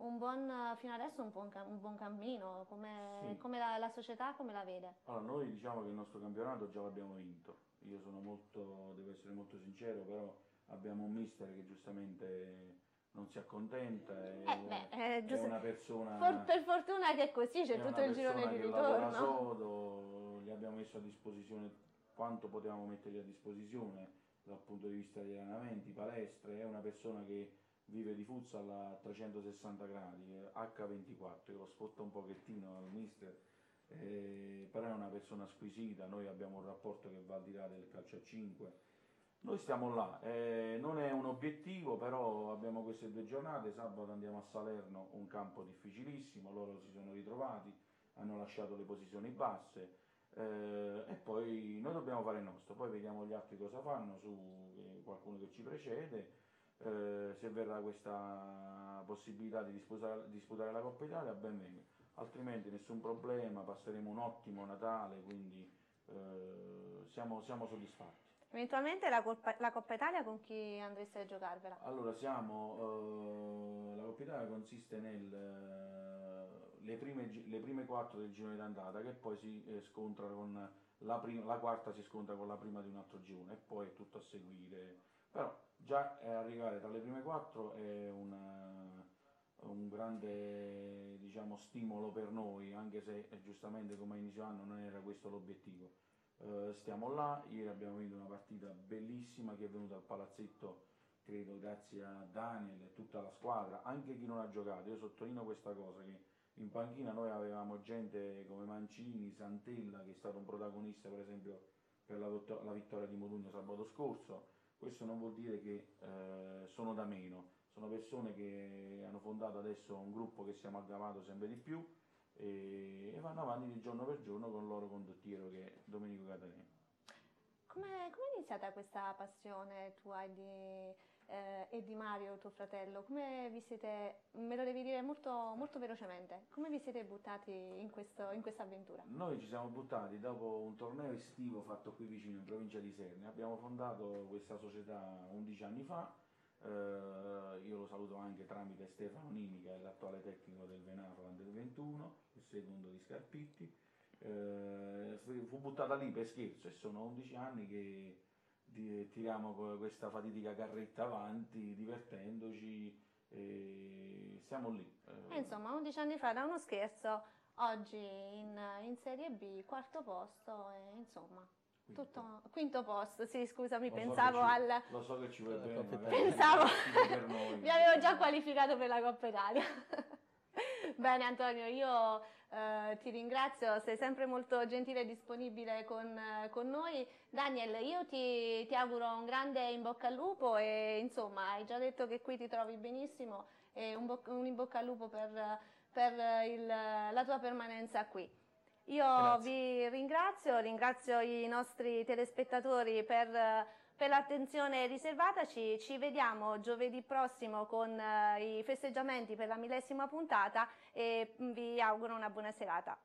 un buon, fino adesso un buon, un buon cammino, come, sì. come la, la, società come la vede? Allora, noi diciamo che il nostro campionato già l'abbiamo vinto, io sono molto, devo essere molto sincero, però abbiamo un mister che giustamente non si accontenta, è, eh beh, eh, è, è una persona... For, per fortuna che è così, c'è tutto il girone di ritorno. sodo, gli abbiamo messo a disposizione quanto potevamo mettergli a disposizione dal punto di vista degli allenamenti, palestre, è una persona che vive di futsal a 360 gradi, H24, io lo sfotto un pochettino al mister, eh, però è una persona squisita, noi abbiamo un rapporto che va al di là del calcio a 5, noi stiamo là, eh, non è un obiettivo, però abbiamo queste due giornate, sabato andiamo a Salerno, un campo difficilissimo, loro si sono ritrovati, hanno lasciato le posizioni basse eh, e poi noi dobbiamo fare il nostro, poi vediamo gli altri cosa fanno su eh, qualcuno che ci precede, eh, se verrà questa possibilità di disputare, disputare la Coppa Italia ben venga, altrimenti nessun problema, passeremo un ottimo Natale, quindi eh, siamo, siamo soddisfatti. Eventualmente la, Coppa, la Coppa Italia con chi andreste a giocarvela? Allora siamo, eh, la Coppa Italia consiste nelle eh, prime, le prime quattro del girone d'andata che poi si eh, scontra con la, prima, la, quarta si scontra con la prima di un altro girone e poi è tutto a seguire. Però già eh, arrivare tra le prime quattro è una, eh, un grande diciamo, stimolo per noi, anche se eh, giustamente come a inizio anno non era questo l'obiettivo eh, stiamo là, ieri abbiamo vinto una partita bellissima che è venuta al palazzetto credo grazie a Daniel e tutta la squadra, anche chi non ha giocato, io sottolineo questa cosa che in panchina noi avevamo gente come Mancini, Santella che è stato un protagonista per esempio per la, la vittoria di Modugno sabato scorso, questo non vuol dire che uh, sono da meno, sono persone che hanno fondato adesso un gruppo che si è amalgamato sempre di più, e, e vanno avanti di giorno per giorno con il loro condottiero che è Domenico Catanè. Come è iniziata questa passione tua di, eh, e di Mario, tuo fratello? Come vi siete, me lo devi dire molto, molto velocemente, come vi siete buttati in, questo, in questa avventura? Noi ci siamo buttati dopo un torneo estivo fatto qui vicino, in provincia di Serne. Abbiamo fondato questa società 11 anni fa, eh, io lo saluto anche tramite Stefano Nini, che è l'attuale tecnico del Venato del 21 il secondo di Scarpitti. Eh, fu buttata lì per scherzo e sono 11 anni che di, tiriamo questa fatidica carretta avanti, divertendoci e siamo lì. Eh, eh insomma, 11 anni fa era uno scherzo, oggi in, in Serie B, quarto posto e insomma... Quinto. Tutto, quinto posto, sì scusami, lo pensavo so ci, al... Lo so che ci vuoi cioè, bene. Pensavo, mi avevo già qualificato per la Coppa Italia. Bene Antonio, io eh, ti ringrazio, sei sempre molto gentile e disponibile con, eh, con noi. Daniel, io ti, ti, auguro un grande in bocca al lupo e insomma hai già detto che qui ti trovi benissimo e un, un in bocca al lupo per, per il, la tua permanenza qui. Io Grazie. vi ringrazio, ringrazio i nostri telespettatori per per l'attenzione riservata, ci, ci, vediamo giovedì prossimo con eh, i festeggiamenti per la millesima puntata e mm, vi auguro una buona serata.